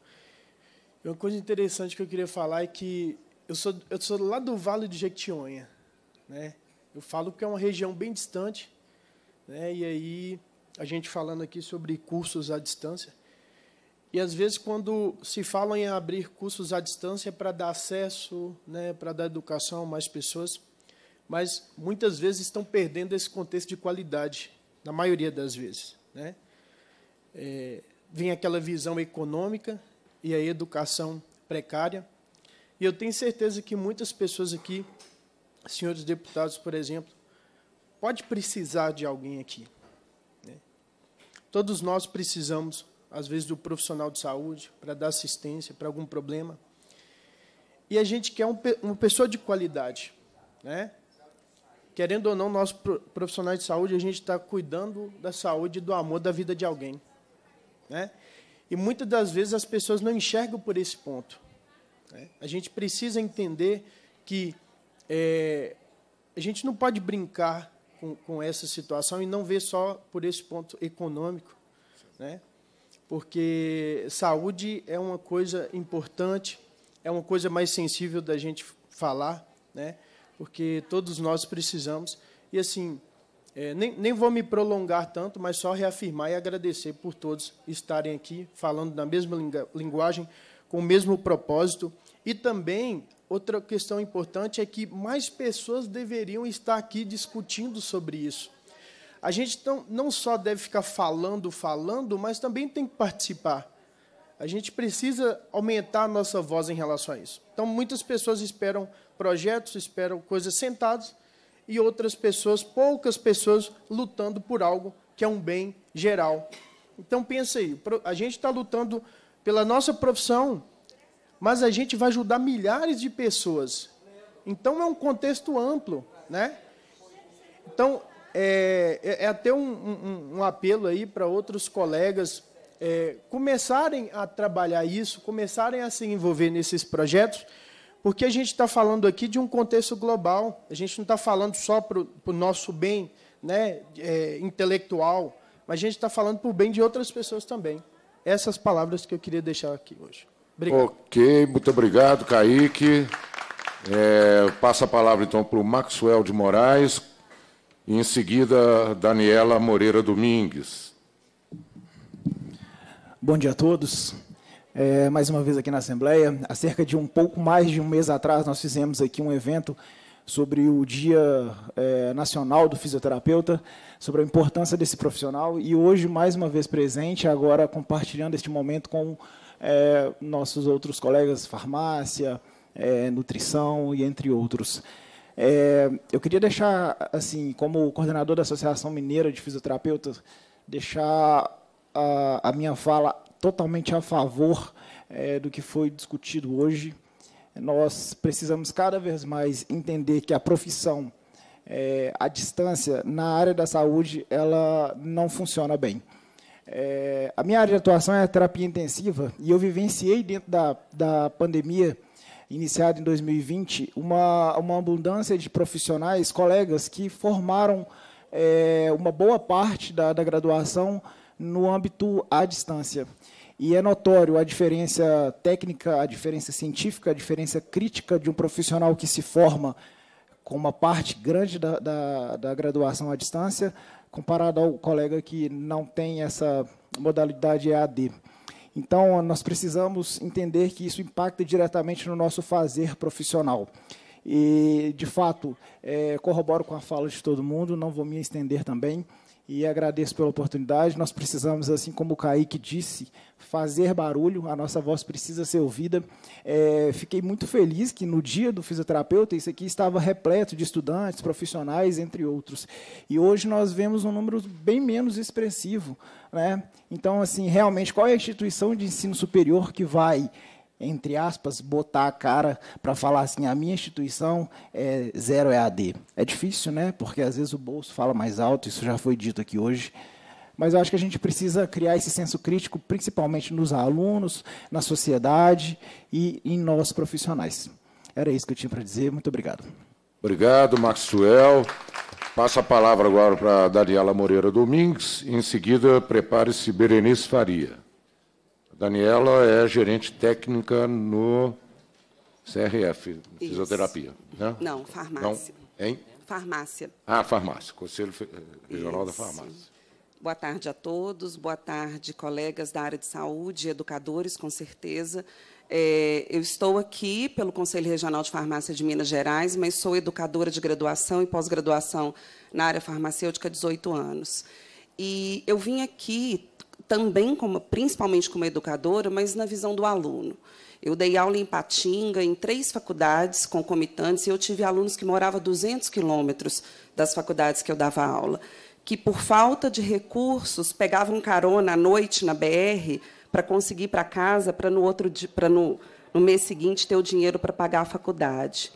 Uma coisa interessante que eu queria falar é que eu sou, eu sou lá do Vale de Jequitinhonha. Né? Eu falo que é uma região bem distante, né? e aí a gente falando aqui sobre cursos à distância. E às vezes quando se fala em abrir cursos à distância para dar acesso, né, para dar educação a mais pessoas, mas muitas vezes estão perdendo esse contexto de qualidade, na maioria das vezes, né? É, vem aquela visão econômica e a educação precária. E eu tenho certeza que muitas pessoas aqui, senhores deputados, por exemplo, pode precisar de alguém aqui, Todos nós precisamos, às vezes, do profissional de saúde para dar assistência para algum problema. E a gente quer um, uma pessoa de qualidade. Né? Querendo ou não, nós profissionais de saúde, a gente está cuidando da saúde do amor da vida de alguém. Né? E muitas das vezes as pessoas não enxergam por esse ponto. Né? A gente precisa entender que é, a gente não pode brincar com, com essa situação e não ver só por esse ponto econômico, né? porque saúde é uma coisa importante, é uma coisa mais sensível da gente falar, né? porque todos nós precisamos. E, assim, é, nem, nem vou me prolongar tanto, mas só reafirmar e agradecer por todos estarem aqui falando na mesma linguagem, com o mesmo propósito, e também Outra questão importante é que mais pessoas deveriam estar aqui discutindo sobre isso. A gente então não, só deve ficar falando, falando, mas também tem que participar. A gente precisa aumentar a nossa voz em relação a isso. Então, muitas pessoas esperam projetos, esperam coisas sentadas, e outras pessoas, poucas pessoas, lutando por algo que é um bem geral. Então, pensa aí, a gente está lutando pela nossa profissão, mas a gente vai ajudar milhares de pessoas. Então é um contexto amplo, né? Então é, é, é até um, um, um, apelo aí para outros colegas é, começarem a trabalhar isso, começarem a se envolver nesses projetos, porque a gente está falando aqui de um contexto global. A gente não está falando só para o nosso bem, né, é, intelectual, mas a gente está falando o bem de outras pessoas também. Essas palavras que eu queria deixar aqui hoje. Obrigado. Ok, muito obrigado, Kaique. É, passa a palavra então para o Maxwell de Moraes e em seguida Daniela Moreira Domingues. Bom dia a todos. É, mais uma vez aqui na Assembleia. Há cerca de um pouco mais de um mês atrás, nós fizemos aqui um evento sobre o Dia é, Nacional do Fisioterapeuta, sobre a importância desse profissional. E hoje, mais uma vez presente, agora compartilhando este momento com é, nossos outros colegas, farmácia, é, nutrição e entre outros. É, eu queria deixar, assim, como coordenador da Associação Mineira de Fisioterapeutas, deixar a, a minha fala totalmente a favor é, do que foi discutido hoje. Nós precisamos cada vez mais entender que a profissão, é, a distância na área da saúde, ela não funciona bem. É, a minha área de atuação é a terapia intensiva e eu vivenciei dentro da, da pandemia iniciada em 2020 uma, uma abundância de profissionais, colegas que formaram é, uma boa parte da, da graduação no âmbito à distância. E é notório a diferença técnica, a diferença científica, a diferença crítica de um profissional que se forma com uma parte grande da, da, da graduação à distância comparado ao colega que não tem essa modalidade EAD. Então, nós precisamos entender que isso impacta diretamente no nosso fazer profissional. E, de fato, é, corroboro com a fala de todo mundo, não vou me estender também, e agradeço pela oportunidade. Nós precisamos, assim como o Kaique disse, fazer barulho, a nossa voz precisa ser ouvida. É, fiquei muito feliz que no dia do fisioterapeuta isso aqui estava repleto de estudantes, profissionais, entre outros. E hoje nós vemos um número bem menos expressivo. Né? Então, assim, realmente, qual é a instituição de ensino superior que vai entre aspas, botar a cara para falar assim, a minha instituição é zero EAD. É difícil, né? Porque às vezes o bolso fala mais alto, isso já foi dito aqui hoje mas eu acho que a gente precisa criar esse senso crítico, principalmente nos alunos, na sociedade e em nós profissionais. Era isso que eu tinha para dizer. Muito obrigado. Obrigado, Maxwell. Passa a palavra agora para a Daniela Moreira Domingues. Em seguida, prepare-se Berenice Faria. Daniela é gerente técnica no CRF, Isso. fisioterapia. Né? Não, farmácia. Não, hein? Farmácia. Ah, farmácia, Conselho Regional Isso. da Farmácia. Boa tarde a todos, boa tarde, colegas da área de saúde, educadores, com certeza. É, eu estou aqui pelo Conselho Regional de Farmácia de Minas Gerais, mas sou educadora de graduação e pós-graduação na área farmacêutica há 18 anos. E eu vim aqui também, como, principalmente como educadora, mas na visão do aluno. Eu dei aula em Patinga, em três faculdades concomitantes, e eu tive alunos que moravam a 200 quilômetros das faculdades que eu dava aula que, por falta de recursos, pegavam carona à noite na BR para conseguir para casa, para no outro para no, no mês seguinte ter o dinheiro para pagar a faculdade.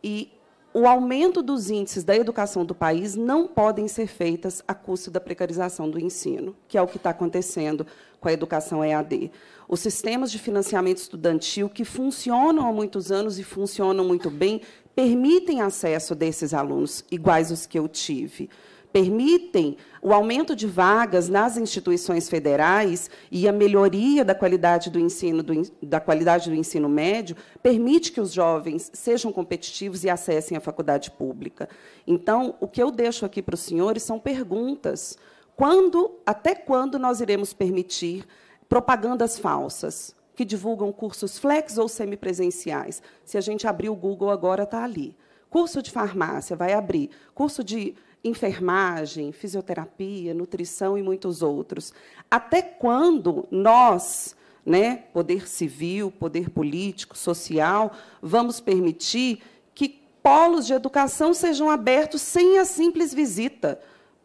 E o aumento dos índices da educação do país não podem ser feitas a custo da precarização do ensino, que é o que está acontecendo com a educação EAD. Os sistemas de financiamento estudantil, que funcionam há muitos anos e funcionam muito bem, permitem acesso desses alunos, iguais os que eu tive permitem o aumento de vagas nas instituições federais e a melhoria da qualidade do ensino do, da qualidade do ensino médio permite que os jovens sejam competitivos e acessem a faculdade pública. Então, o que eu deixo aqui para os senhores são perguntas. Quando, até quando nós iremos permitir propagandas falsas que divulgam cursos flex ou semipresenciais? Se a gente abrir o Google agora está ali. Curso de farmácia vai abrir, curso de enfermagem, fisioterapia, nutrição e muitos outros. Até quando nós, né, poder civil, poder político, social, vamos permitir que polos de educação sejam abertos sem a simples visita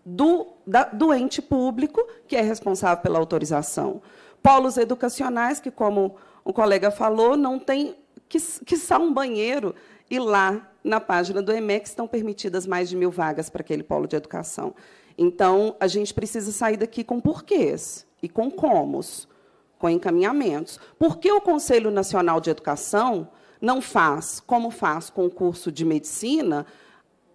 do, da, do ente público que é responsável pela autorização? Polos educacionais que, como o colega falou, não tem que, que um banheiro e lá, na página do EMEC, estão permitidas mais de mil vagas para aquele polo de educação. Então, a gente precisa sair daqui com porquês e com comos, com encaminhamentos. Por que o Conselho Nacional de Educação não faz, como faz com o curso de medicina,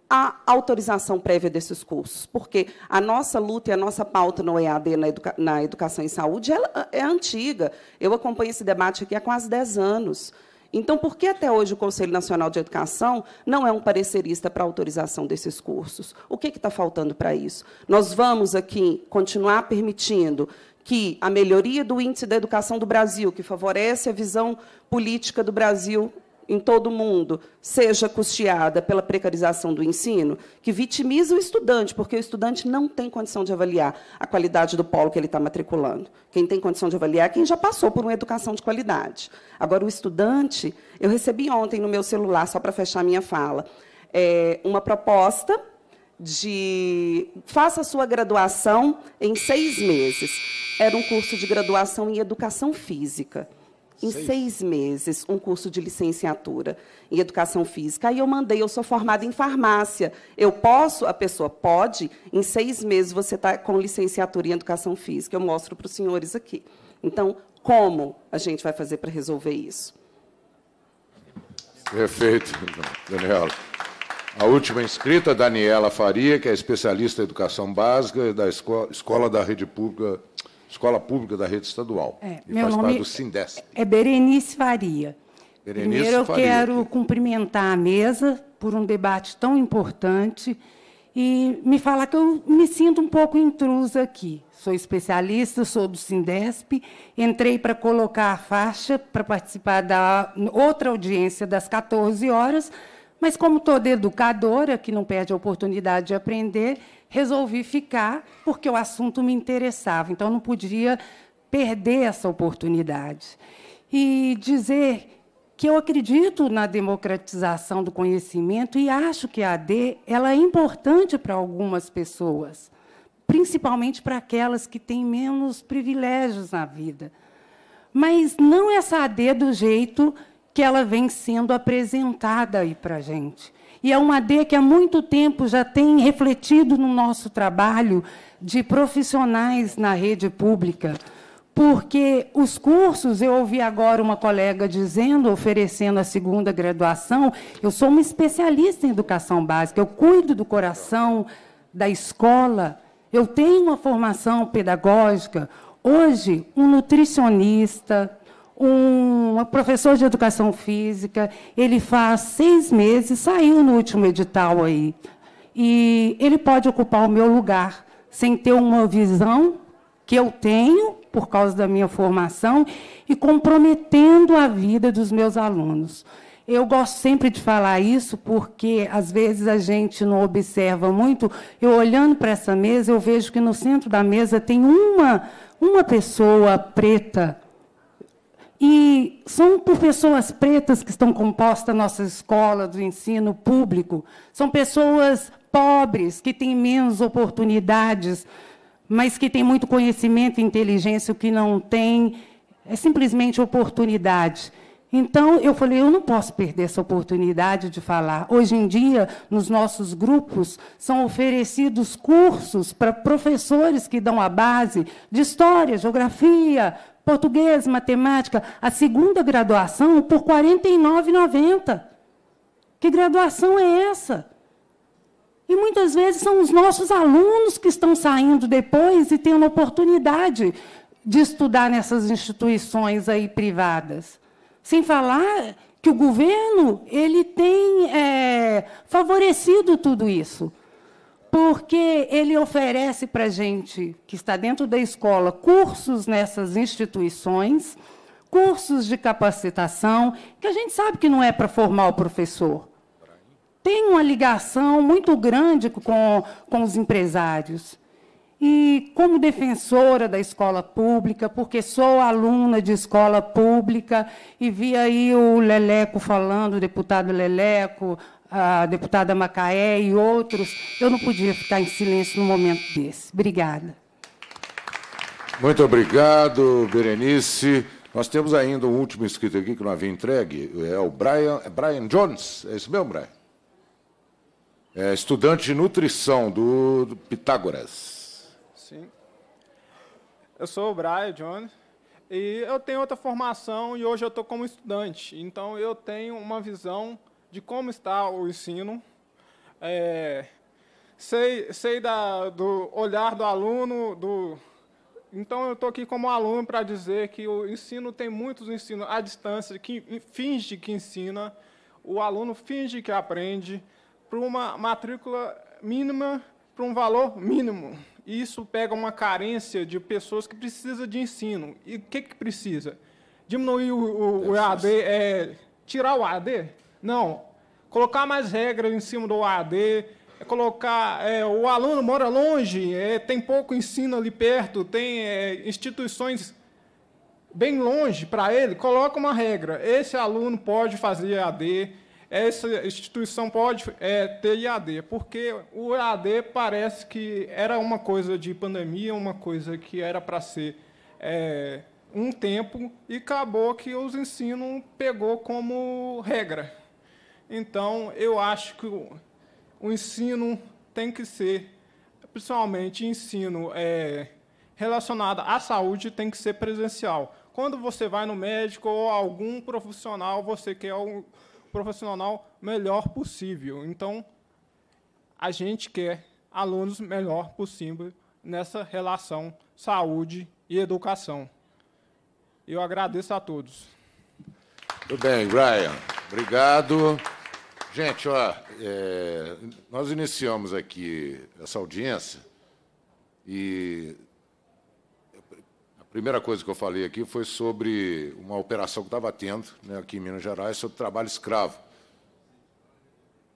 a autorização prévia desses cursos, porque a nossa luta e a nossa pauta no EAD na, educa na educação em saúde é antiga. Eu acompanho esse debate aqui há quase 10 anos. Então, por que até hoje o Conselho Nacional de Educação não é um parecerista para a autorização desses cursos? O que está faltando para isso? Nós vamos aqui continuar permitindo que a melhoria do índice da educação do Brasil, que favorece a visão política do Brasil em todo o mundo seja custeada pela precarização do ensino, que vitimiza o estudante, porque o estudante não tem condição de avaliar a qualidade do polo que ele está matriculando. Quem tem condição de avaliar é quem já passou por uma educação de qualidade. Agora, o estudante, eu recebi ontem no meu celular, só para fechar minha fala, é uma proposta de faça sua graduação em seis meses. Era um curso de graduação em educação física em Sei. seis meses um curso de licenciatura em educação física. Aí eu mandei, eu sou formada em farmácia. Eu posso? A pessoa pode? Em seis meses você está com licenciatura em educação física. Eu mostro para os senhores aqui. Então, como a gente vai fazer para resolver isso? Perfeito, Daniela. A última inscrita, Daniela Faria, que é especialista em educação básica da Escola da Rede Pública escola pública da rede estadual. É, e faz parte do Sindesp. É Berenice Faria. Berenice Primeiro eu Faria, quero cumprimentar a mesa por um debate tão importante e me falar que eu me sinto um pouco intrusa aqui. Sou especialista, sou do Sindesp, entrei para colocar a faixa para participar da outra audiência das 14 horas, mas como toda educadora que não perde a oportunidade de aprender, resolvi ficar porque o assunto me interessava. Então, não podia perder essa oportunidade. E dizer que eu acredito na democratização do conhecimento e acho que a AD ela é importante para algumas pessoas, principalmente para aquelas que têm menos privilégios na vida. Mas não essa AD do jeito que ela vem sendo apresentada aí para a gente. E é uma D que há muito tempo já tem refletido no nosso trabalho de profissionais na rede pública, porque os cursos, eu ouvi agora uma colega dizendo, oferecendo a segunda graduação, eu sou uma especialista em educação básica, eu cuido do coração da escola, eu tenho uma formação pedagógica. Hoje, um nutricionista, um professor de educação física, ele faz seis meses, saiu no último edital aí, e ele pode ocupar o meu lugar sem ter uma visão que eu tenho por causa da minha formação e comprometendo a vida dos meus alunos. Eu gosto sempre de falar isso porque às vezes a gente não observa muito. Eu olhando para essa mesa, eu vejo que no centro da mesa tem uma uma pessoa preta e são por pessoas pretas que estão composta a nossa escola do ensino público. São pessoas pobres, que têm menos oportunidades, mas que têm muito conhecimento e inteligência. O que não tem é simplesmente oportunidade. Então, eu falei, eu não posso perder essa oportunidade de falar. Hoje em dia, nos nossos grupos, são oferecidos cursos para professores que dão a base de história, geografia, português, matemática, a segunda graduação por R$ 49,90. Que graduação é essa? E muitas vezes são os nossos alunos que estão saindo depois e tendo oportunidade de estudar nessas instituições aí privadas. Sem falar que o governo ele tem é, favorecido tudo isso porque ele oferece para a gente, que está dentro da escola, cursos nessas instituições, cursos de capacitação, que a gente sabe que não é para formar o professor. Tem uma ligação muito grande com, com os empresários. E, como defensora da escola pública, porque sou aluna de escola pública, e vi aí o Leleco falando, o deputado Leleco, a deputada Macaé e outros, eu não podia ficar em silêncio num momento desse. Obrigada. Muito obrigado, Berenice. Nós temos ainda um último inscrito aqui que não havia entregue, é o Brian, é Brian Jones. É isso mesmo, Brian? É estudante de nutrição do, do Pitágoras. Sim. Eu sou o Brian Jones. E eu tenho outra formação e hoje eu estou como estudante. Então eu tenho uma visão de como está o ensino, é, sei, sei da, do olhar do aluno, do... Então, eu estou aqui como aluno para dizer que o ensino tem muitos ensinos à distância, que finge que ensina, o aluno finge que aprende, para uma matrícula mínima, para um valor mínimo. E isso pega uma carência de pessoas que precisam de ensino. E o que, que precisa? Diminuir o, o, o AD, é, tirar o AD? Não. Colocar mais regras em cima do AD, é colocar é, o aluno mora longe, é, tem pouco ensino ali perto, tem é, instituições bem longe para ele, coloca uma regra. Esse aluno pode fazer EAD, essa instituição pode é, ter EAD, porque o EAD parece que era uma coisa de pandemia, uma coisa que era para ser é, um tempo, e acabou que os ensinos pegou como regra. Então, eu acho que o ensino tem que ser, principalmente ensino é, relacionado à saúde, tem que ser presencial. Quando você vai no médico ou algum profissional, você quer o profissional melhor possível. Então, a gente quer alunos melhor possível nessa relação saúde e educação. Eu agradeço a todos. Muito bem, Brian. Obrigado. Gente, ó, é, nós iniciamos aqui essa audiência e a primeira coisa que eu falei aqui foi sobre uma operação que estava tendo né, aqui em Minas Gerais sobre trabalho escravo.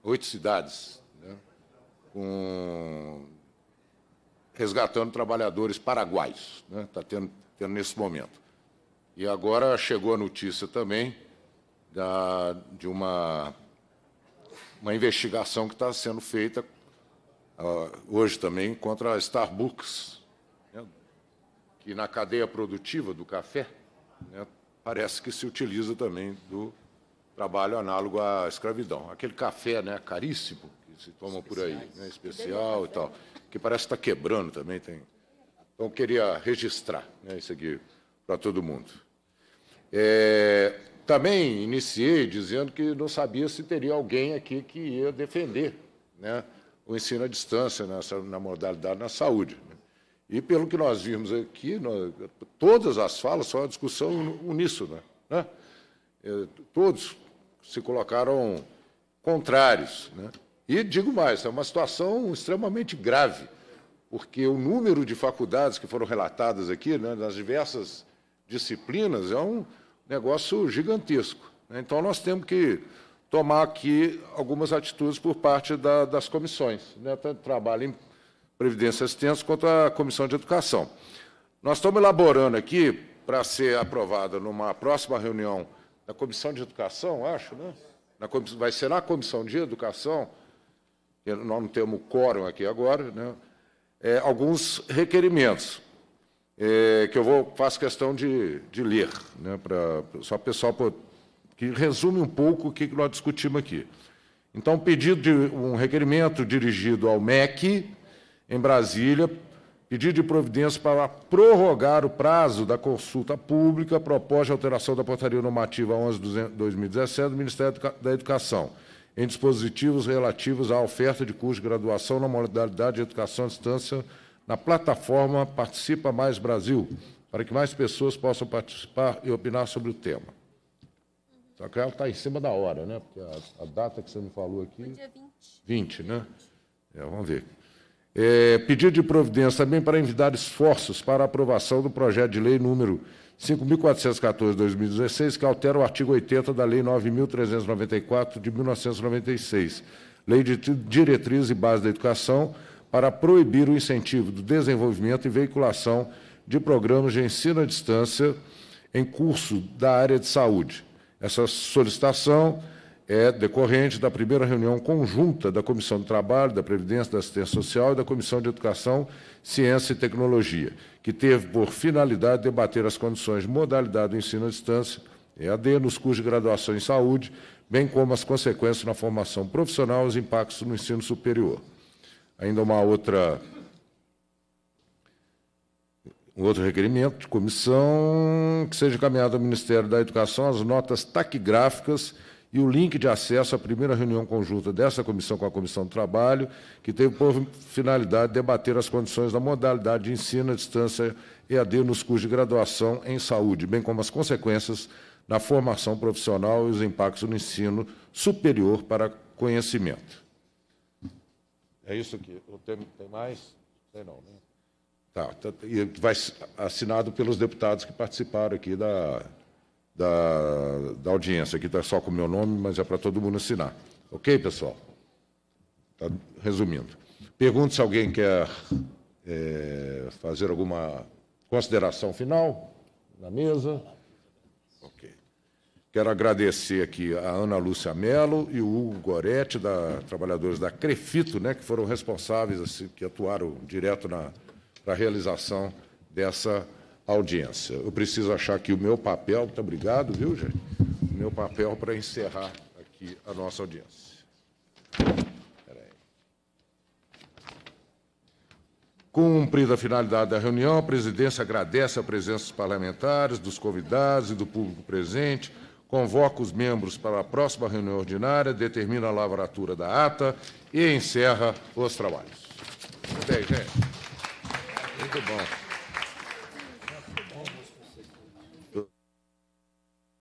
Oito cidades, né, com, resgatando trabalhadores paraguaios, está né, tá tendo, tendo nesse momento. E agora chegou a notícia também da, de uma uma investigação que está sendo feita uh, hoje também contra a Starbucks, né, que na cadeia produtiva do café né, parece que se utiliza também do trabalho análogo à escravidão. Aquele café né, caríssimo que se toma por aí, né, especial e tal, que parece estar que está quebrando também. Tem... Então, queria registrar né, isso aqui para todo mundo. É, também iniciei dizendo que não sabia se teria alguém aqui que ia defender né, o ensino à distância nessa, na modalidade na saúde. Né. E pelo que nós vimos aqui, nós, todas as falas são uma discussão uníssona. Né? É, todos se colocaram contrários. Né? E digo mais, é uma situação extremamente grave, porque o número de faculdades que foram relatadas aqui, né, nas diversas disciplinas, é um, negócio gigantesco. Né? Então, nós temos que tomar aqui algumas atitudes por parte da, das comissões, né, tanto trabalho em Previdência e Assistência quanto a Comissão de Educação. Nós estamos elaborando aqui, para ser aprovada numa próxima reunião da Comissão de Educação, acho, né? Na, vai ser na Comissão de Educação, nós não temos quórum aqui agora, né? É, alguns requerimentos é, que eu vou, faço questão de, de ler, né, Para só o pessoal pô, que resume um pouco o que nós discutimos aqui. Então, pedido de um requerimento dirigido ao MEC, em Brasília, pedido de providência para prorrogar o prazo da consulta pública, proposta de alteração da portaria normativa 11-2017 do Ministério da Educação, em dispositivos relativos à oferta de curso de graduação na modalidade de educação à distância na plataforma Participa Mais Brasil, para que mais pessoas possam participar e opinar sobre o tema. Só que ela está em cima da hora, né? Porque a, a, data que você me falou aqui. Dia 20. 20, né? É, vamos ver. É, pedido de providência também para envidar esforços para a aprovação do projeto de lei número 5.414-2016, que altera o artigo 80 da Lei 9.394 de 1996, Lei de Diretriz e Base da Educação, para proibir o incentivo do desenvolvimento e veiculação de programas de ensino à distância em curso da área de saúde. Essa solicitação é decorrente da primeira reunião conjunta da Comissão do Trabalho, da Previdência, da Assistência Social e da Comissão de Educação, Ciência e Tecnologia, que teve por finalidade debater as condições de modalidade do ensino à distância, EAD, nos cursos de graduação em saúde, bem como as consequências na formação profissional e os impactos no ensino superior ainda uma outra um outro requerimento de comissão que seja encaminhado ao Ministério da Educação as notas taquigráficas e o link de acesso à primeira reunião conjunta dessa comissão com a Comissão do Trabalho, que teve por finalidade debater as condições da modalidade de ensino à distância EAD nos cursos de graduação em saúde, bem como as consequências na formação profissional e os impactos no ensino superior para conhecimento. É isso que o tema tem mais? Sei não, né? Tá, tá, e vai assinado pelos deputados que participaram aqui da, da, da audiência. Aqui está só com o meu nome, mas é para todo mundo assinar. Ok, pessoal? Tá, resumindo. Pergunto se alguém quer é, fazer alguma consideração final na mesa. Quero agradecer aqui a Ana Lúcia Mello e o Hugo Goretti, da trabalhadores da Crefito, né, que foram responsáveis, assim, que atuaram direto na, na realização dessa audiência. Eu preciso achar aqui o meu papel, muito obrigado, viu, gente? O meu papel para encerrar aqui a nossa audiência. Cumprida a finalidade da reunião, a presidência agradece a presença dos parlamentares, dos convidados e do público presente convoca os membros para a próxima reunião ordinária, determina a lavratura da ata e encerra os trabalhos. Muito bem, gente. Muito bom.